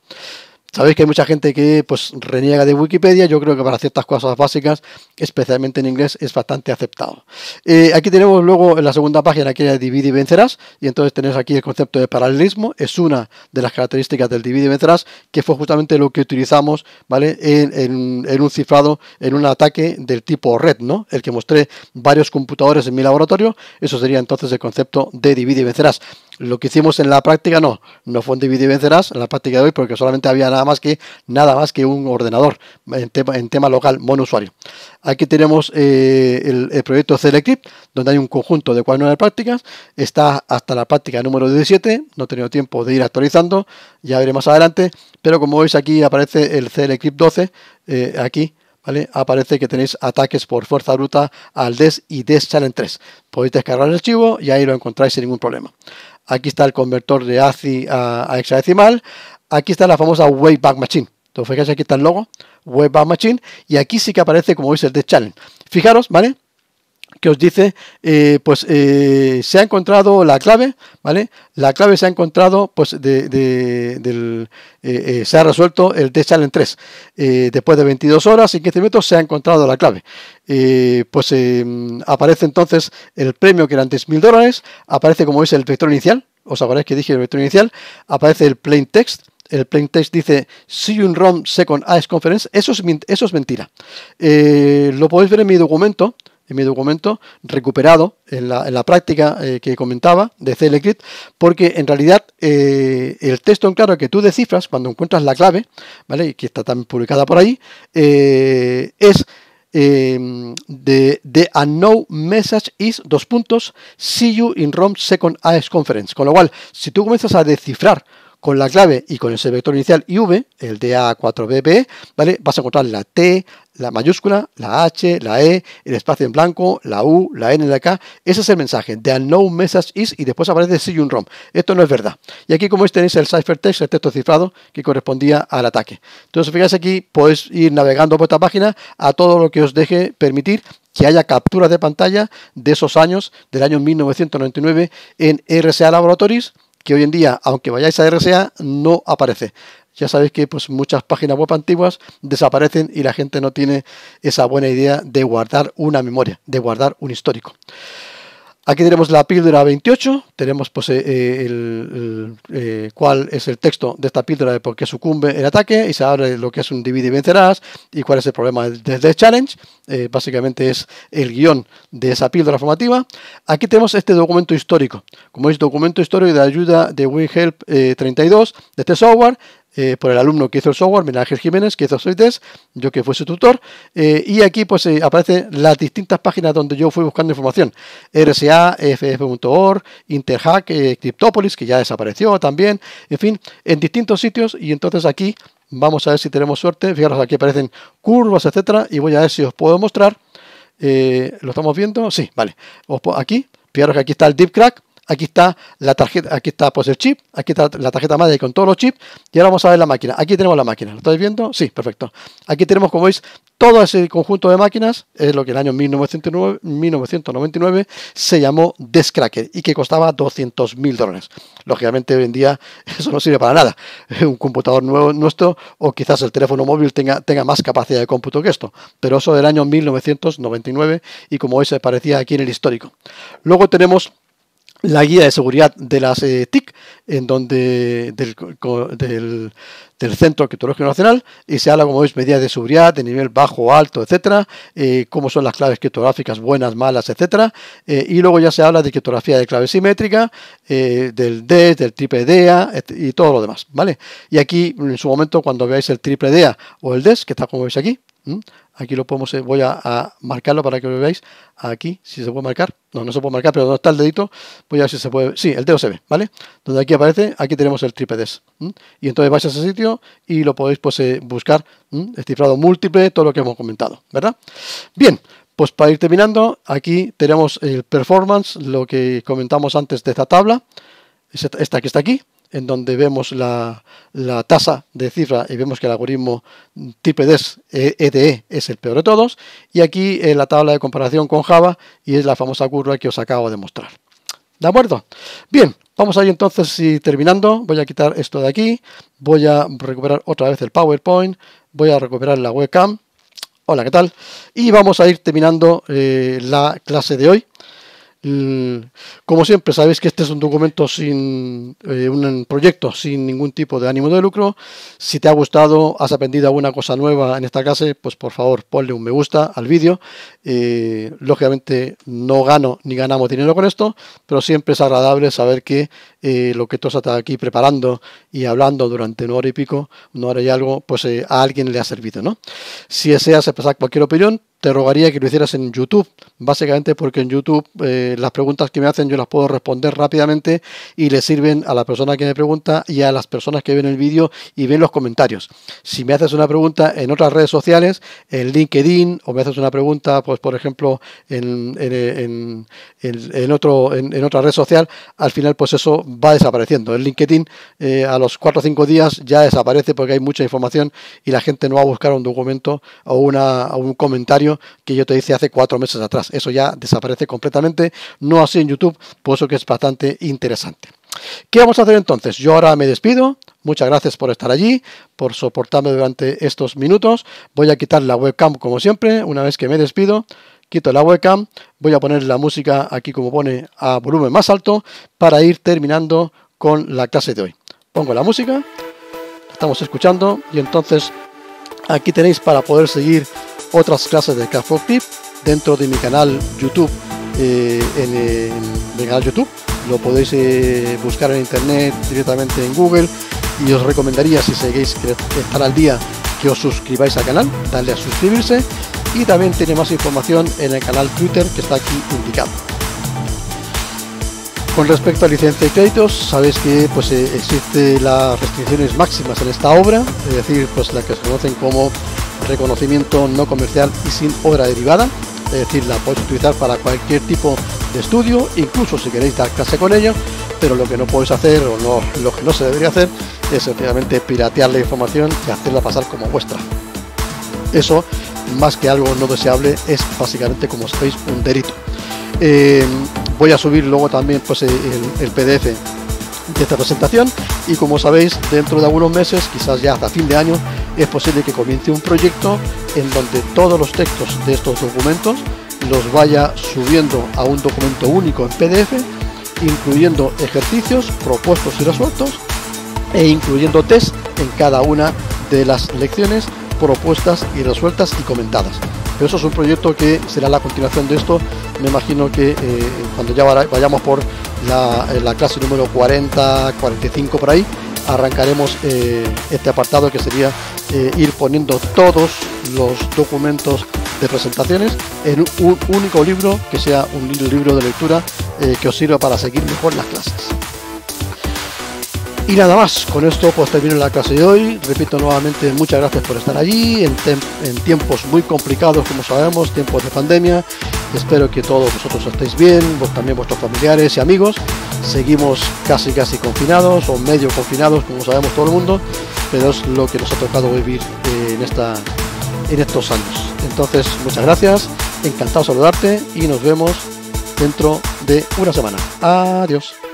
Sabéis que hay mucha gente que pues reniega de Wikipedia. Yo creo que para ciertas cosas básicas, especialmente en inglés, es bastante aceptado. Eh, aquí tenemos luego en la segunda página que era divide y vencerás. Y entonces tenéis aquí el concepto de paralelismo. Es una de las características del divide y vencerás, que fue justamente lo que utilizamos ¿vale? en, un cifrado, en un ataque del tipo red, ¿no? El que mostré varios computadores en mi laboratorio. Eso sería entonces el concepto de divide y vencerás. Lo que hicimos en la práctica no, no fue un dividir y vencerás en la práctica de hoy porque solamente había nada más que, nada más que un ordenador en tema, local monousuario. Aquí tenemos eh, el, el, proyecto Clip, donde hay un conjunto de cuatro nuevas prácticas. Está hasta la práctica número 17, no he tenido tiempo de ir actualizando, ya veremos más adelante, pero como veis aquí aparece el Clip 12, eh, aquí. ¿Vale? Aparece que tenéis ataques por fuerza bruta al DES y DES Challenge 3. Podéis descargar el archivo y ahí lo encontráis sin ningún problema. Aquí está el convertor de ACI a, hexadecimal. Aquí está la famosa Wayback Machine. Entonces, fíjense, aquí está el logo, Wayback Machine. Y aquí sí que aparece, como veis, el de Challenge. Fijaros, ¿vale? que os dice, eh, pues eh, se ha encontrado la clave, ¿vale? La clave se ha encontrado, pues de, eh, se ha resuelto el test challenge 3. después de 22 horas y 15 minutos se ha encontrado la clave. pues aparece entonces el premio que eran 3.000 dólares, aparece como es el vector inicial, os acordáis que dije el vector inicial, aparece el plain text, el plain text dice si un rom Rome Second Ice Conference, eso es, eso es mentira. lo podéis ver en mi documento, en mi documento recuperado en la, práctica eh, que comentaba de CLCrypt, porque en realidad eh, el texto en claro que tú descifras cuando encuentras la clave, ¿vale? Y que está también publicada por ahí, eh, es de the no message is dos puntos see you in Rome second As conference. Con lo cual, si tú comienzas a descifrar con la clave y con ese vector inicial IV, el DA4BB, ¿vale? Vas a encontrar la T, la mayúscula, la H, la E, el espacio en blanco, la U, la N, la K. Ese es el mensaje. The unknown message is y después aparece see you ROM. Esto no es verdad. Y aquí como veis tenéis el ciphertext, el texto cifrado que correspondía al ataque. Entonces fijáis aquí, podéis ir navegando por esta página a todo lo que os deje permitir que haya capturas de pantalla de esos años, del año 1999 en RSA Laboratories que hoy en día, aunque vayáis a RSA, no aparece. Ya sabéis que pues, muchas páginas web antiguas desaparecen y la gente no tiene esa buena idea de guardar una memoria, de guardar un histórico. Aquí tenemos la píldora 28, tenemos pues, eh, eh, el, eh, cuál es el texto de esta píldora de por qué sucumbe el ataque y se abre lo que es un divide y vencerás y cuál es el problema del Death Challenge. básicamente es el guión de esa píldora formativa. Aquí tenemos este documento histórico, como es documento histórico de ayuda de WinHelp 32 de este software. Eh, por el alumno que hizo el software, Miguel Jiménez, que hizo Soites, yo que fui su tutor, eh, y aquí pues eh, aparecen las distintas páginas donde yo fui buscando información, RSA, ff.org, Interhack, Cryptopolis, que ya desapareció también, en fin, en distintos sitios, y entonces aquí vamos a ver si tenemos suerte, fijaros aquí aparecen curvas, etcétera, y voy a ver si os puedo mostrar, ¿lo estamos viendo? Sí, vale, os aquí, fijaros que aquí está el Deep Crack, aquí está la tarjeta, aquí está pues el chip, aquí está la tarjeta madre con todos los chips, y ahora vamos a ver la máquina. Aquí tenemos la máquina, ¿lo estáis viendo? Sí, perfecto. Aquí tenemos, como veis, todo ese conjunto de máquinas, es lo que en el año 1999, se llamó Descracker y que costaba 200.000 dólares. Lógicamente hoy en día eso no sirve para nada. Un computador nuevo nuestro o quizás el teléfono móvil tenga, tenga más capacidad de cómputo que esto, pero eso del año 1999 y como veis parecía aquí en el histórico. Luego tenemos la guía de seguridad de las eh, TIC, en donde del, del, Centro Criptológico Nacional, y se habla, como veis, medidas de seguridad de nivel bajo, alto, etcétera, eh, cómo son las claves criptográficas buenas, malas, etcétera, eh, y luego ya se habla de criptografía de clave simétrica, del DES, del triple DEA y todo lo demás, ¿vale? Y aquí, en su momento, cuando veáis el triple DEA o el DES, que está como veis aquí, Aquí lo podemos, eh, voy a, marcarlo para que lo veáis. Aquí, si se puede marcar. No, no se puede marcar, pero donde está el dedito, voy a ver si se puede. Sí, el dedo se ve, ¿vale? Donde aquí aparece, aquí tenemos el trípedes. Y entonces vais a ese sitio y lo podéis pues, eh, buscar. El cifrado múltiple, todo lo que hemos comentado, ¿verdad? Bien, pues para ir terminando, aquí tenemos el performance, lo que comentamos antes de esta tabla esta que está aquí, en donde vemos la, tasa de cifra y vemos que el algoritmo TPDES e EDE es el peor de todos, y aquí eh, la tabla de comparación con Java y es la famosa curva que os acabo de mostrar. ¿De acuerdo? Bien, vamos a ir entonces y terminando. Voy a quitar esto de aquí, voy a recuperar otra vez el PowerPoint, voy a recuperar la webcam. Hola, ¿qué tal? Y vamos a ir terminando eh, la clase de hoy. Mm, como siempre, sabéis que este es un documento sin eh, un proyecto, sin ningún tipo de ánimo de lucro. Si te ha gustado, has aprendido alguna cosa nueva en esta clase, pues por favor ponle un me gusta al vídeo. Eh, lógicamente no gano ni ganamos dinero con esto, pero siempre es agradable saber que eh, lo que tú estás aquí preparando y hablando durante una hora y pico, una hora y algo, pues a alguien le ha servido. ¿no? Si deseas expresar cualquier opinión, te rogaría que lo hicieras en YouTube, básicamente porque en YouTube eh, las preguntas que me hacen yo las puedo responder rápidamente y le sirven a la persona que me pregunta y a las personas que ven el vídeo y ven los comentarios. Si me haces una pregunta en otras redes sociales, en LinkedIn, o me haces una pregunta, pues por ejemplo, en, otro, en, otra red social, al final pues eso va desapareciendo. En LinkedIn eh, a los 4 o 5 días ya desaparece porque hay mucha información y la gente no va a buscar un documento o, una, o un comentario que yo te hice hace cuatro meses atrás. Eso ya desaparece completamente, no así en YouTube, por eso que es bastante interesante. ¿Qué vamos a hacer entonces? Yo ahora me despido. Muchas gracias por estar allí, por soportarme durante estos minutos. Voy a quitar la webcam como siempre, una vez que me despido. Quito la webcam, voy a poner la música aquí como pone a volumen más alto para ir terminando con la clase de hoy. Pongo la música, estamos escuchando y entonces aquí tenéis para poder seguir otras clases de Craft Clip dentro de mi canal YouTube. Eh, en, el, canal YouTube lo podéis eh, buscar en internet directamente en Google y os recomendaría si seguís estar al día que os suscribáis al canal, darle a suscribirse y también tiene más información en el canal Twitter que está aquí indicado. Con respecto a licencia y créditos, sabéis que pues, eh, existen las restricciones máximas en esta obra, es decir, pues la que se conocen como reconocimiento no comercial y sin obra derivada, es decir, la podéis utilizar para cualquier tipo de estudio, incluso si queréis dar clase con ello, pero lo que no podéis hacer o no, lo que no se debería hacer es efectivamente, piratear la información y hacerla pasar como vuestra. Eso, más que algo no deseable, es básicamente como si un delito. Eh, voy a subir luego también pues, el, el PDF de esta presentación y como sabéis dentro de algunos meses quizás ya hasta fin de año es posible que comience un proyecto en donde todos los textos de estos documentos los vaya subiendo a un documento único en PDF incluyendo ejercicios propuestos y resueltos e incluyendo test en cada una de las lecciones propuestas y resueltas y comentadas. eso es un proyecto que será la continuación de esto. Me imagino que eh, cuando ya vayamos por la, eh, clase número 40, 45 por ahí, arrancaremos eh, este apartado que sería ir poniendo todos los documentos de presentaciones en un único libro que sea un libro de lectura que os sirva para seguir mejor las clases. Y nada más, con esto pues termino la clase de hoy. Repito nuevamente, muchas gracias por estar allí en, tiempos muy complicados, como sabemos, tiempos de pandemia. Espero que todos vosotros estéis bien, vos también vuestros familiares y amigos. Seguimos casi casi confinados o medio confinados, como sabemos todo el mundo, pero es lo que nos ha tocado vivir eh, en, esta, en estos años. Entonces, muchas gracias, encantado de saludarte y nos vemos dentro de una semana. Adiós.